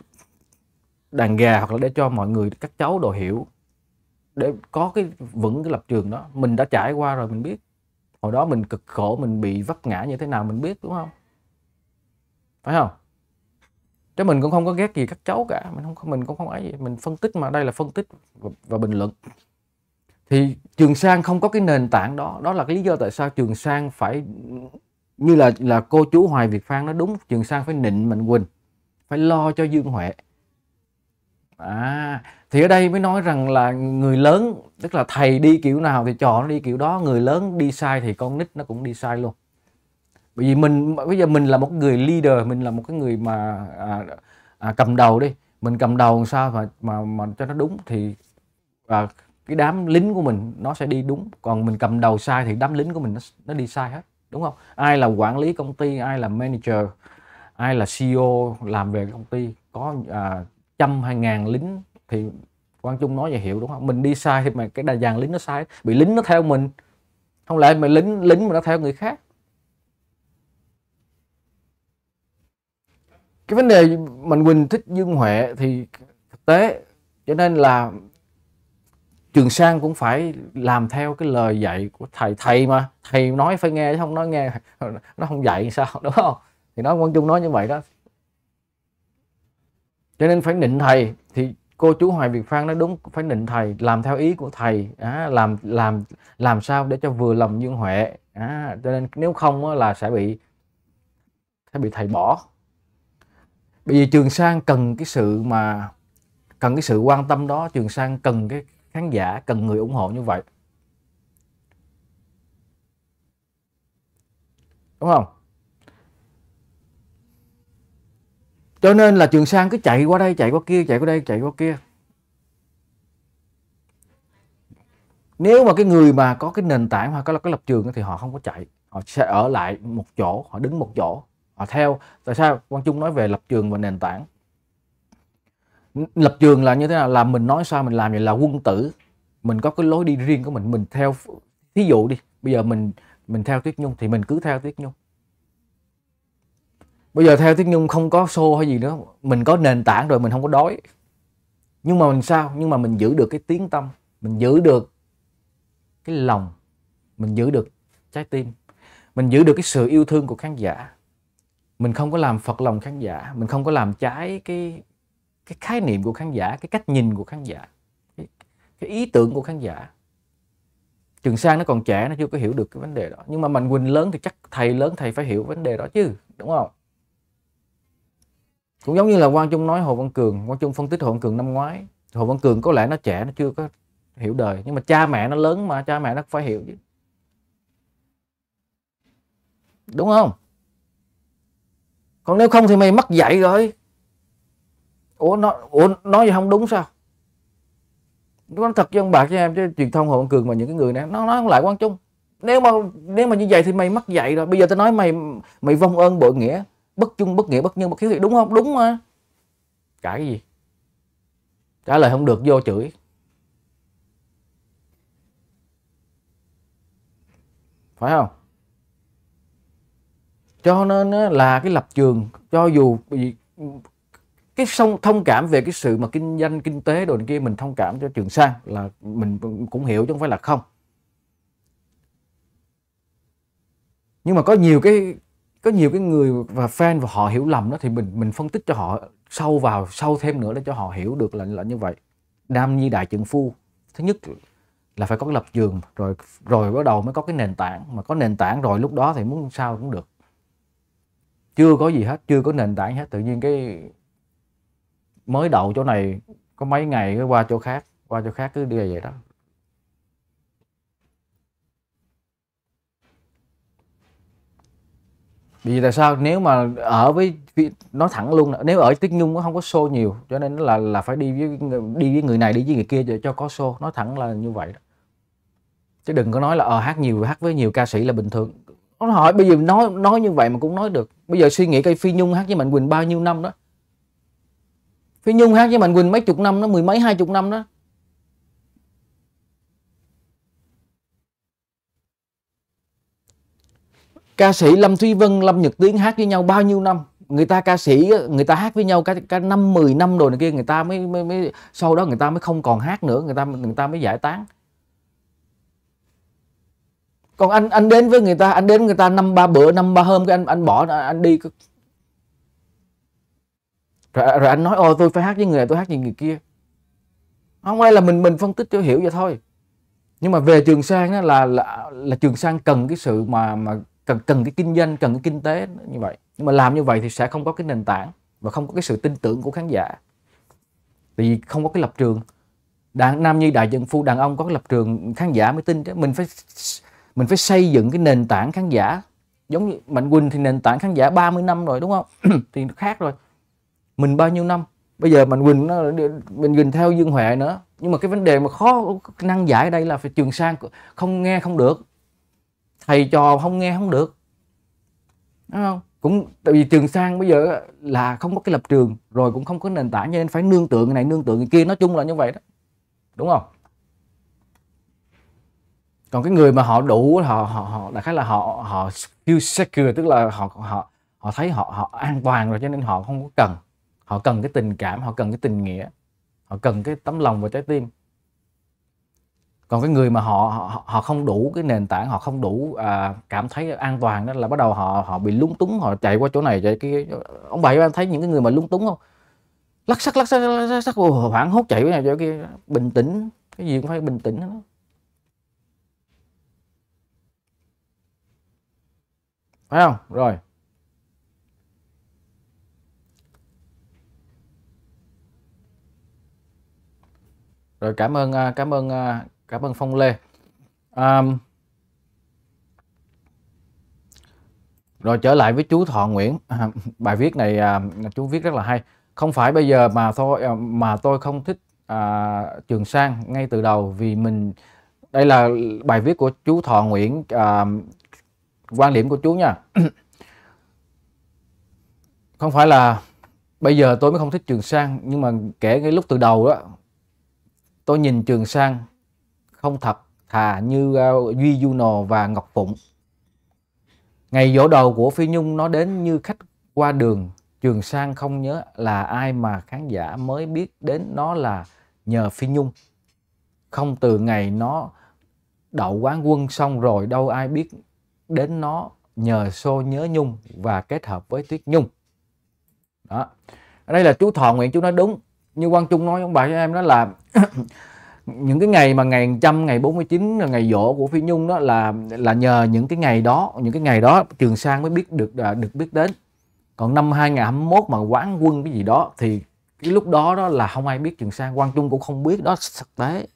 đàn gà hoặc là để cho mọi người các cháu đồ hiểu để có cái vững cái lập trường đó mình đã trải qua rồi mình biết hồi đó mình cực khổ mình bị vấp ngã như thế nào mình biết đúng không phải không chứ mình cũng không có ghét gì các cháu cả mình không mình cũng không ấy gì mình phân tích mà đây là phân tích và, và bình luận thì Trường Sang không có cái nền tảng đó đó là cái lý do tại sao Trường Sang phải như là là cô chú Hoài Việt Phan nó đúng Trường Sang phải nịnh Mạnh Quỳnh phải lo cho Dương Huệ à thì ở đây mới nói rằng là người lớn tức là thầy đi kiểu nào thì trò đi kiểu đó người lớn đi sai thì con nít nó cũng đi sai luôn bởi vì mình bây giờ mình là một người leader mình là một cái người mà à, à, cầm đầu đi mình cầm đầu làm sao mà mà mà cho nó đúng thì à, cái đám lính của mình nó sẽ đi đúng còn mình cầm đầu sai thì đám lính của mình nó, nó đi sai hết đúng không ai là quản lý công ty ai là manager ai là CEO làm về công ty có à, trăm hai ngàn lính thì quan trung nói vậy hiểu đúng không mình đi sai thì mà cái đà dàn lính nó sai bị lính nó theo mình không lẽ mà lính lính mà nó theo người khác cái vấn đề mình Quỳnh thích Dương Huệ thì thực tế cho nên là Trường Sang cũng phải làm theo cái lời dạy của thầy thầy mà thầy nói phải nghe chứ không nói nghe nó không dạy sao đúng không thì nói quan trung nói như vậy đó cho nên phải nịnh thầy thì cô chú Hoài Việt Phan nói đúng phải nịnh thầy làm theo ý của thầy à, làm làm làm sao để cho vừa lòng Dương Huệ à, cho nên nếu không là sẽ bị sẽ bị thầy bỏ bởi vì Trường Sang cần cái sự mà cần cái sự quan tâm đó Trường Sang cần cái khán giả cần người ủng hộ như vậy đúng không cho nên là trường sang cứ chạy qua đây chạy qua kia chạy qua đây chạy qua kia nếu mà cái người mà có cái nền tảng hoặc là cái lập trường thì họ không có chạy họ sẽ ở lại một chỗ họ đứng một chỗ họ theo tại sao quang trung nói về lập trường và nền tảng lập trường là như thế nào là mình nói sao mình làm vậy là quân tử mình có cái lối đi riêng của mình mình theo thí dụ đi bây giờ mình mình theo tuyết nhung thì mình cứ theo tuyết nhung bây giờ theo tuyết nhung không có xô hay gì nữa mình có nền tảng rồi mình không có đói nhưng mà mình sao nhưng mà mình giữ được cái tiếng tâm mình giữ được cái lòng mình giữ được trái tim mình giữ được cái sự yêu thương của khán giả mình không có làm phật lòng khán giả mình không có làm trái cái cái khái niệm của khán giả cái cách nhìn của khán giả cái, ý tưởng của khán giả trường sang nó còn trẻ nó chưa có hiểu được cái vấn đề đó nhưng mà mạnh quỳnh lớn thì chắc thầy lớn thầy phải hiểu vấn đề đó chứ đúng không cũng giống như là quang trung nói hồ văn cường quang trung phân tích hồ văn cường năm ngoái hồ văn cường có lẽ nó trẻ nó chưa có hiểu đời nhưng mà cha mẹ nó lớn mà cha mẹ nó phải hiểu chứ đúng không còn nếu không thì mày mất dạy rồi ủa nó ủa nói gì không đúng sao nó thật với ông bạc với em chứ truyền thông hồ cường mà những cái người này nó nói lại quan trung nếu mà nếu mà như vậy thì mày mắc dạy rồi bây giờ tao nói mày mày vong ơn bội nghĩa bất chung bất nghĩa bất nhân bất hiếu thì đúng không đúng mà Cãi cái gì trả lời không được vô chửi phải không cho nên là cái lập trường cho dù cái sông thông cảm về cái sự mà kinh doanh kinh tế đồ kia mình thông cảm cho trường sang là mình cũng hiểu chứ không phải là không nhưng mà có nhiều cái có nhiều cái người và fan và họ hiểu lầm đó thì mình mình phân tích cho họ sâu vào sâu thêm nữa để cho họ hiểu được là là như vậy nam nhi đại trượng phu thứ nhất là phải có cái lập trường rồi rồi bắt đầu mới có cái nền tảng mà có nền tảng rồi lúc đó thì muốn sao cũng được chưa có gì hết chưa có nền tảng hết tự nhiên cái mới đậu chỗ này có mấy ngày cứ qua chỗ khác qua chỗ khác cứ đi vậy đó vì tại sao nếu mà ở với nói thẳng luôn nếu ở tiết nhung nó không có show nhiều cho nên là là phải đi với đi với người này đi với người kia để cho có show nói thẳng là như vậy đó chứ đừng có nói là ờ hát nhiều hát với nhiều ca sĩ là bình thường nó hỏi bây giờ nói nói như vậy mà cũng nói được bây giờ suy nghĩ cây phi nhung hát với mạnh quỳnh bao nhiêu năm đó Phi Nhung hát với Mạnh Quỳnh mấy chục năm đó mười mấy hai chục năm đó ca sĩ Lâm Thúy Vân Lâm Nhật Tiến hát với nhau bao nhiêu năm người ta ca sĩ người ta hát với nhau cả cả năm mười năm rồi này kia người ta mới, mới mới sau đó người ta mới không còn hát nữa người ta người ta mới giải tán còn anh anh đến với người ta anh đến người ta năm ba bữa năm ba hôm cái anh anh bỏ anh đi rồi, rồi anh nói ôi tôi phải hát với người này tôi hát với người kia không ai là mình mình phân tích cho hiểu vậy thôi nhưng mà về trường sang á, là, là là trường sang cần cái sự mà mà cần cần cái kinh doanh cần cái kinh tế như vậy nhưng mà làm như vậy thì sẽ không có cái nền tảng và không có cái sự tin tưởng của khán giả tại vì không có cái lập trường đàn nam như đại dân phu đàn ông có cái lập trường khán giả mới tin chứ mình phải mình phải xây dựng cái nền tảng khán giả giống như mạnh quỳnh thì nền tảng khán giả 30 năm rồi đúng không [clears throat] thì khác rồi mình bao nhiêu năm bây giờ mình quỳnh nó mình quỳnh theo dương huệ nữa nhưng mà cái vấn đề mà khó năng giải ở đây là phải trường sang không nghe không được thầy trò không nghe không được đúng không cũng tại vì trường sang bây giờ là không có cái lập trường rồi cũng không có nền tảng cho nên phải nương tượng này nương tượng kia nói chung là như vậy đó đúng không còn cái người mà họ đủ họ họ họ là khái là họ họ feel secure tức là họ họ họ thấy họ họ an toàn rồi cho nên họ không có cần họ cần cái tình cảm họ cần cái tình nghĩa họ cần cái tấm lòng và trái tim còn cái người mà họ họ, họ không đủ cái nền tảng họ không đủ à, cảm thấy an toàn đó là bắt đầu họ họ bị lúng túng họ chạy qua chỗ này chạy kia ông bảy em thấy những cái người mà lúng túng không lắc sắc lắc sắc lắc sắc hoảng hốt chạy chỗ này chỗ kia bình tĩnh cái gì cũng phải bình tĩnh đó. phải không rồi rồi cảm ơn à, cảm ơn à, cảm ơn Phong Lê um, rồi trở lại với chú Thọ Nguyễn bài viết này à, chú viết rất là hay không phải bây giờ mà thôi mà tôi không thích à, Trường Sang ngay từ đầu vì mình đây là bài viết của chú Thọ Nguyễn à, quan điểm của chú nha không phải là bây giờ tôi mới không thích Trường Sang nhưng mà kể cái lúc từ đầu đó tôi nhìn Trường Sang không thật thà như uh, Duy Juno và Ngọc Phụng. Ngày dỗ đầu của Phi Nhung nó đến như khách qua đường, Trường Sang không nhớ là ai mà khán giả mới biết đến nó là nhờ Phi Nhung. Không từ ngày nó đậu quán quân xong rồi đâu ai biết đến nó nhờ xô nhớ Nhung và kết hợp với Tuyết Nhung. Đó. đây là chú Thọ nguyện chú nói đúng như Quang Trung nói ông bà cho em đó là [coughs] những cái ngày mà ngày trăm ngày 49 là ngày dỗ của Phi Nhung đó là là nhờ những cái ngày đó những cái ngày đó Trường Sang mới biết được à, được biết đến còn năm 2021 mà quán quân cái gì đó thì cái lúc đó đó là không ai biết Trường Sang Quang Trung cũng không biết đó thực tế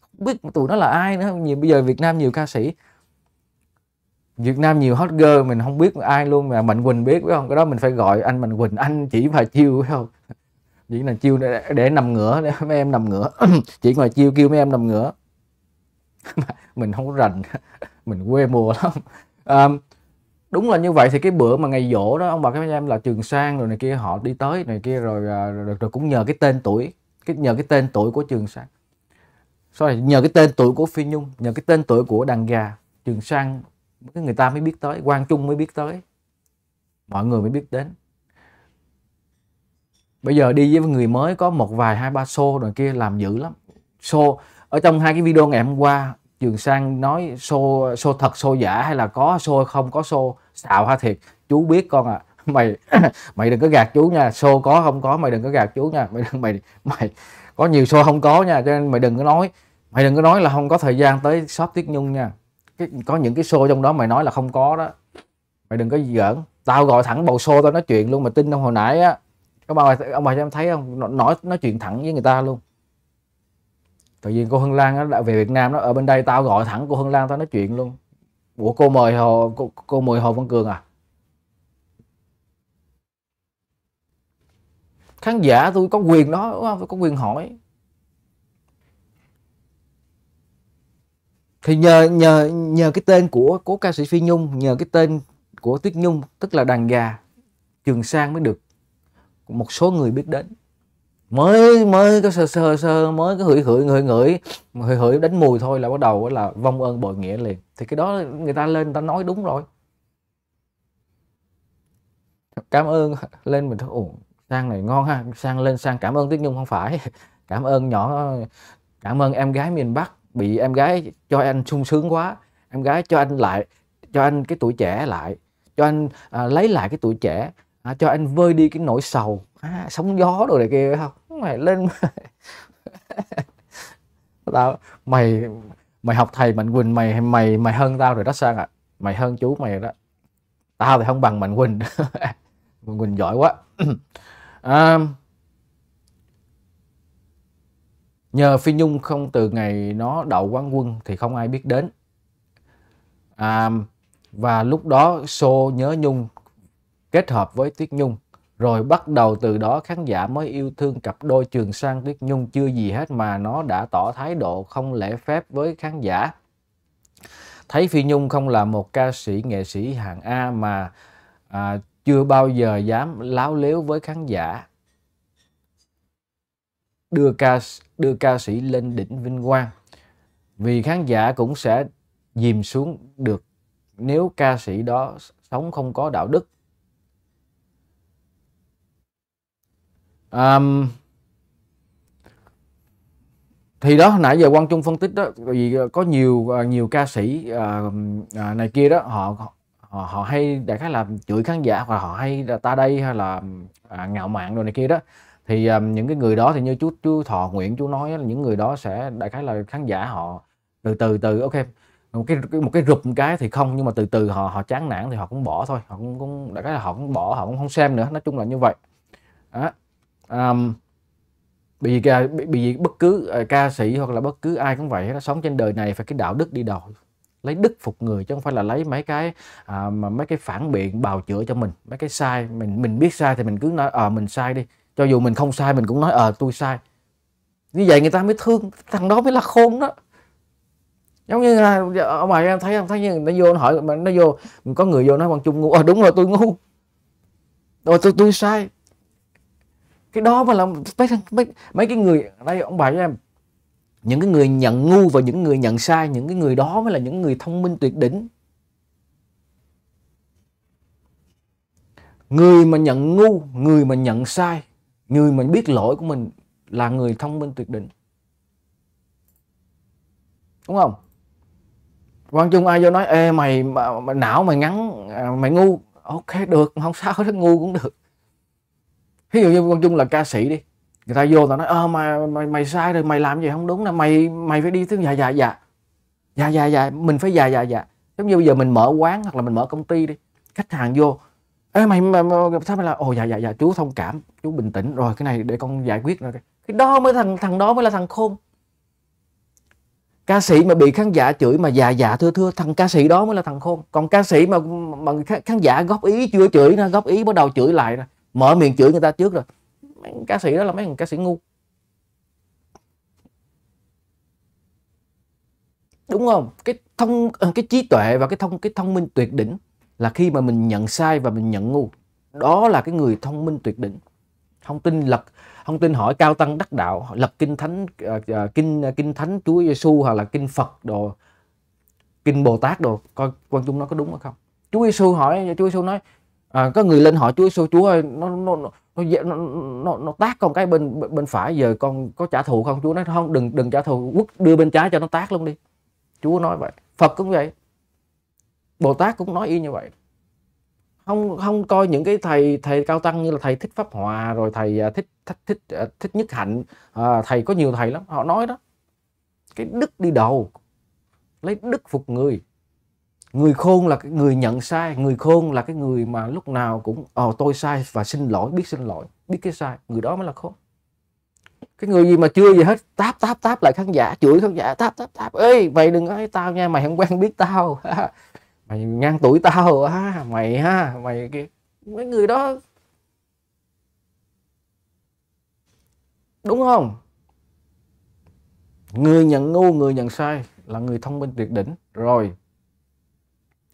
không biết tụi nó là ai nữa nhiều bây giờ Việt Nam nhiều ca sĩ Việt Nam nhiều hot girl mình không biết ai luôn mà Mạnh Quỳnh biết phải không cái đó mình phải gọi anh Mạnh Quỳnh anh chỉ và chiêu phải không chỉ là chiêu để, để nằm ngửa để mấy em nằm ngửa [clears throat] chỉ ngoài chiêu kêu mấy em nằm ngửa [laughs] mình không có rành [laughs] mình quê mùa lắm à, đúng là như vậy thì cái bữa mà ngày dỗ đó ông bà các em là trường sang rồi này kia họ đi tới này kia rồi à, rồi, rồi, rồi cũng nhờ cái tên tuổi cái nhờ cái tên tuổi của trường sang sorry nhờ cái tên tuổi của phi nhung nhờ cái tên tuổi của đàn gà trường sang người ta mới biết tới quang trung mới biết tới mọi người mới biết đến bây giờ đi với người mới có một vài hai ba show rồi kia làm dữ lắm show ở trong hai cái video ngày hôm qua Trường Sang nói show show thật show giả hay là có show không có show xạo ha thiệt chú biết con à [laughs] mày [laughs] mày đừng có gạt chú nha show có không có mày đừng có gạt chú nha mày đừng mày mày có nhiều show không có nha cho nên mày đừng có nói mày đừng có nói là không có thời gian tới shop tiết nhung nha cái, có những cái show trong đó mày nói là không có đó mày đừng có giỡn tao gọi thẳng bầu show tao nói chuyện luôn mà tin trong hồi nãy á các bà ông bà cho em thấy không nói nói chuyện thẳng với người ta luôn tự nhiên cô Hân Lan nó đã về Việt Nam nó ở bên đây tao gọi thẳng cô Hân Lan tao nói chuyện luôn Ủa cô mời hồ cô, cô mời hồ Văn Cường à khán giả tôi có quyền đó đúng không tôi có quyền hỏi thì nhờ nhờ nhờ cái tên của cố ca sĩ Phi Nhung nhờ cái tên của Tuyết Nhung tức là đàn gà Trường Sang mới được một số người biết đến mới mới cái sơ sơ sơ mới cái hửi hửi ngửi ngửi hửi hửi đánh mùi thôi là bắt đầu là vong ơn bội nghĩa liền thì cái đó người ta lên người ta nói đúng rồi cảm ơn lên mình thôi ồ sang này ngon ha sang lên sang cảm ơn tuyết nhung không phải [laughs] cảm ơn nhỏ cảm ơn em gái miền bắc bị em gái cho anh sung sướng quá em gái cho anh lại cho anh cái tuổi trẻ lại cho anh à, lấy lại cái tuổi trẻ à, cho anh vơi đi cái nỗi sầu à, sóng gió đồ này kia không mày lên [laughs] tao mày mày học thầy mạnh quỳnh mày mày mày hơn tao rồi đó sang à mày hơn chú mày đó tao thì không bằng mạnh quỳnh [laughs] mạnh quỳnh giỏi quá [clears throat] à, nhờ phi nhung không từ ngày nó đậu quán quân thì không ai biết đến à, và lúc đó xô nhớ nhung kết hợp với Tuyết Nhung. Rồi bắt đầu từ đó khán giả mới yêu thương cặp đôi Trường Sang Tuyết Nhung chưa gì hết mà nó đã tỏ thái độ không lễ phép với khán giả. Thấy Phi Nhung không là một ca sĩ nghệ sĩ hạng A mà à, chưa bao giờ dám láo léo với khán giả. Đưa ca đưa ca sĩ lên đỉnh vinh quang. Vì khán giả cũng sẽ dìm xuống được nếu ca sĩ đó sống không có đạo đức um, thì đó nãy giờ quang trung phân tích đó vì có nhiều ờ, nhiều ca sĩ uh, này kia đó họ họ, họ hay đại khái là chửi khán giả hoặc họ hay ta đây hay là à, ngạo mạn rồi này kia đó thì um, những cái người đó thì như chú chú thọ nguyễn chú nói là những người đó sẽ đại khái là khán giả họ từ từ từ ok một cái một cái rụp một cái thì không nhưng mà từ từ họ họ chán nản thì họ cũng bỏ thôi họ cũng, cũng đại khái là họ cũng bỏ họ cũng không xem nữa nói chung là như vậy đó um, bởi vì, bởi vì bất cứ ờ, ca sĩ hoặc là bất cứ ai cũng vậy nó sống trên đời này phải cái đạo đức đi đầu lấy đức phục người chứ không phải là lấy mấy cái à, mà mấy cái phản biện bào chữa cho mình mấy cái sai mình mình biết sai thì mình cứ nói ờ à, mình sai đi cho dù mình không sai mình cũng nói ờ à, tôi sai như vậy người ta mới thương thằng đó mới là khôn đó giống như là, ở dạ, ngoài em thấy em thấy như nó vô nó hỏi mà nó vô có người vô nói bằng chung ngu ờ đúng rồi tôi ngu rồi ờ, tôi tôi sai cái đó mà là mấy, mấy, mấy cái người đây ông bà với em những cái người nhận ngu và những người nhận sai những cái người đó mới là những người thông minh tuyệt đỉnh người mà nhận ngu người mà nhận sai người mà biết lỗi của mình là người thông minh tuyệt đỉnh đúng không quan trung ai vô nói ê mày mà, mà não mày ngắn à, mày ngu ok được không sao hết [laughs] ngu cũng được ví dụ như quang trung là ca sĩ đi người ta vô là nói ờ mày, mày mày sai rồi mày làm gì không đúng là mày mày phải đi tiếng dạ dạ dạ dạ dạ dạ mình phải dạ dạ dạ giống như bây giờ mình mở quán hoặc là mình mở công ty đi khách hàng vô ê mày, mày, mày sao mày là ồ dạ dạ dạ chú thông cảm chú bình tĩnh rồi cái này để con giải quyết rồi cái đó mới thằng thằng đó mới là thằng khôn ca sĩ mà bị khán giả chửi mà già già thưa thưa thằng ca sĩ đó mới là thằng khôn còn ca sĩ mà mà khán giả góp ý chưa chửi nó góp ý bắt đầu chửi lại rồi mở miệng chửi người ta trước rồi mấy ca sĩ đó là mấy thằng ca sĩ ngu đúng không cái thông ờ, cái trí tuệ và cái thông cái thông minh tuyệt đỉnh là khi mà mình nhận sai và mình nhận ngu đó là cái người thông minh tuyệt đỉnh không tin lật không tin hỏi cao tăng đắc đạo lật kinh thánh uh, kinh kinh thánh chúa giêsu hoặc là kinh phật đồ kinh bồ tát đồ coi quan chúng nó có đúng hay không chúa giêsu hỏi chúa giêsu nói à, có người lên hỏi chúa xô chúa ơi nó nó nó nó, nó, nó tác con cái bên bên phải giờ con có trả thù không chúa nói không đừng đừng trả thù quất đưa bên trái cho nó tác luôn đi chúa nói vậy phật cũng vậy bồ tát cũng nói y như vậy không không coi những cái thầy thầy cao tăng như là thầy thích pháp hòa rồi thầy à, thích thích thích à, thích nhất hạnh à, thầy có nhiều thầy lắm họ nói đó cái đức đi đầu lấy đức phục người người khôn là cái người nhận sai người khôn là cái người mà lúc nào cũng ồ ờ, oh, tôi sai và xin lỗi biết xin lỗi biết cái sai người đó mới là khôn cái người gì mà chưa gì hết táp táp táp lại khán giả chửi khán giả táp táp táp ê mày đừng nói tao nha mày không quen biết tao [laughs] mày ngang tuổi tao ha mày ha mày kia mấy người đó đúng không người nhận ngu người nhận sai là người thông minh tuyệt đỉnh rồi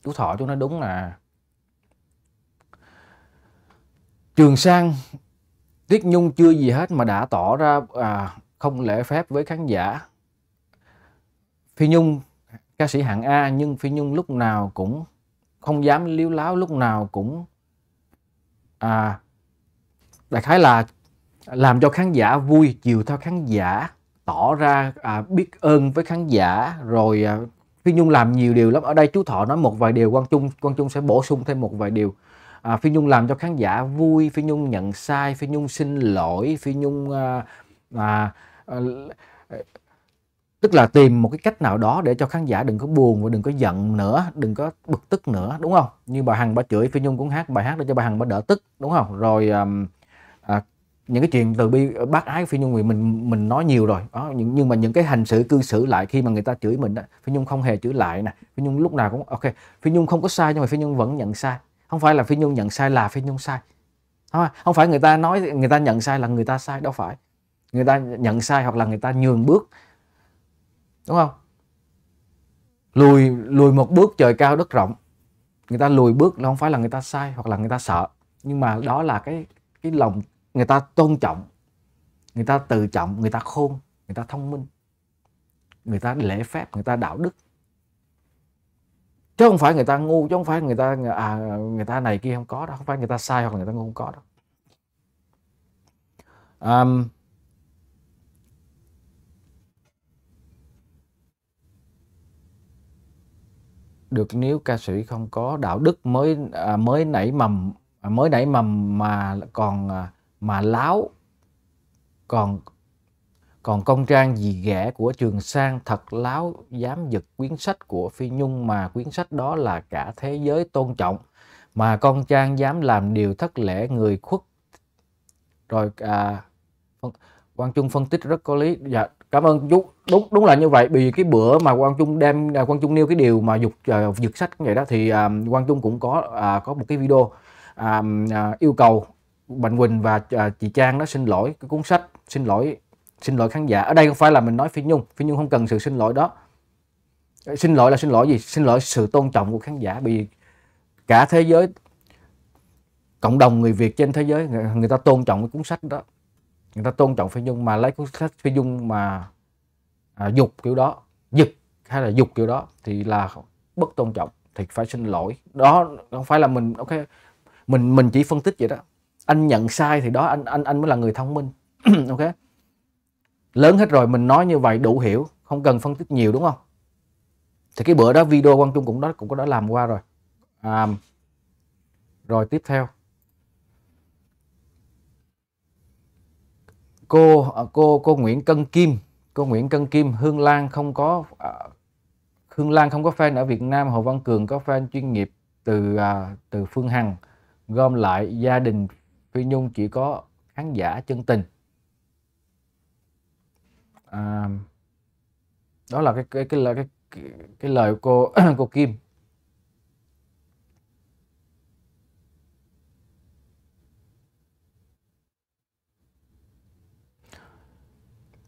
chú thọ chú nói đúng là trường sang tiết nhung chưa gì hết mà đã tỏ ra à, không lễ phép với khán giả phi nhung ca sĩ hạng a nhưng phi nhung lúc nào cũng không dám liếu láo lúc nào cũng à, đại khái là làm cho khán giả vui chiều theo khán giả tỏ ra à, biết ơn với khán giả rồi à, Phi Nhung làm nhiều điều lắm ở đây chú Thọ nói một vài điều Quang Trung Quang Trung sẽ bổ sung thêm một vài điều à, Phi Nhung làm cho khán giả vui Phi Nhung nhận sai Phi Nhung xin lỗi Phi Nhung à, à, à, tức là tìm một cái cách nào đó để cho khán giả đừng có buồn và đừng có giận nữa đừng có bực tức nữa đúng không như bà Hằng bà chửi Phi Nhung cũng hát bài hát để cho bà Hằng bà đỡ tức đúng không rồi um, những cái chuyện từ bi ờ, bác ái phi nhung thì mình mình nói nhiều rồi đó nhưng, nhưng mà những cái hành xử cư xử lại khi mà người ta chửi mình đó, phi nhung không hề chửi lại nè phi nhung lúc nào cũng ok phi nhung không có sai nhưng mà phi nhung vẫn nhận sai không phải là phi nhung nhận sai là phi nhung sai không, phải người ta nói người ta nhận sai là người ta sai đâu phải người ta nhận sai hoặc là người ta nhường bước đúng không lùi lùi một bước trời cao đất rộng người ta lùi bước nó không phải là người ta sai hoặc là người ta sợ nhưng mà đó là cái cái lòng người ta tôn trọng người ta tự trọng người ta khôn người ta thông minh người ta lễ phép người ta đạo đức chứ không phải người ta ngu chứ không phải người ta à, người ta này kia không có đâu không phải người ta sai hoặc người ta ngu không có đâu um, được nếu ca sĩ không có đạo đức mới à, mới nảy mầm à, mới nảy mầm mà còn à, mà láo còn còn công trang gì ghẻ của Trường Sang thật láo dám giật quyển sách của Phi Nhung mà quyển sách đó là cả thế giới tôn trọng. Mà con trang dám làm điều thất lễ người khuất. Rồi à, Quang Trung phân tích rất có lý. Dạ, cảm ơn chú. Đúng đúng là như vậy. vì cái bữa mà Quang Trung đem à, Quang Trung nêu cái điều mà dục à, giật sách như vậy đó thì à, Quang Trung cũng có à, có một cái video à, à, yêu cầu Mạnh Quỳnh và à, chị Trang đó xin lỗi cái cuốn sách xin lỗi xin lỗi khán giả ở đây không phải là mình nói Phi Nhung Phi Nhung không cần sự xin lỗi đó ờ, xin lỗi là xin lỗi gì xin lỗi sự tôn trọng của khán giả bị cả thế giới cộng đồng người Việt trên thế giới người, người ta tôn trọng cái cuốn sách đó người ta tôn trọng Phi Nhung mà lấy cuốn sách Phi Nhung mà à, dục kiểu đó giật hay là dục kiểu đó thì là bất tôn trọng thì phải xin lỗi đó không phải là mình ok mình mình chỉ phân tích vậy đó anh nhận sai thì đó anh anh anh mới là người thông minh [clears throat] ok lớn hết rồi mình nói như vậy đủ hiểu không cần phân tích nhiều đúng không thì cái bữa đó video quang trung cũng đó cũng có đã làm qua rồi à, rồi tiếp theo cô à, cô cô Nguyễn Cân Kim cô Nguyễn Cân Kim Hương Lan không có uh, Hương Lan không có fan ở Việt Nam Hồ Văn Cường có fan chuyên nghiệp từ uh, từ Phương Hằng gom lại gia đình Phi Nhung chỉ có khán giả chân tình à, đó là cái cái cái lời cái, cái, cái lời của cô [clears throat] cô Kim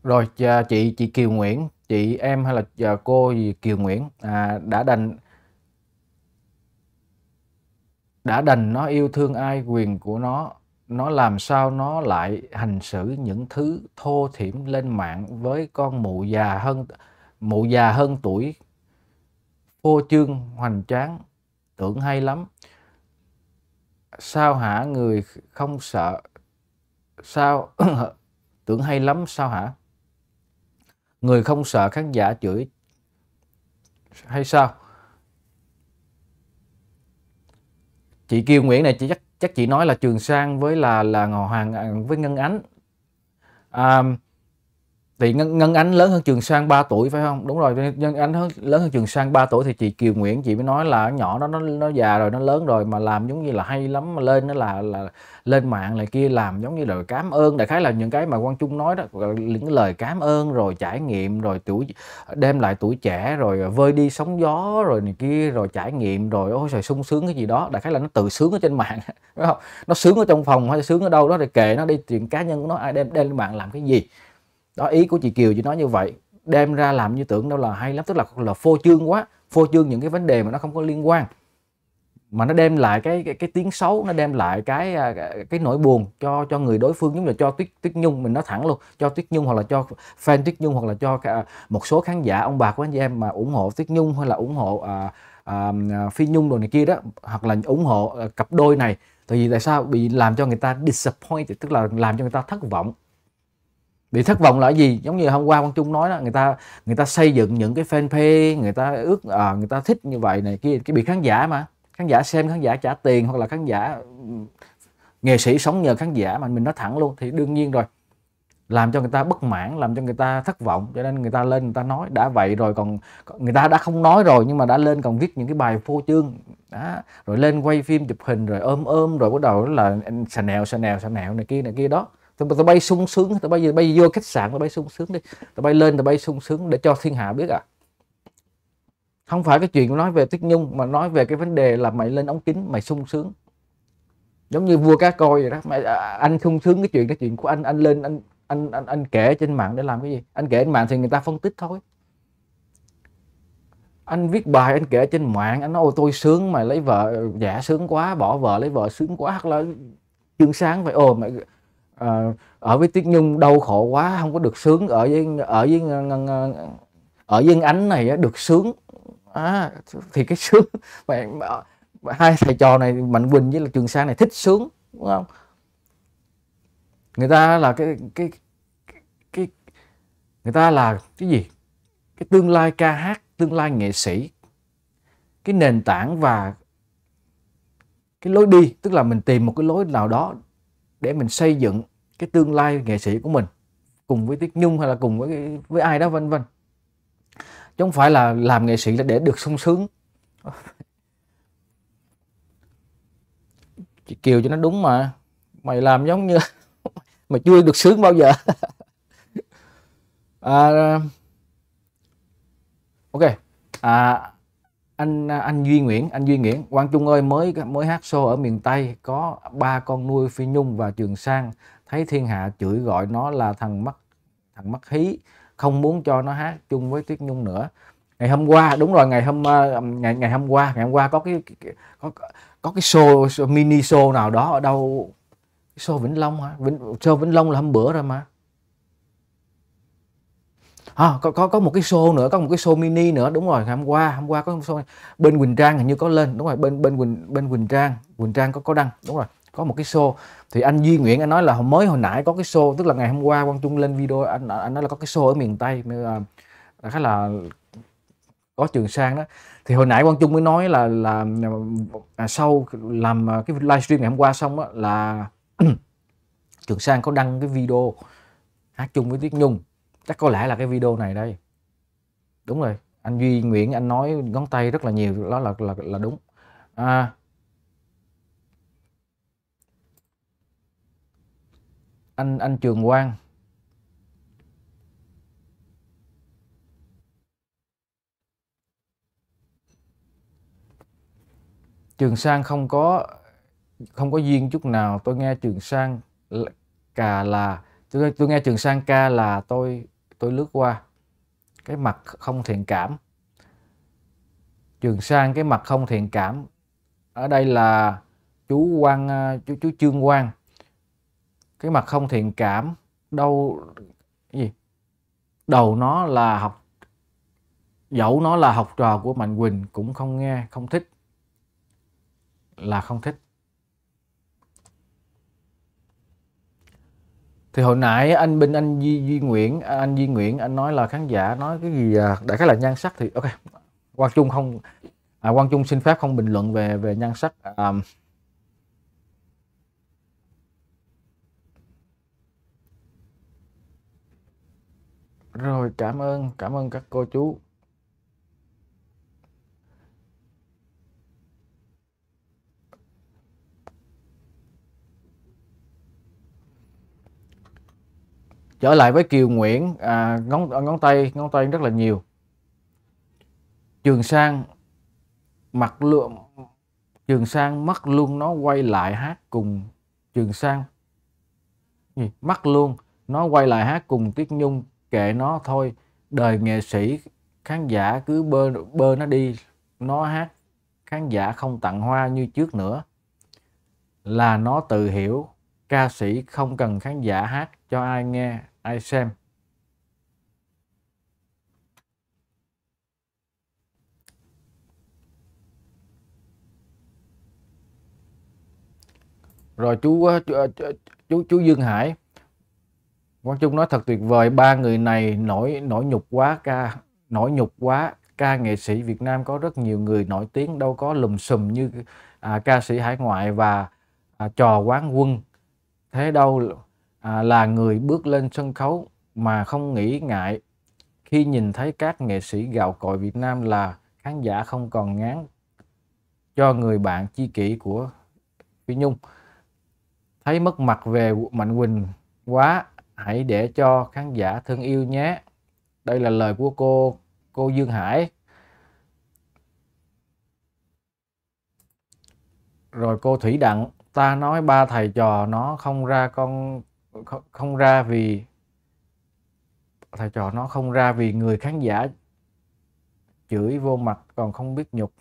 rồi chị chị Kiều Nguyễn chị em hay là à, cô gì Kiều Nguyễn à, đã đành đã đành nó yêu thương ai quyền của nó nó làm sao nó lại hành xử những thứ thô thiển lên mạng với con mụ già hơn mụ già hơn tuổi phô trương hoành tráng tưởng hay lắm sao hả người không sợ sao [coughs] tưởng hay lắm sao hả người không sợ khán giả chửi hay sao chị Kiều Nguyễn này chị chắc chắc chị nói là Trường Sang với là là ngò Hoàng à, với Ngân Ánh à, thì Ngân, Ngân Ánh lớn hơn Trường Sang 3 tuổi phải không? Đúng rồi, Ngân Ánh hơn, lớn hơn Trường Sang 3 tuổi thì chị Kiều Nguyễn chị mới nói là nhỏ đó nó nó già rồi, nó lớn rồi mà làm giống như là hay lắm mà lên nó là là lên mạng này kia làm giống như là cảm ơn đại khái là những cái mà Quang Trung nói đó những lời cảm ơn rồi trải nghiệm rồi tuổi đem lại tuổi trẻ rồi vơi đi sóng gió rồi này kia rồi trải nghiệm rồi ôi trời sung sướng cái gì đó đại khái là nó tự sướng ở trên mạng đúng [laughs] không nó sướng ở trong phòng hay sướng ở đâu đó thì kệ nó đi chuyện cá nhân của nó ai đem đem lên mạng làm cái gì đó ý của chị Kiều chị nói như vậy đem ra làm như tưởng đâu là hay lắm tức là là phô trương quá phô trương những cái vấn đề mà nó không có liên quan mà nó đem lại cái cái, cái tiếng xấu nó đem lại cái à, cái nỗi buồn cho cho người đối phương giống như là cho tuyết tuyết nhung mình nói thẳng luôn cho tuyết nhung hoặc là cho fan tuyết nhung hoặc là cho một số khán giả ông bà của anh chị em mà ủng hộ tuyết nhung hay là ủng hộ à, à, phi nhung đồ này kia đó hoặc là ủng hộ à, cặp đôi này tại vì tại sao bị làm cho người ta disappointed tức là làm cho người ta thất vọng bị thất vọng là gì giống như hôm qua quang trung nói đó người ta người ta xây dựng những cái fanpage người ta ước à, người ta thích như vậy này kia cái bị khán giả mà khán giả xem khán giả trả tiền hoặc là khán giả ừ, nghệ sĩ sống nhờ khán giả mà mình nói thẳng luôn thì đương nhiên rồi làm cho người ta bất mãn làm cho người ta thất vọng cho nên người ta lên người ta nói đã vậy rồi còn người ta đã không nói rồi nhưng mà đã lên còn viết những cái bài phô trương đó. rồi lên quay phim chụp hình rồi ôm ôm rồi bắt đầu là ừ, xà nẹo xà nẹo xà nẹo này kia này kia đó tụi, tụi bay sung sướng tụi bay bay vô khách sạn tụi bay sung sướng đi tụi bay lên tụi bay sung sướng để cho thiên hạ biết à không phải cái chuyện nói về tuyết nhung mà nói về cái vấn đề là mày lên ống kính mày sung sướng giống như vua cá coi vậy đó mày à, anh sung sướng cái chuyện cái chuyện của anh anh lên anh anh anh anh kể trên mạng để làm cái gì anh kể trên mạng thì người ta phân tích thôi anh viết bài anh kể trên mạng anh nói ôi tôi sướng mày lấy vợ giả sướng quá bỏ vợ lấy vợ sướng quá hoặc là chương sáng vậy ồ mày à, ở với Tuyết Nhung đau khổ quá không có được sướng ở với ở với ở với ánh này được sướng à, thì cái sướng [laughs] mà, hai thầy trò này Mạnh Quỳnh với là Trường Sa này thích sướng đúng không người ta là cái cái, cái người ta là cái gì cái tương lai ca hát tương lai nghệ sĩ cái nền tảng và cái lối đi tức là mình tìm một cái lối nào đó để mình xây dựng cái tương lai nghệ sĩ của mình cùng với Tiết Nhung hay là cùng với với ai đó vân vân chứ không phải là làm nghệ sĩ là để được sung sướng [laughs] chị Kiều cho nó đúng mà mày làm giống như [laughs] mày chưa được sướng bao giờ [laughs] à, ok à, anh à, anh Duy Nguyễn anh Duy Nguyễn Quang Trung ơi mới mới hát show ở miền Tây có ba con nuôi Phi Nhung và Trường Sang thấy thiên hạ chửi gọi nó là thằng mắt thằng mắt hí không muốn cho nó hát chung với Tuyết Nhung nữa ngày hôm qua đúng rồi ngày hôm à, ngày ngày hôm qua ngày hôm qua có cái có có cái show, show mini show nào đó ở đâu show Vĩnh Long hả Vĩnh, show Vĩnh Long là hôm bữa rồi mà à, có có có một cái show nữa có một cái show mini nữa đúng rồi hôm qua hôm qua có một show bên Quỳnh Trang hình như có lên đúng rồi bên bên Quỳnh bên Quỳnh Trang Quỳnh Trang có có đăng đúng rồi có một cái show thì anh Duy Nguyễn anh nói là mới hồi nãy có cái show tức là ngày hôm qua Quang Trung lên video anh anh nói là có cái show ở miền Tây là à, khá là có Trường Sang đó thì hồi nãy Quang Trung mới nói là là, là sau làm à, cái livestream ngày hôm qua xong đó, là [clears throat] Trường Sang có đăng cái video hát chung với Tuyết Nhung chắc có lẽ là cái video này đây đúng rồi anh duy nguyễn anh nói ngón tay rất là nhiều đó là là là đúng à, anh anh trường quang trường sang không có không có duyên chút nào tôi nghe trường sang cà là tôi, tôi nghe trường sang ca là tôi tôi lướt qua cái mặt không thiện cảm chuyển sang cái mặt không thiện cảm ở đây là chú quan à, chú chú trương quan cái mặt không thiện cảm đâu gì đầu nó là học dẫu nó là học trò của mạnh quỳnh cũng không nghe không thích là không thích thì hồi nãy anh Bình anh Duy, Duy Nguyễn à, anh Duy Nguyễn anh nói là khán giả nói cái gì à, đại khái là nhan sắc thì ok Quang Trung không à, Quang Trung xin phép không bình luận về về nhan sắc à, um. rồi cảm ơn cảm ơn các cô chú trở lại với Kiều Nguyễn à, ngón ngón tay ngón tay rất là nhiều Trường Sang mặt lượng Trường Sang mất luôn nó quay lại hát cùng Trường Sang gì mất luôn nó quay lại hát cùng Tiết Nhung kệ nó thôi đời nghệ sĩ khán giả cứ bơ bơ nó đi nó hát khán giả không tặng hoa như trước nữa là nó tự hiểu ca sĩ không cần khán giả hát cho ai nghe ai xem rồi chú ờ, ờ, chú chú, chú Dương Hải Quang Trung nói thật tuyệt vời ba người này nổi nổi nhục quá ca nổi nhục quá ca nghệ sĩ Việt Nam có rất nhiều người nổi tiếng đâu có lùm xùm như à, ca sĩ hải ngoại và à, trò quán quân thế đâu à, là người bước lên sân khấu mà không nghĩ ngại khi nhìn thấy các nghệ sĩ gạo cội Việt Nam là khán giả không còn ngán cho người bạn chi kỷ của Phi Nhung thấy mất mặt về Mạnh Quỳnh quá hãy để cho khán giả thương yêu nhé đây là lời của cô cô Dương Hải rồi cô Thủy Đặng ta nói ba thầy trò nó không ra con không, ra vì thầy trò nó không ra vì người khán giả chửi vô mặt còn không biết nhục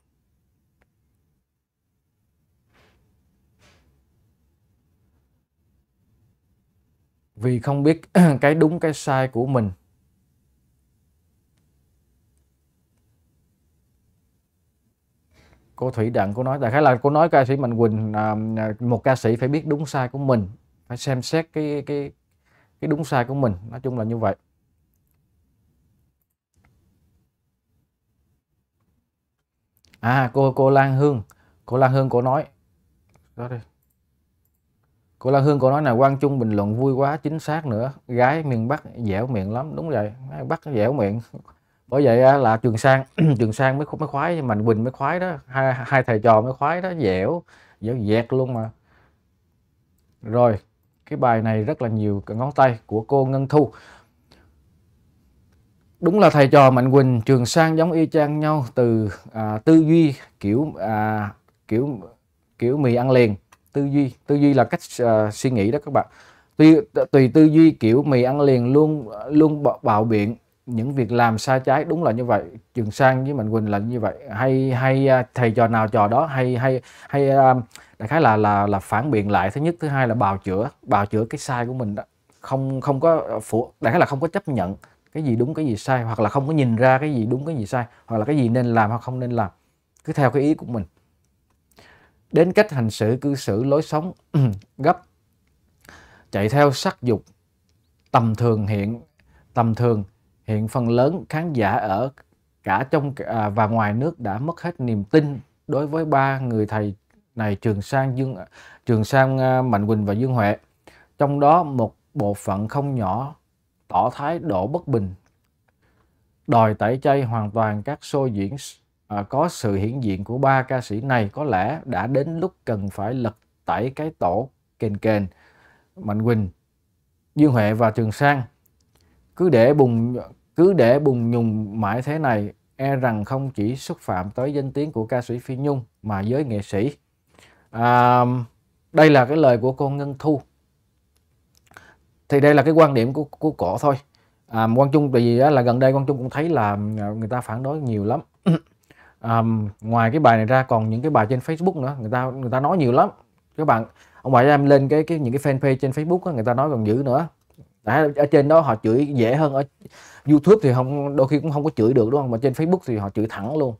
vì không biết [clears throat] cái đúng cái sai của mình cô thủy đặng cô nói đại khái là cô nói ca sĩ mạnh quỳnh à, một ca sĩ phải biết đúng sai của mình phải xem xét cái cái cái đúng sai của mình nói chung là như vậy à cô cô Lan Hương cô Lan Hương cô nói đó đi cô Lan Hương cô nói là Quang Trung bình luận vui quá chính xác nữa gái miền Bắc dẻo miệng lắm đúng vậy miền Bắc dẻo miệng bởi vậy là Trường Sang [clears throat] Trường Sang mới mới khoái Mạnh Bình mới khoái đó hai, hai thầy trò mới khoái đó dẻo dẻo dẹt luôn mà rồi cái bài này rất là nhiều ngón tay của cô Ngân Thu đúng là thầy trò Mạnh Quỳnh Trường Sang giống y chang nhau từ à, tư duy kiểu à, kiểu kiểu mì ăn liền tư duy tư duy là cách à, suy nghĩ đó các bạn tùy tùy tư duy kiểu mì ăn liền luôn luôn bạo biện những việc làm sai trái đúng là như vậy trường sang với mạnh quỳnh là như vậy hay hay à, thầy trò nào trò đó hay hay hay à, đại khái là là là phản biện lại thứ nhất thứ hai là bào chữa bào chữa cái sai của mình đó không không có phụ đại khái là không có chấp nhận cái gì đúng cái gì sai hoặc là không có nhìn ra cái gì đúng cái gì sai hoặc là cái gì nên làm hoặc không nên làm cứ theo cái ý của mình đến cách hành xử cư xử lối sống [clears throat] gấp chạy theo sắc dục tầm thường hiện tầm thường Hiện phần lớn khán giả ở cả trong à, và ngoài nước đã mất hết niềm tin đối với ba người thầy này Trường Sang Dương Trường Sang à, Mạnh Quỳnh và Dương Huệ. Trong đó một bộ phận không nhỏ tỏ thái độ bất bình đòi tẩy chay hoàn toàn các show diễn à, có sự hiện diện của ba ca sĩ này có lẽ đã đến lúc cần phải lật tẩy cái tổ kền kền Mạnh Quỳnh, Dương Huệ và Trường Sang. Cứ để bùng cứ để bùng nhùng mãi thế này, e rằng không chỉ xúc phạm tới danh tiếng của ca sĩ Phi Nhung mà giới nghệ sĩ. À, đây là cái lời của cô Ngân Thu. Thì đây là cái quan điểm của của cổ thôi. À, Quang Trung vì là gần đây Quang Trung cũng thấy là à, người ta phản đối nhiều lắm. [clears throat] à, ngoài cái bài này ra còn những cái bài trên Facebook nữa, người ta người ta nói nhiều lắm. Các bạn ông bà em lên cái cái những cái fanpage trên Facebook á, người ta nói còn dữ nữa Đấy, ở trên đó họ chửi dễ hơn ở YouTube thì không đôi khi cũng không có chửi được đúng không mà trên Facebook thì họ chửi thẳng luôn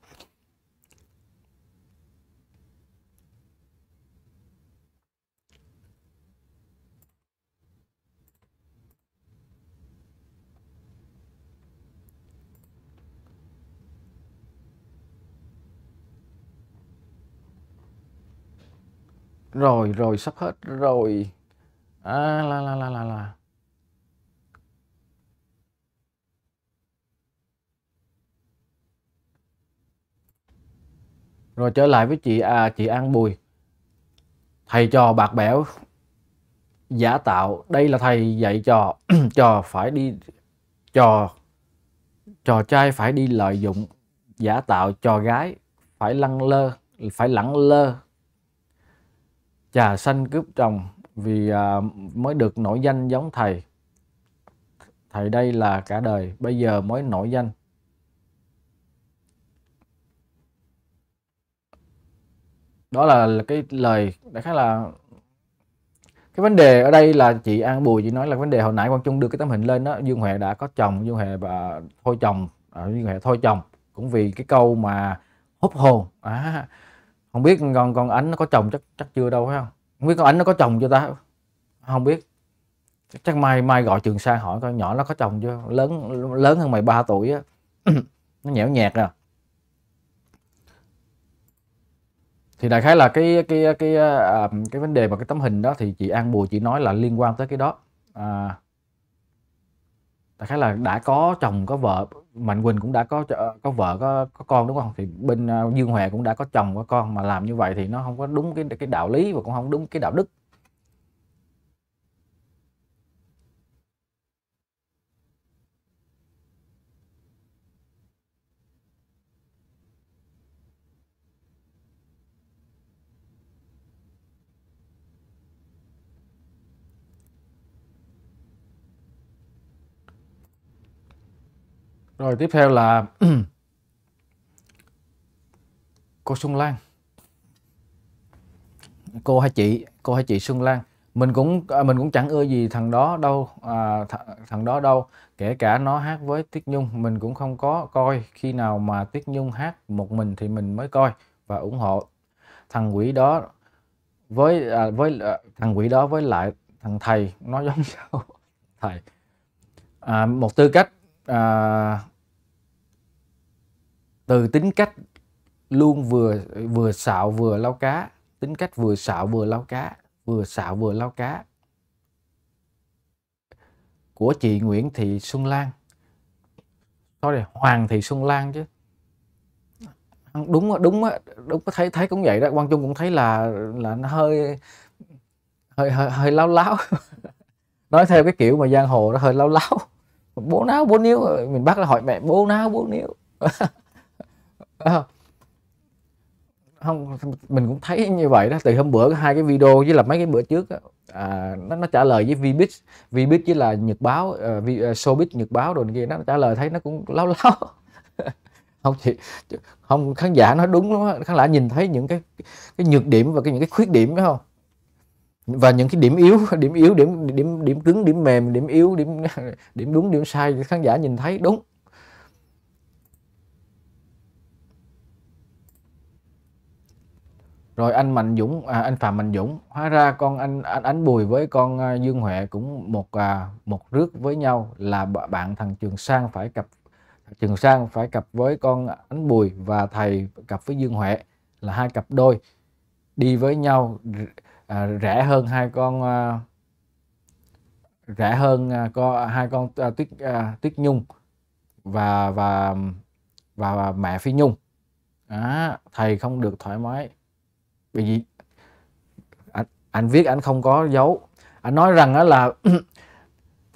rồi rồi sắp hết rồi à, la la la la la rồi trở lại với chị à, chị An Bùi thầy trò bạc bẽo giả tạo đây là thầy dạy trò [clears throat] trò phải đi trò trò trai phải đi lợi dụng giả tạo trò gái phải lăng lơ phải lẳng lơ trà xanh cướp chồng vì à, mới được nổi danh giống thầy thầy đây là cả đời bây giờ mới nổi danh đó là cái lời đại khái là cái vấn đề ở đây là chị An Bùi chị nói là vấn đề hồi nãy Quang Trung đưa cái tấm hình lên đó Dương Huệ đã có chồng Dương Huệ và thôi chồng à, Dương Huệ thôi chồng cũng vì cái câu mà hút hồn à, không biết con con ánh nó có chồng chắc chắc chưa đâu phải không không biết con ánh nó có chồng chưa ta không biết chắc, chắc mai mai gọi trường sa hỏi con nhỏ nó có chồng chưa lớn lớn hơn mày 3 tuổi á [clears throat] nó nhẽo nhẹt à thì đại khái là cái cái cái à, à, cái vấn đề mà cái tấm hình đó thì chị An Bùi chị nói là liên quan tới cái đó à, đại khái là đã có chồng có vợ Mạnh Quỳnh cũng đã có ờ, có vợ có, có con đúng không thì bên à, Dương Huệ cũng đã có chồng có con mà làm như vậy thì nó không có đúng cái cái đạo lý và cũng không đúng cái đạo đức Rồi tiếp theo là [clears throat] cô Xuân Lan. Cô hay chị, cô hay chị Xuân Lan. Mình cũng à, mình cũng chẳng ưa gì thằng đó đâu, à, th thằng đó đâu, kể cả nó hát với Tuyết Nhung, mình cũng không có coi khi nào mà Tuyết Nhung hát một mình thì mình mới coi và ủng hộ. Thằng quỷ đó với à, với à, thằng quỷ đó với lại thằng thầy nó giống [laughs] nhau. Thầy. À, một tư cách à, từ tính cách luôn vừa vừa xạo vừa lau cá tính cách vừa xạo vừa lau cá vừa xạo vừa lau cá của chị Nguyễn Thị Xuân Lan sorry Hoàng Thị Xuân Lan chứ đúng đúng đúng có thấy thấy cũng vậy đó Quang Trung cũng thấy là là nó hơi hơi hơi, hơi láo láo [laughs] nói theo cái kiểu mà giang hồ nó hơi láo láo bố nào bố níu ở miền bắc là hỏi mẹ bố nào bố níu [laughs] ờ. không mình cũng thấy như vậy đó từ hôm bữa hai cái video với là mấy cái bữa trước à, nó, nó trả lời với Vbiz Vbiz với là Nhật báo uh, Showbiz Nhật báo rồi kia nó trả lời thấy nó cũng láo láo [laughs] không chị không khán giả nói đúng lắm khán giả nhìn thấy những cái cái nhược điểm và cái những cái khuyết điểm phải không và những cái điểm yếu [laughs] điểm yếu điểm điểm điểm cứng điểm mềm điểm yếu điểm [laughs] điểm đúng điểm sai khán giả nhìn thấy đúng rồi anh Mạnh Dũng à, anh Phạm Mạnh Dũng hóa ra con anh anh Ánh Bùi với con à, Dương Huệ cũng một à, một rước với nhau là bạn thằng Trường Sang phải cặp Trường Sang phải cặp với con Ánh Bùi và thầy cặp với Dương Huệ là hai cặp đôi đi với nhau à, rẻ hơn hai con à, rẻ hơn à, con à, hai con à, tuyết à, tuyết nhung và và và, và mẹ phi nhung à, thầy không được thoải mái vì gì anh, anh viết anh không có dấu anh nói rằng đó là [clears throat]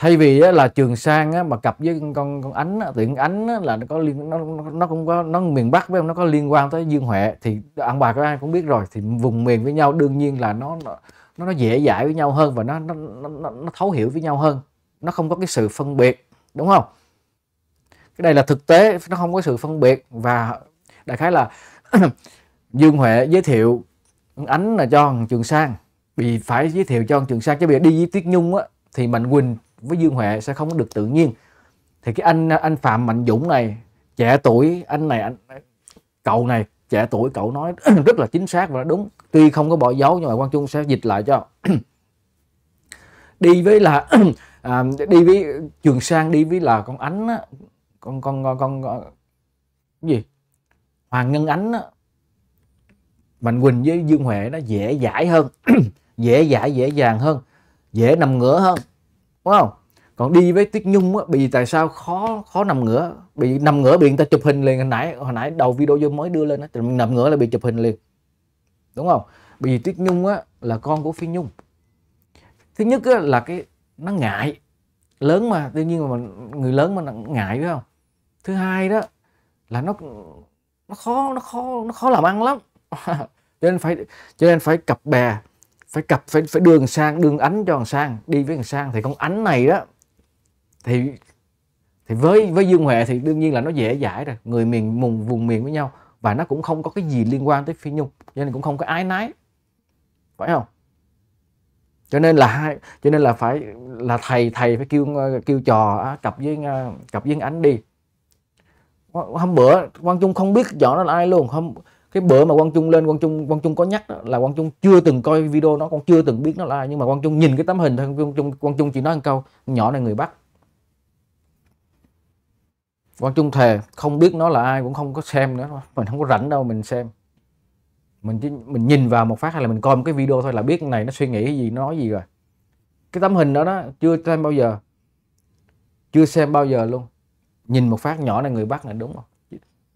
thay vì là trường sang mà cặp với con con ánh thì con ánh là nó có liên nó nó cũng có nó miền bắc với nó có liên quan tới dương huệ thì ăn bà có ai cũng biết rồi thì vùng miền với nhau đương nhiên là nó nó nó dễ dãi với nhau hơn và nó nó nó, nó thấu hiểu với nhau hơn nó không có cái sự phân biệt đúng không cái đây là thực tế nó không có sự phân biệt và đại khái là [clears throat] dương huệ giới thiệu ánh là cho trường sang vì phải giới thiệu cho trường sang chứ bây giờ đi với tuyết nhung á thì mạnh quỳnh với Dương Huệ sẽ không được tự nhiên thì cái anh anh Phạm Mạnh Dũng này trẻ tuổi anh này anh cậu này trẻ tuổi cậu nói [clears throat] rất là chính xác và đúng tuy không có bỏ dấu nhưng mà Quang Trung sẽ dịch lại cho [clears throat] đi với là [clears throat] à, đi với Trường Sang đi với là con ánh á, con con con con, con cái gì Hoàng Ngân Ánh á, Mạnh Quỳnh với Dương Huệ nó dễ dãi hơn dễ dãi dễ dàng hơn dễ nằm ngửa hơn đúng không còn đi với tuyết nhung á bị tại sao khó khó nằm ngửa bị nằm ngửa bị người ta chụp hình liền hồi nãy hồi nãy đầu video vô mới đưa lên á nằm ngửa là bị chụp hình liền đúng không bởi vì tuyết nhung á là con của phi nhung thứ nhất á, là cái nó ngại lớn mà tự nhiên mà người lớn mà ngại phải không thứ hai đó là nó nó khó nó khó nó khó làm ăn lắm [laughs] cho nên phải cho nên phải cặp bè phải cặp phải phải đưa thằng sang đương ánh cho thằng sang đi với thằng sang thì con ánh này đó thì thì với với dương huệ thì đương nhiên là nó dễ giải rồi người miền mùng vùng miền với nhau và nó cũng không có cái gì liên quan tới phi nhung cho nên cũng không có ái nái phải không cho nên là hai cho nên là phải là thầy thầy phải kêu kêu trò cặp với à, cặp với ánh đi hôm bữa quang trung không biết dọn nó là ai luôn không cái bữa mà quang trung lên quang trung quang trung có nhắc đó, là quang trung chưa từng coi video nó cũng chưa từng biết nó là ai nhưng mà quang trung nhìn cái tấm hình thôi quang trung quang trung chỉ nói một câu nhỏ này người bắc quang trung thề không biết nó là ai cũng không có xem nữa mình không có rảnh đâu mình xem mình chỉ, mình nhìn vào một phát hay là mình coi một cái video thôi là biết này nó suy nghĩ gì nó nói gì rồi cái tấm hình đó đó chưa xem bao giờ chưa xem bao giờ luôn nhìn một phát nhỏ này người bắc này đúng không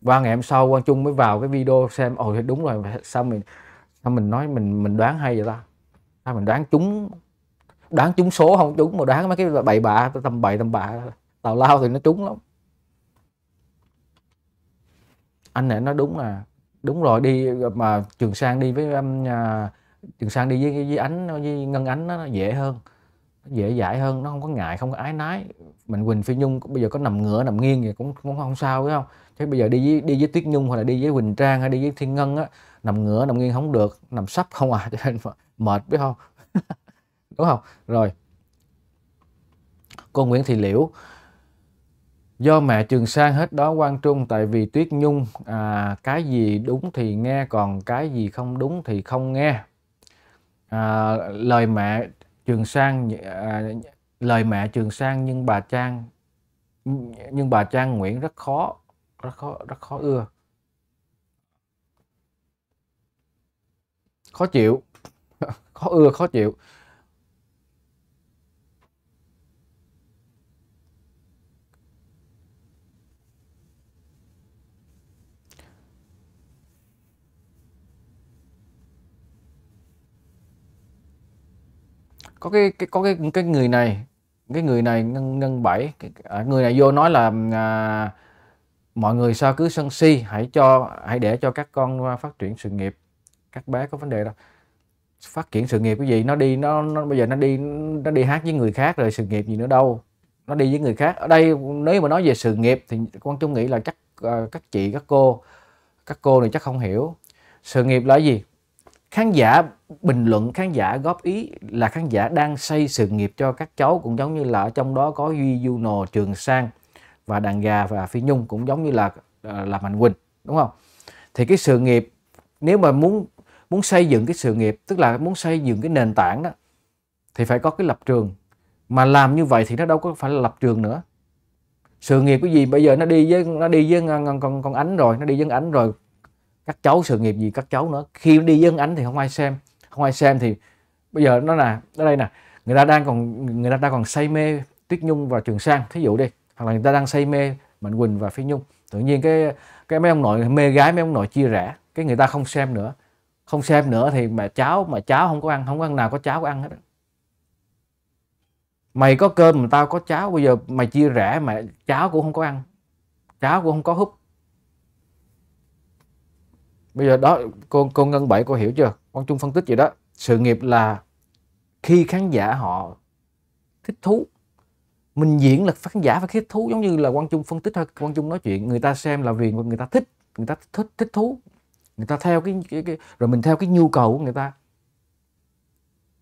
qua ngày hôm sau quang trung mới vào cái video xem ồ thì đúng rồi sao mình sao mình nói mình mình đoán hay vậy ta sao mình đoán trúng đoán trúng số không trúng mà đoán mấy cái bậy bạ tầm bậy tầm bạ tào lao thì nó trúng lắm anh này nói đúng à đúng rồi đi mà trường sang đi với uh, trường sang đi với với ánh với ngân ánh nó dễ hơn dễ dãi hơn nó không có ngại không có ái nái mình quỳnh phi nhung bây giờ có nằm ngửa nằm nghiêng thì cũng cũng không sao phải không chứ bây giờ đi với đi với tuyết nhung hoặc là đi với huỳnh trang hay đi với thiên ngân á nằm ngửa nằm nghiêng không được nằm sấp không à cho nên [laughs] mệt biết không [laughs] đúng không rồi cô nguyễn thị liễu do mẹ trường sang hết đó quan trung tại vì tuyết nhung à, cái gì đúng thì nghe còn cái gì không đúng thì không nghe à, lời mẹ trường sang à, lời mẹ trường sang nhưng bà trang nhưng bà trang nguyễn rất khó rất khó rất khó ưa khó chịu [laughs] khó ưa khó chịu có cái, cái có cái cái người này cái người này ngân ngân bảy cái, à, người này vô nói là à, mọi người sao cứ sân si hãy cho hãy để cho các con phát triển sự nghiệp các bé có vấn đề đâu phát triển sự nghiệp cái gì nó đi nó, nó bây giờ nó đi nó đi hát với người khác rồi sự nghiệp gì nữa đâu nó đi với người khác ở đây nếu mà nói về sự nghiệp thì quan trung nghĩ là chắc uh, các chị các cô các cô này chắc không hiểu sự nghiệp là gì khán giả bình luận khán giả góp ý là khán giả đang xây sự nghiệp cho các cháu cũng giống như là ở trong đó có duy du nồ trường sang và đàn gà và phi nhung cũng giống như là ờ, là mạnh quỳnh đúng không thì cái sự nghiệp nếu mà muốn muốn xây dựng cái sự nghiệp tức là muốn xây dựng cái nền tảng đó thì phải có cái lập trường mà làm như vậy thì nó đâu có phải là lập trường nữa sự nghiệp cái gì bây giờ nó đi với nó đi với con con, ánh rồi nó đi với ánh rồi các cháu sự nghiệp gì các cháu nữa khi đi với ánh thì không ai xem không ai xem thì bây giờ nó là ở đây nè người ta đang còn người ta đang còn say mê tuyết nhung và trường sang thí dụ đi hoặc là người ta đang say mê mạnh quỳnh và phi nhung tự nhiên cái cái mấy ông nội mê gái mấy ông nội chia rẽ cái người ta không xem nữa không xem nữa thì mà cháu mà cháu không có ăn không có ăn nào có cháu có ăn hết mày có cơm mà tao có cháo bây giờ mày chia rẽ mà cháo cũng không có ăn cháo cũng không có hút. bây giờ đó cô cô ngân bảy cô hiểu chưa quang trung phân tích vậy đó sự nghiệp là khi khán giả họ thích thú mình diễn là khán giả phải thích thú giống như là quan trung phân tích thôi quan trung nói chuyện người ta xem là vì người ta thích người ta thích thích thú người ta theo cái, cái, cái rồi mình theo cái nhu cầu của người ta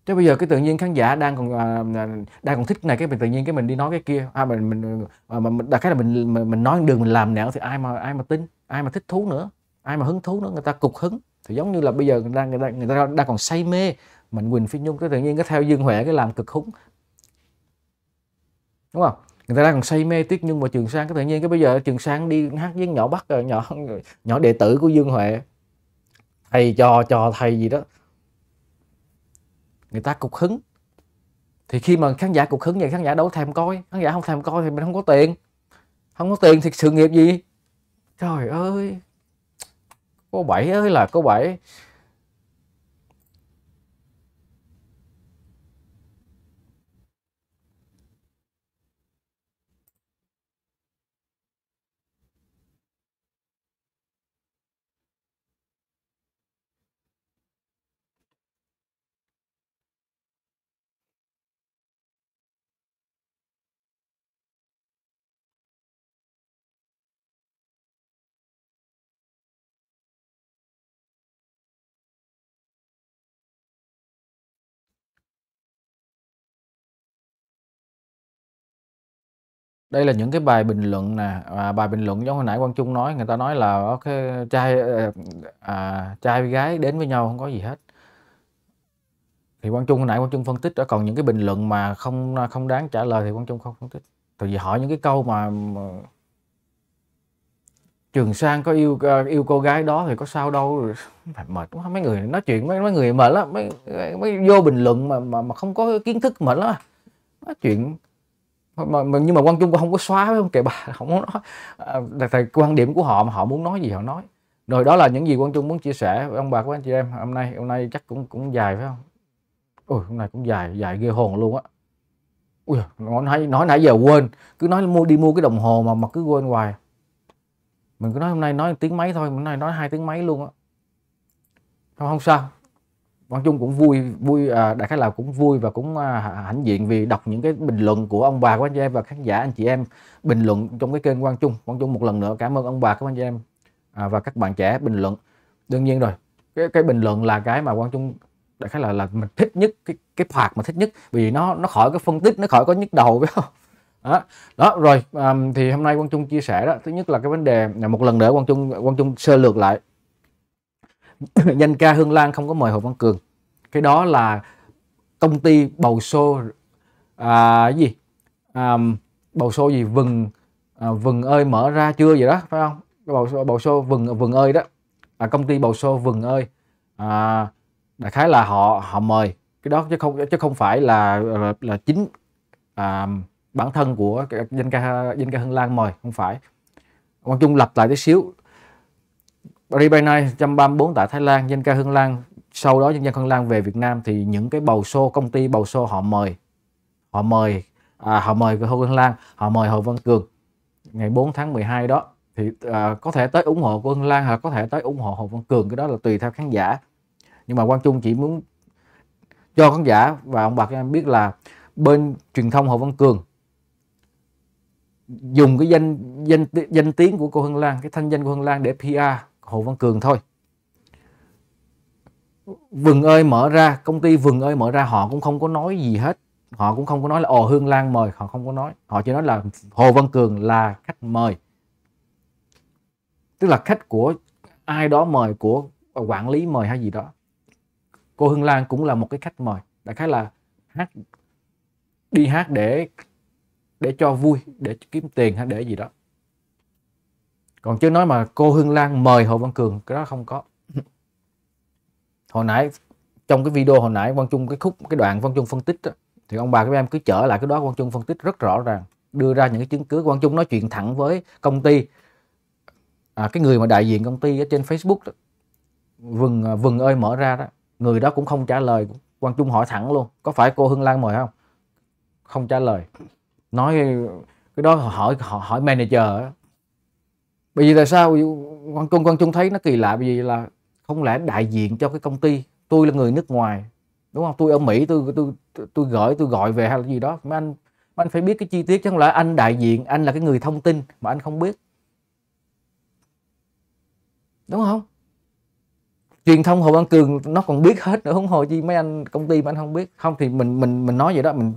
chứ bây giờ cái tự nhiên khán giả đang còn à, à, đang còn thích này cái mình tự nhiên cái mình đi nói cái kia à mình mình à, mà đặc cái là mình mình, mình nói đường mình làm nẻo thì ai mà ai mà tin ai mà thích thú nữa ai mà hứng thú nữa người ta cục hứng thì giống như là bây giờ người ta người ta người ta đang còn say mê mạnh quỳnh phi nhung cái tự nhiên cái theo dương huệ cái làm cực húng đúng không người ta đang còn say mê tiết nhưng mà trường sang cái tự nhiên cái bây giờ trường sang đi hát với nhỏ bắc ờ, nhỏ [laughs] nhỏ đệ tử của dương huệ thầy trò trò thầy gì đó người ta cục hứng thì khi mà khán giả cục hứng vậy khán giả đâu thèm coi khán giả không thèm coi thì mình không có tiền không có tiền thì sự nghiệp gì trời ơi cô bảy ơi là cô bảy đây là những cái bài bình luận nè à, bài bình luận giống hồi nãy quang trung nói người ta nói là cái ờ, trai ờ, à, trai với gái đến với nhau không có gì hết thì quang trung hồi nãy quang trung phân tích đó còn những cái bình luận mà không à, không đáng trả lời thì quang trung không phân tích tại vì hỏi những cái câu mà, mà trường sang có yêu à, yêu cô gái đó thì có sao đâu [laughs] mệt quá mấy người nói chuyện mấy mấy người mệt lắm mấy, mấy vô bình luận mà mà mà không có kiến thức mệt lắm à. nói chuyện mà, mà nhưng mà quan trung cũng không có xóa với ông kệ bà [laughs] không có nói à, là tại quan điểm của họ mà họ muốn nói gì họ nói rồi đó là những gì quan trung muốn chia sẻ với ông bà của anh chị em hôm nay hôm nay chắc cũng cũng dài phải không ôi hôm nay cũng dài dài ghê hồn luôn á ui nói nói nãy giờ quên cứ nói mua đi mua cái đồng hồ mà mà cứ quên hoài mình cứ nói hôm nay nói tiếng máy thôi hôm nay nói hai tiếng máy luôn á không, không sao quang trung cũng vui vui à, đại khái là cũng vui và cũng à, hãnh diện vì đọc những cái bình luận của ông bà của anh chị em và khán giả anh chị em bình luận trong cái kênh quang trung quang trung một lần nữa cảm ơn ông bà các anh chị em à, và các bạn trẻ bình luận đương nhiên rồi cái cái bình luận là cái mà quang trung đại khái là là mình thích nhất cái cái phạt mà thích nhất vì nó nó khỏi cái phân tích nó khỏi có nhức đầu phải [laughs] không đó, đó rồi um, thì hôm nay quang trung chia sẻ đó thứ nhất là cái vấn đề à, một lần nữa quang trung quang trung sơ lược lại [laughs] danh ca Hương Lan không có mời Hồ Văn Cường cái đó là công ty bầu xô à, gì à, bầu xô gì vừng à, vừng ơi mở ra chưa vậy đó phải không bầu xô, bầu xô vừng vừng ơi đó là công ty bầu xô vừng ơi à, đại khái là họ họ mời cái đó chứ không chứ không phải là là, là chính à, bản thân của danh ca danh ca hương Lan mời không phải Quang Trung lặp lại tí xíu Ribay Night 134 tại Thái Lan, danh ca Hương Lan sau đó dân dân Hương Lan về Việt Nam thì những cái bầu xô công ty bầu xô họ mời họ mời à, họ mời Hồ Hương Lan họ mời Hồ Văn Cường ngày 4 tháng 12 đó thì à, có thể tới ủng hộ của Hương Lan hoặc có thể tới ủng hộ Hồ Văn Cường cái đó là tùy theo khán giả nhưng mà Quang Trung chỉ muốn cho khán giả và ông bà các em biết là bên truyền thông Hồ Văn Cường dùng cái danh danh danh tiếng của cô Hương Lan cái thanh danh của Hương Lan để PR Hồ Văn Cường thôi Vừng ơi mở ra công ty Vừng ơi mở ra họ cũng không có nói gì hết họ cũng không có nói là ồ hương lan mời họ không có nói họ chỉ nói là hồ văn cường là khách mời tức là khách của ai đó mời của quản lý mời hay gì đó cô hương lan cũng là một cái khách mời đại khái là hát đi hát để để cho vui để kiếm tiền hay để gì đó còn chứ nói mà cô Hương Lan mời Hồ Văn Cường cái đó không có hồi nãy trong cái video hồi nãy Văn Trung cái khúc cái đoạn Văn Trung phân tích đó, thì ông bà các em cứ trở lại cái đó Văn Trung phân tích rất rõ ràng đưa ra những cái chứng cứ Văn Trung nói chuyện thẳng với công ty à, cái người mà đại diện công ty ở trên Facebook đó, vừng à, vừng ơi mở ra đó người đó cũng không trả lời Văn Trung hỏi thẳng luôn có phải cô Hương Lan mời không không trả lời nói cái đó hỏi hỏi, hỏi manager bởi vì tại sao quan trung quan trung thấy nó kỳ lạ bởi vì là không lẽ đại diện cho cái công ty tôi là người nước ngoài đúng không tôi ở mỹ tôi tôi tôi, tôi gửi tôi gọi về hay là gì đó mấy anh mà anh phải biết cái chi tiết chứ không lẽ anh đại diện anh là cái người thông tin mà anh không biết đúng không truyền thông hồ văn cường nó còn biết hết nữa không hồi chi mấy anh công ty mà anh không biết không thì mình mình mình nói vậy đó mình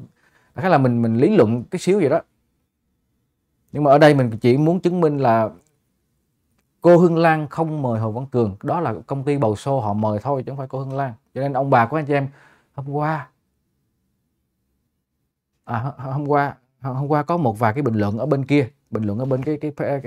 khá là mình mình lý luận cái xíu vậy đó nhưng mà ở đây mình chỉ muốn chứng minh là cô Hương Lan không mời Hồ Văn Cường đó là công ty bầu xô họ mời thôi chứ không phải cô Hương Lan cho nên ông bà của anh chị em hôm qua à, hôm qua hôm qua có một vài cái bình luận ở bên kia bình luận ở bên cái cái cái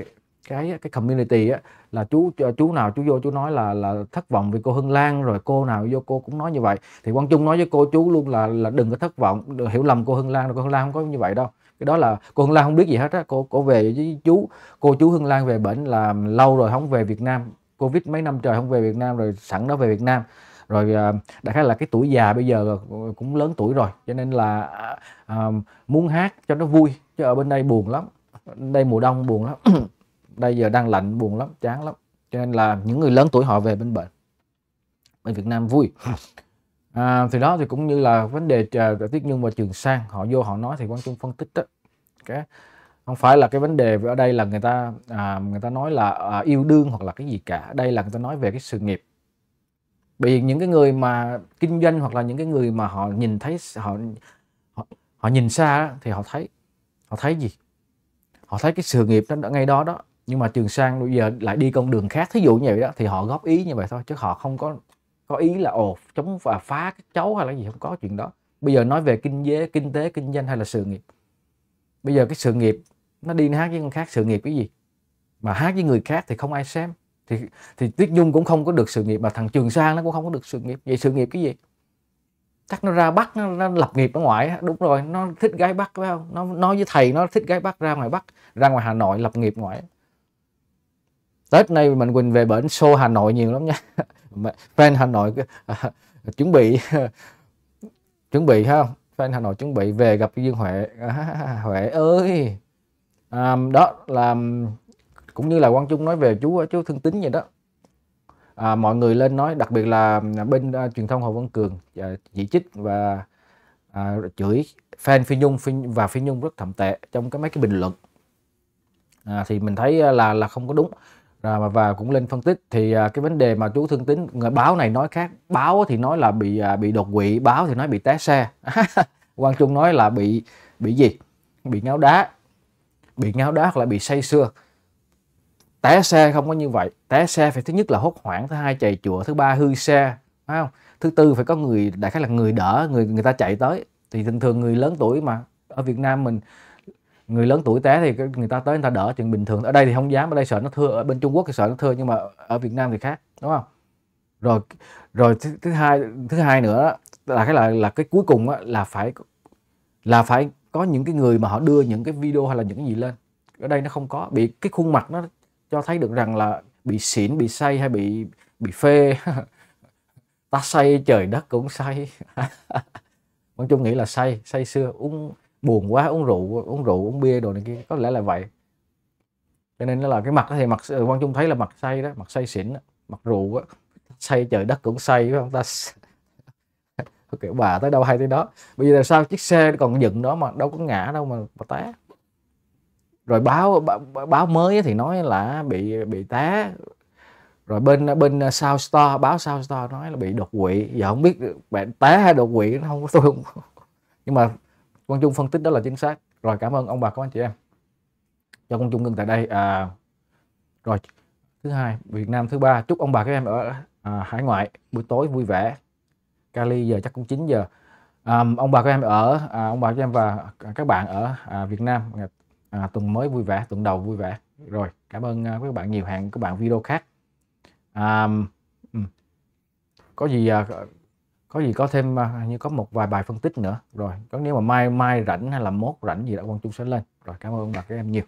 cái, cái community á, là chú chú nào chú vô chú nói là là thất vọng vì cô Hương Lan rồi cô nào vô cô cũng nói như vậy thì Quang Trung nói với cô chú luôn là là đừng có thất vọng hiểu lầm cô Hương Lan rồi cô Hương Lan không có như vậy đâu cái đó là cô Hương Lan không biết gì hết á cô cô về với chú cô chú Hương Lan về bệnh là lâu rồi không về Việt Nam Covid mấy năm trời không về Việt Nam rồi sẵn đó về Việt Nam rồi à, đại khái là cái tuổi già bây giờ cũng lớn tuổi rồi cho nên là à, à, muốn hát cho nó vui chứ ở bên đây buồn lắm đây mùa đông buồn lắm [coughs] đây giờ đang lạnh buồn lắm chán lắm cho nên là những người lớn tuổi họ về bên bệnh bên Việt Nam vui à, thì đó thì cũng như là vấn đề uh, Tiết Nhân và Trường Sang họ vô họ nói thì quan Trung phân tích đó cái không phải là cái vấn đề ở đây là người ta à, người ta nói là à, yêu đương hoặc là cái gì cả đây là người ta nói về cái sự nghiệp bởi vì những cái người mà kinh doanh hoặc là những cái người mà họ nhìn thấy họ họ, họ nhìn xa thì họ thấy họ thấy gì họ thấy cái sự nghiệp đó ngay đó đó nhưng mà trường sang bây giờ lại đi con đường khác thí dụ như vậy đó thì họ góp ý như vậy thôi chứ họ không có có ý là ồ chống và phá các cháu hay là gì không có chuyện đó bây giờ nói về kinh tế kinh tế kinh doanh hay là sự nghiệp bây giờ cái sự nghiệp nó đi hát với người khác sự nghiệp cái gì mà hát với người khác thì không ai xem thì thì tuyết nhung cũng không có được sự nghiệp mà thằng trường sa nó cũng không có được sự nghiệp vậy sự nghiệp cái gì chắc nó ra bắc nó, nó lập nghiệp ở ngoài đúng rồi nó thích gái bắc phải không nó nói với thầy nó thích gái bắc ra ngoài bắc ra ngoài hà nội lập nghiệp ngoài tết này mình quỳnh về bển show hà nội nhiều lắm nha [laughs] fan Hà Nội [laughs] chuẩn bị [laughs] chuẩn bị không fan Hà Nội chuẩn bị về gặp Dương Huệ à, [laughs] Huệ ơi à, đó là cũng như là Quang Trung nói về chú chú thương tính vậy đó à, mọi người lên nói đặc biệt là bên à, truyền thông Hồ Văn Cường à, chỉ trích và à, chửi fan Phi Nhung Phi, và Phi Nhung rất thậm tệ trong cái mấy cái bình luận à, thì mình thấy à, là là không có đúng à, và cũng lên phân tích thì à, cái vấn đề mà chú thương tín báo này nói khác báo thì nói là bị à, bị đột quỵ báo thì nói bị té xe [laughs] quang trung nói là bị bị gì bị ngáo đá bị ngáo đá hoặc là bị say xưa té xe không có như vậy té xe phải thứ nhất là hốt hoảng thứ hai chạy chùa thứ ba hư xe phải không thứ tư phải có người đại khái là người đỡ người người ta chạy tới thì thường thường người lớn tuổi mà ở Việt Nam mình người lớn tuổi té thì người ta tới người ta đỡ chuyện bình thường ở đây thì không dám ở đây sợ nó thưa ở bên Trung Quốc thì sợ nó thưa nhưng mà ở Việt Nam thì khác đúng không rồi rồi thứ, thứ hai thứ hai nữa là cái là là cái cuối cùng là phải là phải có những cái người mà họ đưa những cái video hay là những cái gì lên ở đây nó không có bị cái khuôn mặt nó cho thấy được rằng là bị xỉn bị say hay bị bị phê [laughs] ta say trời đất cũng say [laughs] nói chung nghĩ là say say xưa uống buồn quá uống rượu uống rượu uống bia đồ này kia có lẽ là vậy cho nên nó là cái mặt thì mặt ừ, quan trung thấy là mặt say đó mặt say xỉn mặt rượu á say trời đất cũng say phải không ta [laughs] kiểu bà tới đâu hay tới đó bây giờ tại sao chiếc xe còn dựng đó mà đâu có ngã đâu mà, mà té rồi báo báo mới thì nói là bị bị té rồi bên bên à, sao store báo sao store nói là bị đột quỵ giờ không biết ừ, bạn té hay đột quỵ không tôi không [laughs] nhưng mà quang trung phân tích đó là chính xác rồi cảm ơn ông bà các anh chị em cho quang trung ngưng tại đây à, rồi thứ hai việt nam thứ ba chúc ông bà các em ở à, hải ngoại buổi tối vui vẻ cali giờ chắc cũng 9 giờ à, ông bà các em ở à, ông bà các em và các bạn ở à, việt nam à, tuần mới vui vẻ tuần đầu vui vẻ rồi cảm ơn à, các bạn nhiều hẹn các bạn video khác à, ừ. có gì à, có gì có thêm à, như có một vài bài phân tích nữa rồi có nếu mà mai mai rảnh hay là mốt rảnh gì đó quan trung sẽ lên rồi cảm ơn bà các em nhiều